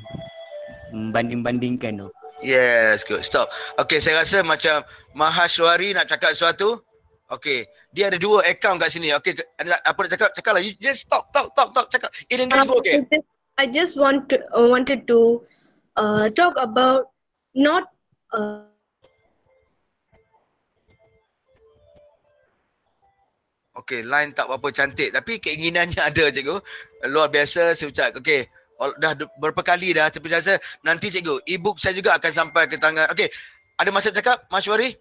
membanding-bandingkan tu. Yes, good. Stop. Okay, saya rasa macam Mahashwari nak cakap sesuatu. Okay, dia ada dua account kat sini. Okay, apa nak cakap? Cakaplah. You just talk, talk, talk, talk. Cakap. In English, um, okay? I just want to, uh, wanted to uh, talk about not uh, Okay, line tak apa-apa cantik tapi keinginannya ada cikgu luar biasa saya ucap okey dah berapa kali dah tapi saya rasa nanti cikgu e-book saya juga akan sampai ke tangan Okay, ada masa cakap Mashwari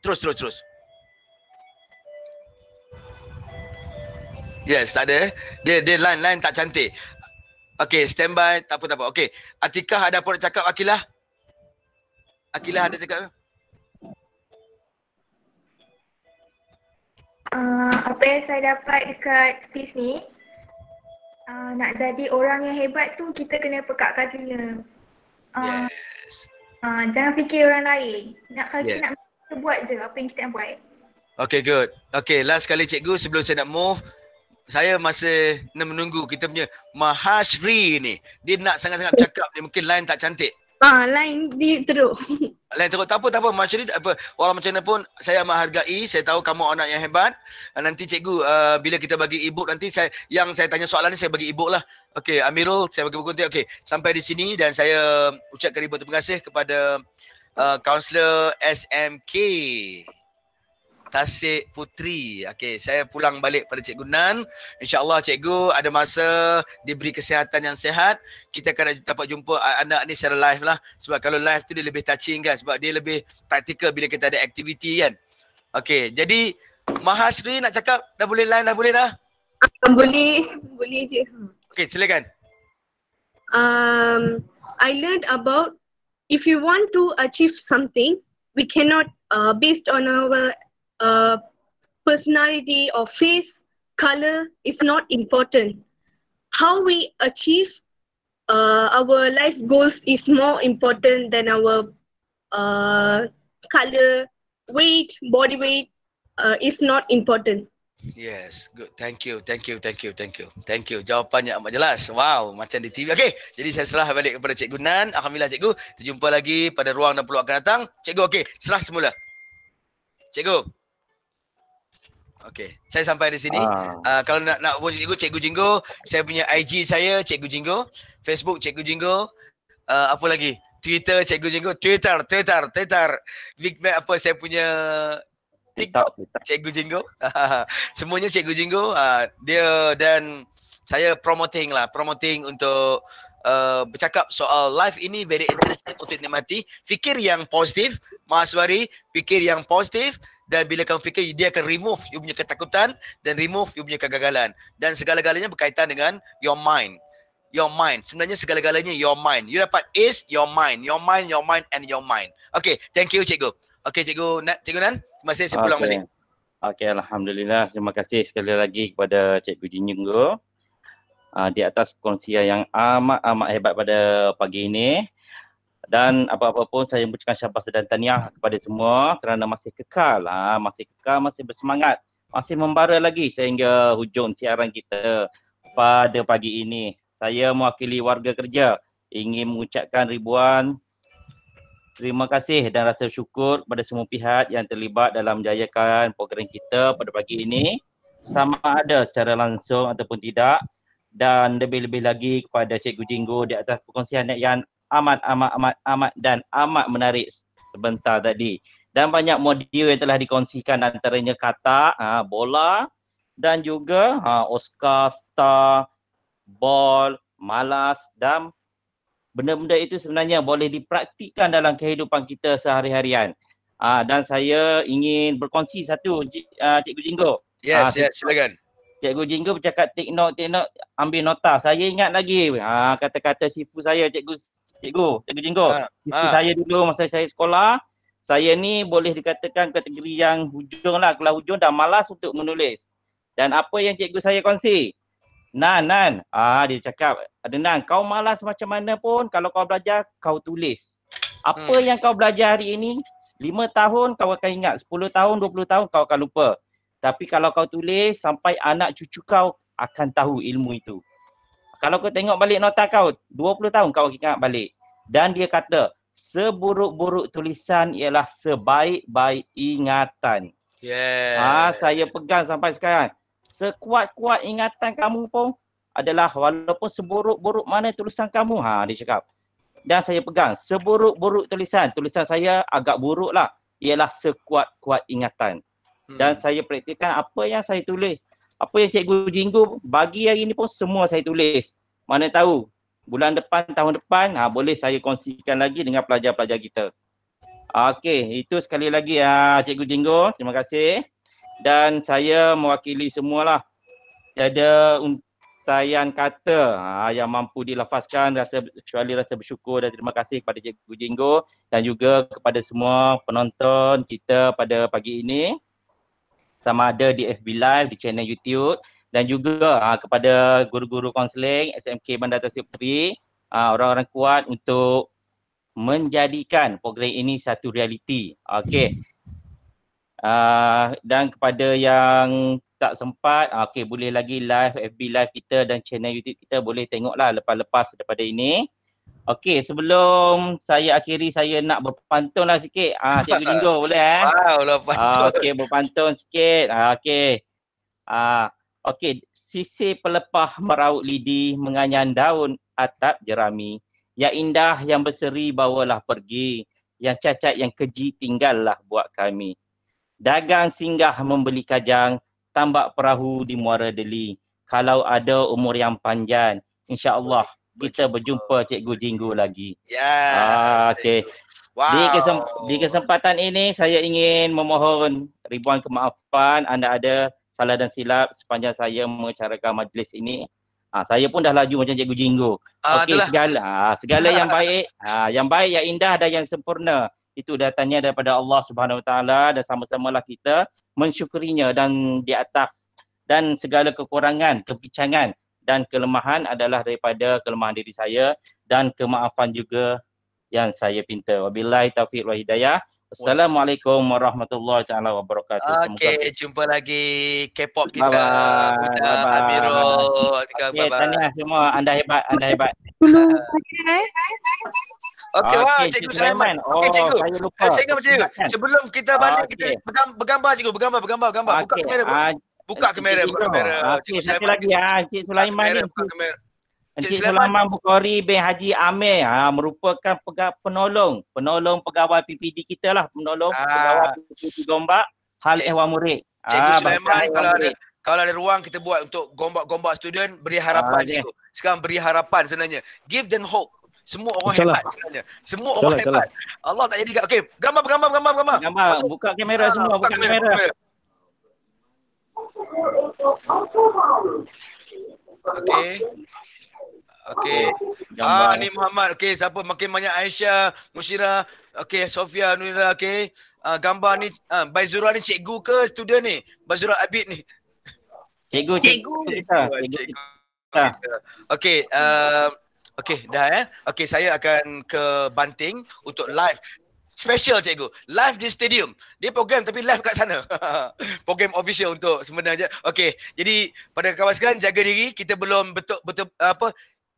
terus terus terus Yes, tak ada. Eh. Dia dia line line tak cantik. Okay, standby, tak apa tak apa. Okay, Atika ada apa nak cakap Akilah? Akilah ada cakap? Uh, apa yang saya dapat dekat piece ni uh, Nak jadi orang yang hebat tu kita kena pekat telinga uh, ah, yes. uh, Jangan fikir orang lain Nak kalau yeah. kita nak buat je apa yang kita nak buat Okay good Okay last kali cikgu sebelum saya nak move saya masih menunggu kita punya Mahashri ni. Dia nak sangat-sangat bercakap dia Mungkin lain tak cantik. Ah, lain di teruk. Lain teruk tak apa tak apa. Macam ni tak apa. Walau macam mana pun saya menghargai, saya tahu kamu anak yang hebat. Ah, nanti cikgu uh, bila kita bagi ebook nanti saya yang saya tanya soalan ni saya bagi ebook lah. Okey, Amirul, saya bagi buku nanti. Okey, sampai di sini dan saya ucapkan ribuan terima kasih kepada uh, ah, kaunselor SMK. Tasik Putri. Okey, saya pulang balik pada Cikgu Nan. InsyaAllah Cikgu ada masa diberi kesihatan yang sehat. Kita akan dapat jumpa anak ni secara live lah. Sebab kalau live tu dia lebih touching kan. Sebab dia lebih praktikal bila kita ada aktiviti kan. Okey, jadi Mahasri nak cakap dah boleh live? dah boleh dah? Boleh, boleh je. Okey, silakan. Um, I learned about if you want to achieve something, we cannot uh, based on our Uh, personality or face, color is not important. How we achieve uh, our life goals is more important than our uh, color, weight, body weight uh, is not important. Yes, good. Thank you, thank you, thank you, thank you. Thank you. Jawapannya amat jelas. Wow, macam di TV. Okey, jadi saya serah balik kepada Cikgu Nan. Alhamdulillah, Cikgu. Jumpa lagi pada ruang dan peluang akan datang. Cikgu, okey. Serah semula. Cikgu. Okay. Saya sampai di sini. Ah. Uh, kalau nak nak hubung cikgu, cikgu Jinggo. Saya punya IG saya, cikgu Jinggo. Facebook, cikgu Jinggo. Uh, apa lagi? Twitter, cikgu Jinggo. Twitter, Twitter, Twitter. Big Mac apa saya punya TikTok, cikgu Jinggo. Semuanya cikgu Jinggo. Uh, dia dan saya promoting lah. Promoting untuk Uh, bercakap soal live ini very interesting untuk dinikmati fikir yang positif Mahaswari fikir yang positif dan bila kamu fikir dia akan remove you punya ketakutan dan remove you punya kegagalan dan segala-galanya berkaitan dengan your mind your mind sebenarnya segala-galanya your mind you dapat is your mind your mind your mind and your mind okay thank you cikgu okay cikgu nak cikgu nan masa kasih saya pulang okay. balik okay alhamdulillah terima kasih sekali lagi kepada cikgu Jinjunggo uh, ah, di atas perkongsian yang amat amat hebat pada pagi ini dan apa-apa pun saya mengucapkan syabas dan taniah kepada semua kerana masih kekal ha, masih kekal masih bersemangat masih membara lagi sehingga hujung siaran kita pada pagi ini saya mewakili warga kerja ingin mengucapkan ribuan terima kasih dan rasa syukur kepada semua pihak yang terlibat dalam menjayakan program kita pada pagi ini sama ada secara langsung ataupun tidak dan lebih-lebih lagi kepada Cikgu Jinggo di atas perkongsian yang amat amat amat amat dan amat menarik sebentar tadi dan banyak modul yang telah dikongsikan antaranya kata ha, bola dan juga ha, Oscar, star, ball, malas dan benda-benda itu sebenarnya boleh dipraktikkan dalam kehidupan kita sehari-harian. Ha, dan saya ingin berkongsi satu cik, uh, Cikgu Jinggo. Yes, ha, yes, silakan. Cikgu Jinggo bercakap take note, ambil nota. Saya ingat lagi ha, kata-kata sifu saya Cikgu cikgu, cikgu Jinggo. Ha. Ha. Saya dulu masa saya sekolah, saya ni boleh dikatakan kategori yang hujung lah, kelas hujung dah malas untuk menulis. Dan apa yang cikgu saya kongsi? Nan, Nan. Ah, dia cakap, ada Nan, kau malas macam mana pun kalau kau belajar, kau tulis. Apa hmm. yang kau belajar hari ini, 5 tahun kau akan ingat, 10 tahun, 20 tahun kau akan lupa. Tapi kalau kau tulis, sampai anak cucu kau akan tahu ilmu itu kalau kau tengok balik nota kau 20 tahun kau ingat balik dan dia kata seburuk-buruk tulisan ialah sebaik-baik ingatan. Yeah. Ah ha, saya pegang sampai sekarang. Sekuat-kuat ingatan kamu pun adalah walaupun seburuk-buruk mana tulisan kamu ha dia cakap. Dan saya pegang seburuk-buruk tulisan, tulisan saya agak buruk lah ialah sekuat-kuat ingatan. Hmm. Dan saya praktikkan apa yang saya tulis apa yang cikgu jinggu bagi hari ni pun semua saya tulis. Mana tahu bulan depan, tahun depan ha, boleh saya kongsikan lagi dengan pelajar-pelajar kita. Okey, itu sekali lagi ya ha, cikgu jinggu. Terima kasih. Dan saya mewakili semualah. Tiada untayan kata ha, yang mampu dilafazkan rasa kecuali rasa bersyukur dan terima kasih kepada cikgu jinggu dan juga kepada semua penonton kita pada pagi ini sama ada di FB Live, di channel YouTube dan juga aa, ah, kepada guru-guru konseling SMK Bandar Tasik Puteri, ah, orang-orang kuat untuk menjadikan program ini satu realiti. Okey. Uh, dan kepada yang tak sempat, okey boleh lagi live FB live kita dan channel YouTube kita boleh tengoklah lepas-lepas daripada ini. Okey, sebelum saya akhiri, saya nak berpantun lah sikit. Ah, ha, Cikgu Jinggo boleh eh? Wow, lah pantun. Ah, okey, berpantun sikit. Ah, okey. Ah, okey. Sisi pelepah meraut lidi menganyan daun atap jerami. Yang indah yang berseri bawalah pergi. Yang cacat yang keji tinggallah buat kami. Dagang singgah membeli kajang. Tambak perahu di muara deli. Kalau ada umur yang panjang. insya Allah kita berjumpa Cikgu Jinggu lagi. Ya. Ah, okay. Wow. Di, kesem- di kesempatan ini saya ingin memohon ribuan kemaafan anda ada salah dan silap sepanjang saya mengacarakan majlis ini. Ah, saya pun dah laju macam Cikgu Jinggu. Ah, Okey segala ah, segala yang baik, ah, yang baik, yang indah dan yang sempurna itu datangnya daripada Allah Subhanahu Wa dan sama-samalah kita mensyukurinya dan di atas dan segala kekurangan, kebincangan dan kelemahan adalah daripada kelemahan diri saya dan kemaafan juga yang saya pinta. Wabillahi taufiq wa hidayah. Assalamualaikum warahmatullahi taala wabarakatuh. Okey, jumpa lagi K-pop kita. Bye bye. Amirul. Okey, tanya semua anda hebat, anda hebat. okay. Eh? Okey, okay, wah, cikgu, cikgu Sulaiman. Oh, cikgu. saya lupa. Eh, cikgu, cikgu. Sebelum kita balik, okay. kita bergambar, bergambar, cikgu. Bergambar, bergambar, bergambar. Okay. Buka kamera. Uh, Buka eh, kamera, buka kamera. Okey, ah, satu lagi ah, Cik Sulaiman ni. Encik eh, Sulaiman Bukhari bin Haji Amir ha, merupakan pega- penolong, penolong pegawai PPD kita lah, penolong ah. pegawai PPD Gombak, hal Cik, murid. Cikgu ah, Sulaiman, kalau ada, kalau ada ruang kita buat untuk gombak-gombak student, beri ah, harapan ah, cikgu. Sekarang beri harapan sebenarnya. Give them hope. Semua orang Insya lah. hebat sebenarnya. Semua Insya orang Insya lah, lah. hebat. Allah tak jadi. Okey, gambar, gambar, gambar, gambar. buka kamera semua, buka, buka kamera. kamera. Okay, Okey. Ah ni Muhammad. Okay, siapa makin banyak Aisyah, Mushira, Okay, Sofia, Nurira, Okay. Ah gambar ni ah Baizura ni cikgu ke student ni? Baizura Abid ni. Cikgu, cikgu. Okey, Okay, ah, Okey, dah eh. Okey, saya akan ke Banting untuk live special cikgu live di stadium dia program tapi live kat sana program official untuk sebenarnya okey jadi pada kawan sekalian jaga diri kita belum betul betul apa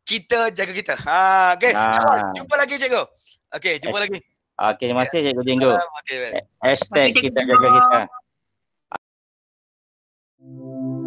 kita jaga kita ha okey ha. jumpa lagi cikgu okey jumpa Hashtag. lagi okey terima kasih cikgu jenggo okay, Hashtag #kita jaga kita Thank you.